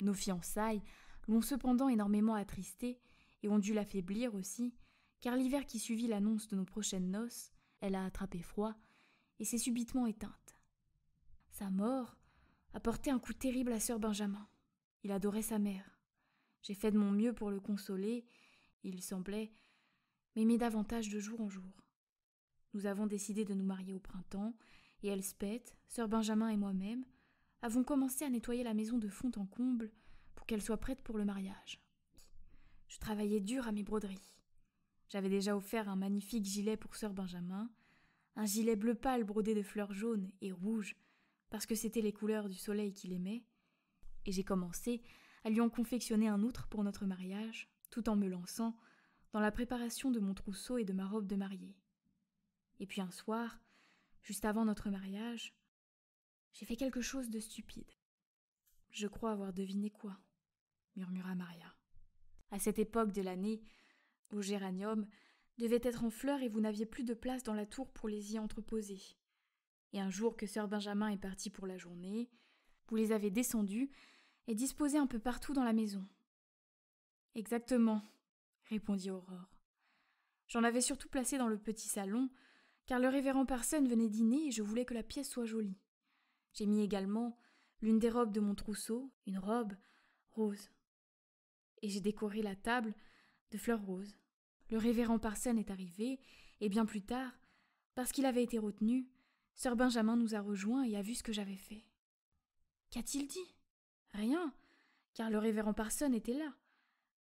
Nos fiançailles l'ont cependant énormément attristée, et ont dû l'affaiblir aussi, car l'hiver qui suivit l'annonce de nos prochaines noces, elle a attrapé froid et s'est subitement éteinte. Sa mort a porté un coup terrible à Sœur Benjamin. Il adorait sa mère. J'ai fait de mon mieux pour le consoler, il semblait m'aimer davantage de jour en jour. Nous avons décidé de nous marier au printemps, et Elspeth, Sœur Benjamin et moi-même avons commencé à nettoyer la maison de fond en comble pour qu'elle soit prête pour le mariage. Je travaillais dur à mes broderies. J'avais déjà offert un magnifique gilet pour sœur Benjamin, un gilet bleu pâle brodé de fleurs jaunes et rouges, parce que c'étaient les couleurs du soleil qu'il aimait, et j'ai commencé à lui en confectionner un autre pour notre mariage, tout en me lançant dans la préparation de mon trousseau et de ma robe de mariée. Et puis un soir, juste avant notre mariage, j'ai fait quelque chose de stupide. Je crois avoir deviné quoi, murmura Maria. À cette époque de l'année, vos géraniums devaient être en fleurs et vous n'aviez plus de place dans la tour pour les y entreposer. Et un jour que Sir Benjamin est parti pour la journée, vous les avez descendus et disposés un peu partout dans la maison. Exactement, répondit Aurore. J'en avais surtout placé dans le petit salon, car le révérend Parson venait dîner et je voulais que la pièce soit jolie. J'ai mis également l'une des robes de mon trousseau, une robe rose. Et j'ai décoré la table de fleurs roses le révérend Parson est arrivé, et bien plus tard, parce qu'il avait été retenu, Sir Benjamin nous a rejoints et a vu ce que j'avais fait. Qu'a-t-il dit Rien, car le révérend Parson était là.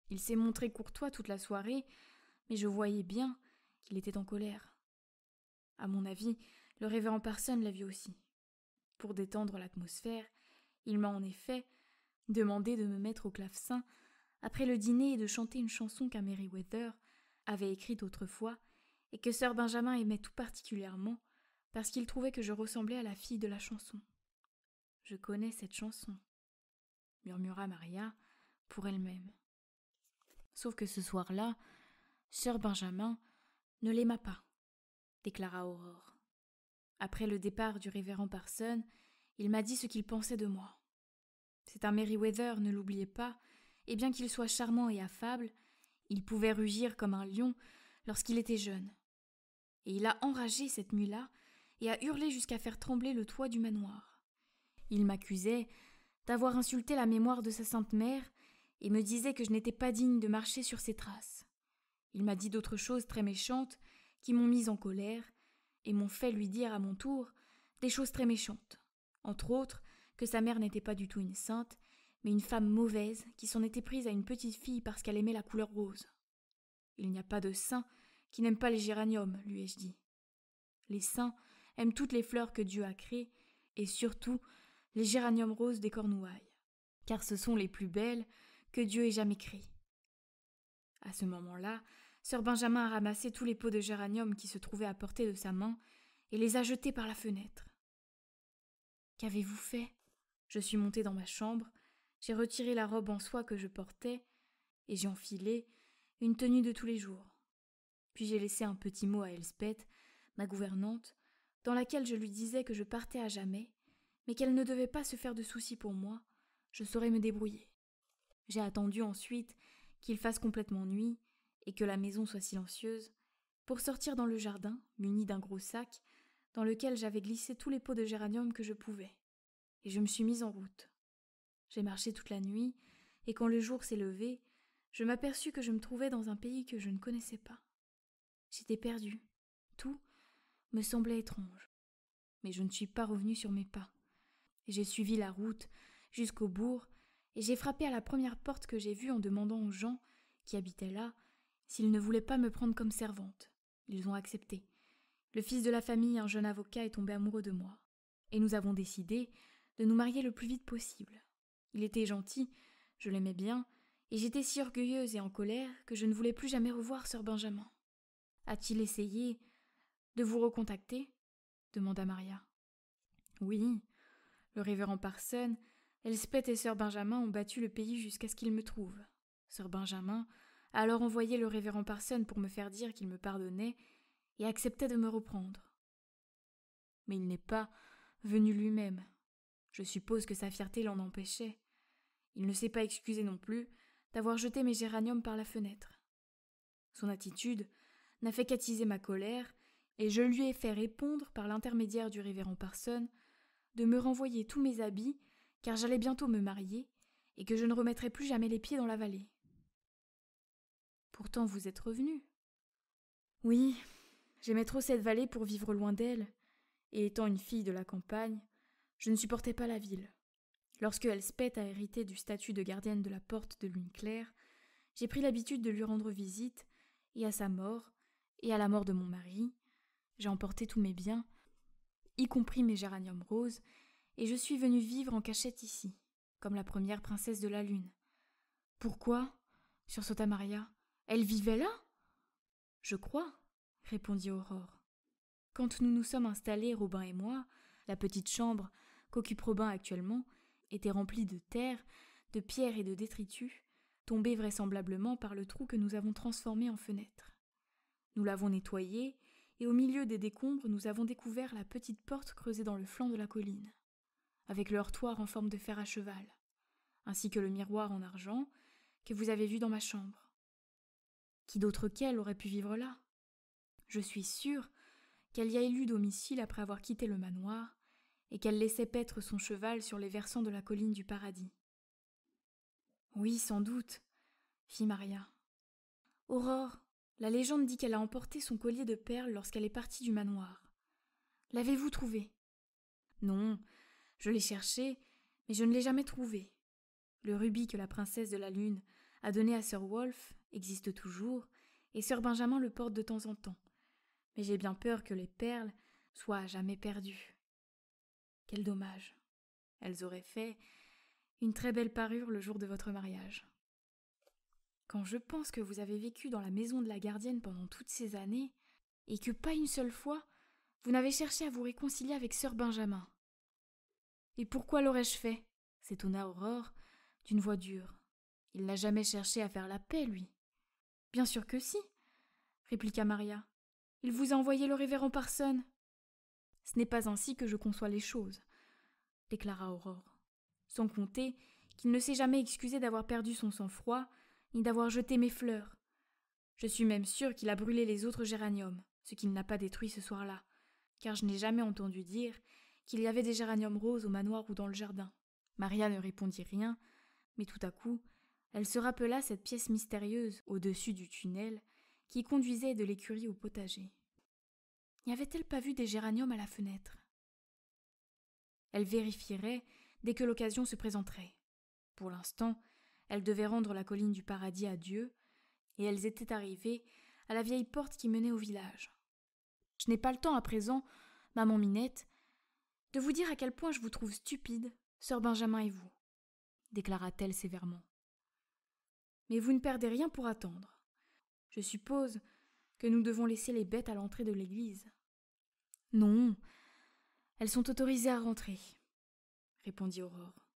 Il s'est montré courtois toute la soirée, mais je voyais bien qu'il était en colère. À mon avis, le révérend Parson l'a vu aussi. Pour détendre l'atmosphère, il m'a en effet demandé de me mettre au clavecin après le dîner et de chanter une chanson qu'à Meriwether avait écrit autrefois, et que sœur Benjamin aimait tout particulièrement, parce qu'il trouvait que je ressemblais à la fille de la chanson. Je connais cette chanson, murmura Maria pour elle-même. Sauf que ce soir-là, sœur Benjamin ne l'aima pas, déclara Aurore. Après le départ du révérend Parson, il m'a dit ce qu'il pensait de moi. C'est un Merryweather, ne l'oubliez pas, et bien qu'il soit charmant et affable, il pouvait rugir comme un lion lorsqu'il était jeune. Et il a enragé cette nuit-là et a hurlé jusqu'à faire trembler le toit du manoir. Il m'accusait d'avoir insulté la mémoire de sa sainte mère et me disait que je n'étais pas digne de marcher sur ses traces. Il m'a dit d'autres choses très méchantes qui m'ont mise en colère et m'ont fait lui dire à mon tour des choses très méchantes. Entre autres, que sa mère n'était pas du tout une sainte mais une femme mauvaise qui s'en était prise à une petite fille parce qu'elle aimait la couleur rose. Il n'y a pas de saint qui n'aime pas les géraniums, lui ai-je dit. Les saints aiment toutes les fleurs que Dieu a créées, et surtout les géraniums roses des cornouailles, car ce sont les plus belles que Dieu ait jamais créées. À ce moment-là, Sœur Benjamin a ramassé tous les pots de géraniums qui se trouvaient à portée de sa main et les a jetés par la fenêtre. Qu'avez-vous fait Je suis montée dans ma chambre, j'ai retiré la robe en soie que je portais et j'ai enfilé une tenue de tous les jours. Puis j'ai laissé un petit mot à Elspeth, ma gouvernante, dans laquelle je lui disais que je partais à jamais, mais qu'elle ne devait pas se faire de soucis pour moi, je saurais me débrouiller. J'ai attendu ensuite qu'il fasse complètement nuit et que la maison soit silencieuse, pour sortir dans le jardin, muni d'un gros sac, dans lequel j'avais glissé tous les pots de géranium que je pouvais. Et je me suis mise en route. J'ai marché toute la nuit, et quand le jour s'est levé, je m'aperçus que je me trouvais dans un pays que je ne connaissais pas. J'étais perdu. Tout me semblait étrange. Mais je ne suis pas revenu sur mes pas. J'ai suivi la route jusqu'au bourg, et j'ai frappé à la première porte que j'ai vue en demandant aux gens qui habitaient là s'ils ne voulaient pas me prendre comme servante. Ils ont accepté. Le fils de la famille, un jeune avocat, est tombé amoureux de moi, et nous avons décidé de nous marier le plus vite possible. Il était gentil, je l'aimais bien, et j'étais si orgueilleuse et en colère que je ne voulais plus jamais revoir Sir Benjamin. A-t-il essayé de vous recontacter demanda Maria. Oui, le révérend Parson, Elspeth et Sir Benjamin ont battu le pays jusqu'à ce qu'ils me trouvent. Sir Benjamin a alors envoyé le révérend Parson pour me faire dire qu'il me pardonnait et acceptait de me reprendre. Mais il n'est pas venu lui-même. Je suppose que sa fierté l'en empêchait. Il ne s'est pas excusé non plus d'avoir jeté mes géraniums par la fenêtre. Son attitude n'a fait qu'attiser ma colère, et je lui ai fait répondre, par l'intermédiaire du révérend Parson, de me renvoyer tous mes habits, car j'allais bientôt me marier, et que je ne remettrais plus jamais les pieds dans la vallée. Pourtant vous êtes revenu. Oui, j'aimais trop cette vallée pour vivre loin d'elle, et étant une fille de la campagne, je ne supportais pas la ville. Lorsque Elspeth a hérité du statut de gardienne de la porte de lune claire, j'ai pris l'habitude de lui rendre visite, et à sa mort, et à la mort de mon mari, j'ai emporté tous mes biens, y compris mes géraniums roses, et je suis venue vivre en cachette ici, comme la première princesse de la lune. Pourquoi sursauta Maria. Elle vivait là Je crois, répondit Aurore. Quand nous nous sommes installés, Robin et moi, la petite chambre qu'occupent actuellement, était rempli de terre, de pierres et de détritus, tombés vraisemblablement par le trou que nous avons transformé en fenêtre. Nous l'avons nettoyé, et au milieu des décombres nous avons découvert la petite porte creusée dans le flanc de la colline, avec le hortoir en forme de fer à cheval, ainsi que le miroir en argent que vous avez vu dans ma chambre. Qui d'autre qu'elle aurait pu vivre là Je suis sûre qu'elle y a élu domicile après avoir quitté le manoir, et qu'elle laissait paître son cheval sur les versants de la colline du paradis. Oui, sans doute, fit Maria. Aurore, la légende dit qu'elle a emporté son collier de perles lorsqu'elle est partie du manoir. L'avez-vous trouvé Non, je l'ai cherché, mais je ne l'ai jamais trouvé. Le rubis que la princesse de la lune a donné à Sir Wolfe existe toujours, et Sir Benjamin le porte de temps en temps. Mais j'ai bien peur que les perles soient à jamais perdues. Quel dommage. Elles auraient fait une très belle parure le jour de votre mariage. Quand je pense que vous avez vécu dans la maison de la gardienne pendant toutes ces années, et que pas une seule fois vous n'avez cherché à vous réconcilier avec sœur Benjamin. Et pourquoi l'aurais-je fait s'étonna Aurore d'une voix dure. Il n'a jamais cherché à faire la paix, lui. Bien sûr que si, répliqua Maria. Il vous a envoyé le révérend Parson, ce n'est pas ainsi que je conçois les choses, déclara Aurore. Sans compter qu'il ne s'est jamais excusé d'avoir perdu son sang-froid, ni d'avoir jeté mes fleurs. Je suis même sûre qu'il a brûlé les autres géraniums, ce qu'il n'a pas détruit ce soir-là, car je n'ai jamais entendu dire qu'il y avait des géraniums roses au manoir ou dans le jardin. Maria ne répondit rien, mais tout à coup, elle se rappela cette pièce mystérieuse au-dessus du tunnel qui conduisait de l'écurie au potager. N'y avait-elle pas vu des géraniums à la fenêtre Elle vérifierait dès que l'occasion se présenterait. Pour l'instant, elle devait rendre la colline du paradis à Dieu, et elles étaient arrivées à la vieille porte qui menait au village. Je n'ai pas le temps à présent, maman Minette, de vous dire à quel point je vous trouve stupide, sœur Benjamin et vous, déclara-t-elle sévèrement. Mais vous ne perdez rien pour attendre. Je suppose que nous devons laisser les bêtes à l'entrée de l'église. Non, elles sont autorisées à rentrer, répondit Aurore.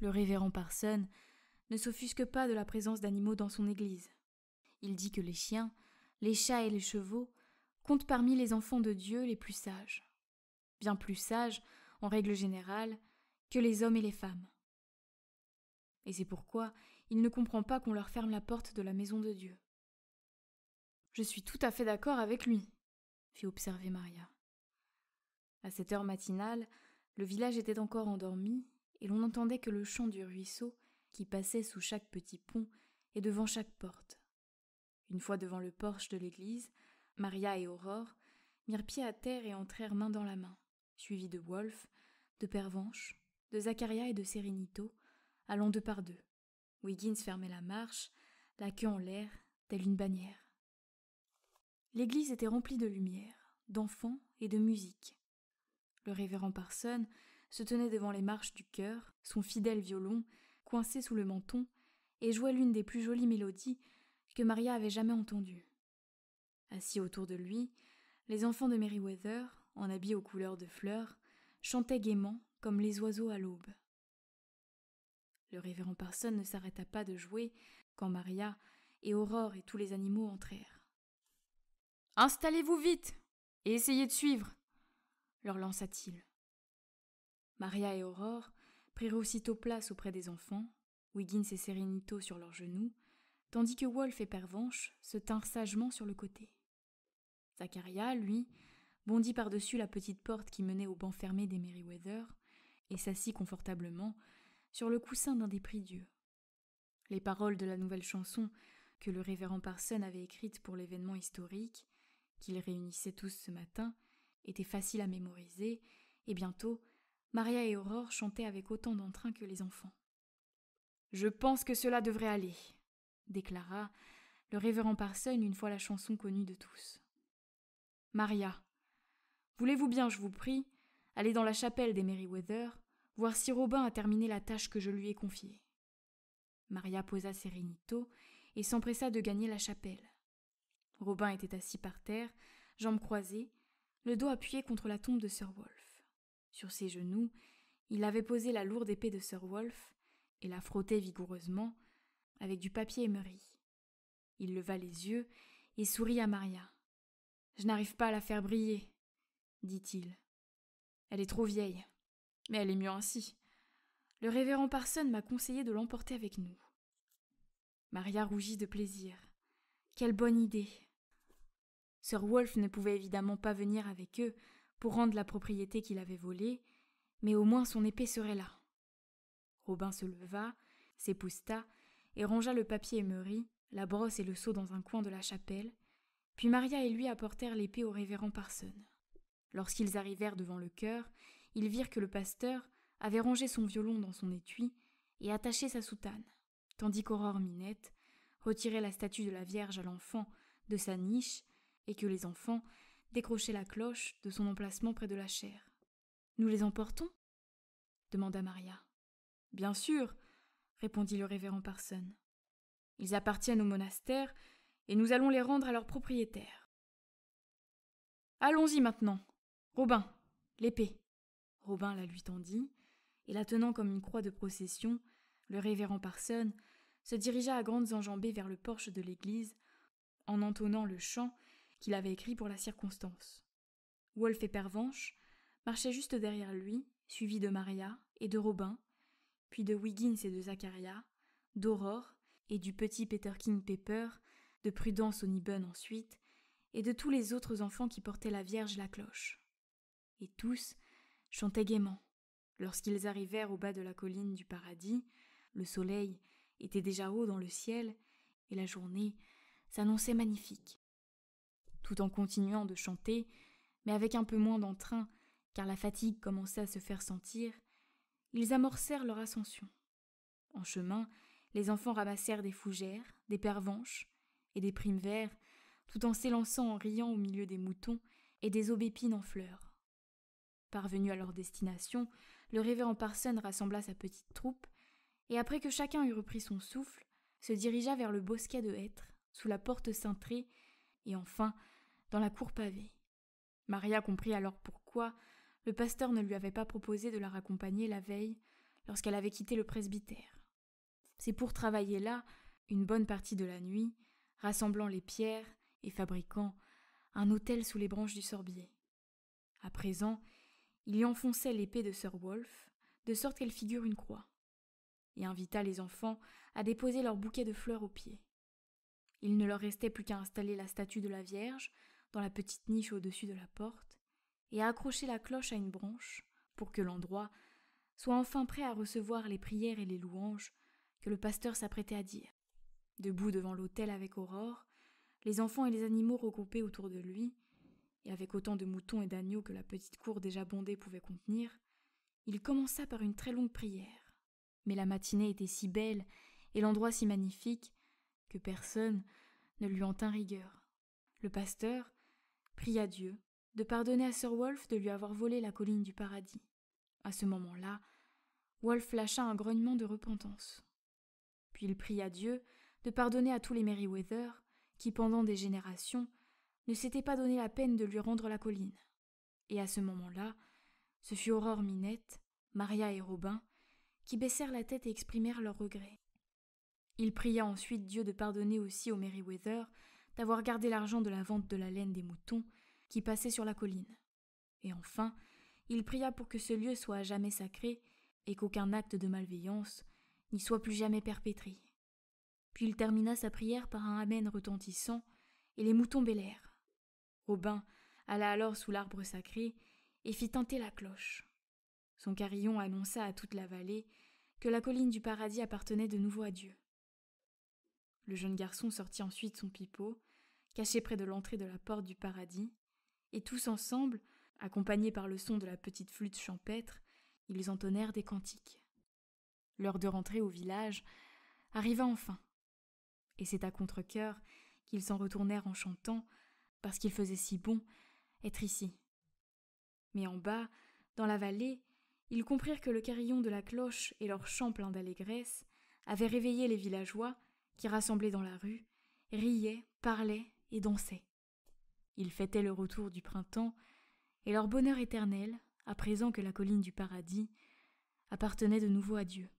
Le révérend Parson ne s'offusque pas de la présence d'animaux dans son église. Il dit que les chiens, les chats et les chevaux comptent parmi les enfants de Dieu les plus sages, bien plus sages, en règle générale, que les hommes et les femmes. Et c'est pourquoi il ne comprend pas qu'on leur ferme la porte de la maison de Dieu. Je suis tout à fait d'accord avec lui, fit observer Maria. À cette heure matinale, le village était encore endormi, et l'on n'entendait que le chant du ruisseau qui passait sous chaque petit pont et devant chaque porte. Une fois devant le porche de l'église, Maria et Aurore mirent pied à terre et entrèrent main dans la main, suivis de Wolf, de Pervenche, de Zacharia et de Serenito, allant deux par deux. Wiggins fermait la marche, la queue en l'air, telle une bannière. L'église était remplie de lumière, d'enfants et de musique. Le révérend Parson se tenait devant les marches du chœur, son fidèle violon, coincé sous le menton, et jouait l'une des plus jolies mélodies que Maria avait jamais entendues. Assis autour de lui, les enfants de Meriwether, en habits aux couleurs de fleurs, chantaient gaiement comme les oiseaux à l'aube. Le révérend Parson ne s'arrêta pas de jouer quand Maria et Aurore et tous les animaux entrèrent. Installez-vous vite et essayez de suivre, leur lança-t-il. Maria et Aurore prirent aussitôt place auprès des enfants, Wiggins et Serenito sur leurs genoux, tandis que Wolfe et Pervenche se tinrent sagement sur le côté. Zacharia, lui, bondit par-dessus la petite porte qui menait au banc fermé des Merryweather et s'assit confortablement sur le coussin d'un des prie-dieu. Les paroles de la nouvelle chanson que le révérend Parson avait écrite pour l'événement historique qu'ils réunissaient tous ce matin était facile à mémoriser, et bientôt Maria et Aurore chantaient avec autant d'entrain que les enfants. Je pense que cela devrait aller, déclara le révérend Parson une fois la chanson connue de tous. Maria, voulez-vous bien, je vous prie, aller dans la chapelle des Merryweather, voir si Robin a terminé la tâche que je lui ai confiée. Maria posa Sérénito et s'empressa de gagner la chapelle. Robin était assis par terre, jambes croisées, le dos appuyé contre la tombe de Sir Wolf. Sur ses genoux, il avait posé la lourde épée de Sir Wolf et la frottait vigoureusement avec du papier émeri. Il leva les yeux et sourit à Maria. Je n'arrive pas à la faire briller, dit-il. Elle est trop vieille, mais elle est mieux ainsi. Le révérend Parson m'a conseillé de l'emporter avec nous. Maria rougit de plaisir. Quelle bonne idée Sir Wolfe ne pouvait évidemment pas venir avec eux pour rendre la propriété qu'il avait volée, mais au moins son épée serait là. Robin se leva, s'épousta et rangea le papier émeuri, la brosse et le seau dans un coin de la chapelle, puis Maria et lui apportèrent l'épée au révérend Parson. Lorsqu'ils arrivèrent devant le chœur, ils virent que le pasteur avait rangé son violon dans son étui et attaché sa soutane, tandis qu'Aurore Minette retirait la statue de la Vierge à l'enfant de sa niche et que les enfants décrochaient la cloche de son emplacement près de la chaire. Nous les emportons demanda Maria. Bien sûr, répondit le révérend Parson. Ils appartiennent au monastère et nous allons les rendre à leur propriétaire. Allons-y maintenant. Robin, l'épée. Robin la lui tendit, et la tenant comme une croix de procession, le révérend Parson se dirigea à grandes enjambées vers le porche de l'église, en entonnant le chant qu'il avait écrit pour la circonstance. Wolf et Pervenche marchaient juste derrière lui, suivis de Maria et de Robin, puis de Wiggins et de Zacharia, d'Aurore et du petit Peter King Pepper, de Prudence O'Nibun ensuite, et de tous les autres enfants qui portaient la Vierge la cloche. Et tous chantaient gaiement. Lorsqu'ils arrivèrent au bas de la colline du paradis, le soleil était déjà haut dans le ciel, et la journée s'annonçait magnifique tout en continuant de chanter, mais avec un peu moins d'entrain, car la fatigue commençait à se faire sentir, ils amorcèrent leur ascension. En chemin, les enfants ramassèrent des fougères, des pervenches et des primes verts, tout en s'élançant en riant au milieu des moutons et des aubépines en fleurs. Parvenus à leur destination, le révérend Parson rassembla sa petite troupe, et après que chacun eut repris son souffle, se dirigea vers le bosquet de hêtres, sous la porte cintrée, et enfin dans la cour pavée. Maria comprit alors pourquoi le pasteur ne lui avait pas proposé de la raccompagner la veille lorsqu'elle avait quitté le presbytère. C'est pour travailler là une bonne partie de la nuit, rassemblant les pierres et fabriquant un autel sous les branches du sorbier. À présent, il y enfonçait l'épée de Sir Wolf, de sorte qu'elle figure une croix, et invita les enfants à déposer leurs bouquets de fleurs aux pieds. Il ne leur restait plus qu'à installer la statue de la Vierge dans la petite niche au-dessus de la porte et à accrocher la cloche à une branche pour que l'endroit soit enfin prêt à recevoir les prières et les louanges que le pasteur s'apprêtait à dire. Debout devant l'autel avec Aurore, les enfants et les animaux regroupés autour de lui, et avec autant de moutons et d'agneaux que la petite cour déjà bondée pouvait contenir, il commença par une très longue prière. Mais la matinée était si belle et l'endroit si magnifique que personne ne lui en tint rigueur. Le pasteur, pria Dieu de pardonner à Sir Wolf de lui avoir volé la colline du paradis. À ce moment-là, Wolf lâcha un grognement de repentance. Puis il pria Dieu de pardonner à tous les Merryweather qui, pendant des générations, ne s'étaient pas donné la peine de lui rendre la colline. Et à ce moment-là, ce fut Aurore Minette, Maria et Robin qui baissèrent la tête et exprimèrent leurs regrets. Il pria ensuite Dieu de pardonner aussi aux Merryweather avoir gardé l'argent de la vente de la laine des moutons qui passait sur la colline. Et enfin, il pria pour que ce lieu soit à jamais sacré et qu'aucun acte de malveillance n'y soit plus jamais perpétré. Puis il termina sa prière par un amen retentissant, et les moutons bêlèrent. Robin alla alors sous l'arbre sacré et fit tenter la cloche. Son carillon annonça à toute la vallée que la colline du paradis appartenait de nouveau à Dieu. Le jeune garçon sortit ensuite son pipeau, cachés près de l'entrée de la porte du paradis, et tous ensemble, accompagnés par le son de la petite flûte champêtre, ils entonnèrent des cantiques. L'heure de rentrer au village arriva enfin, et c'est à contre qu'ils s'en retournèrent en chantant, parce qu'il faisait si bon être ici. Mais en bas, dans la vallée, ils comprirent que le carillon de la cloche et leur chant plein d'allégresse avaient réveillé les villageois qui, rassemblés dans la rue, riaient, parlaient et dansaient. Ils fêtaient le retour du printemps et leur bonheur éternel, à présent que la colline du paradis appartenait de nouveau à Dieu.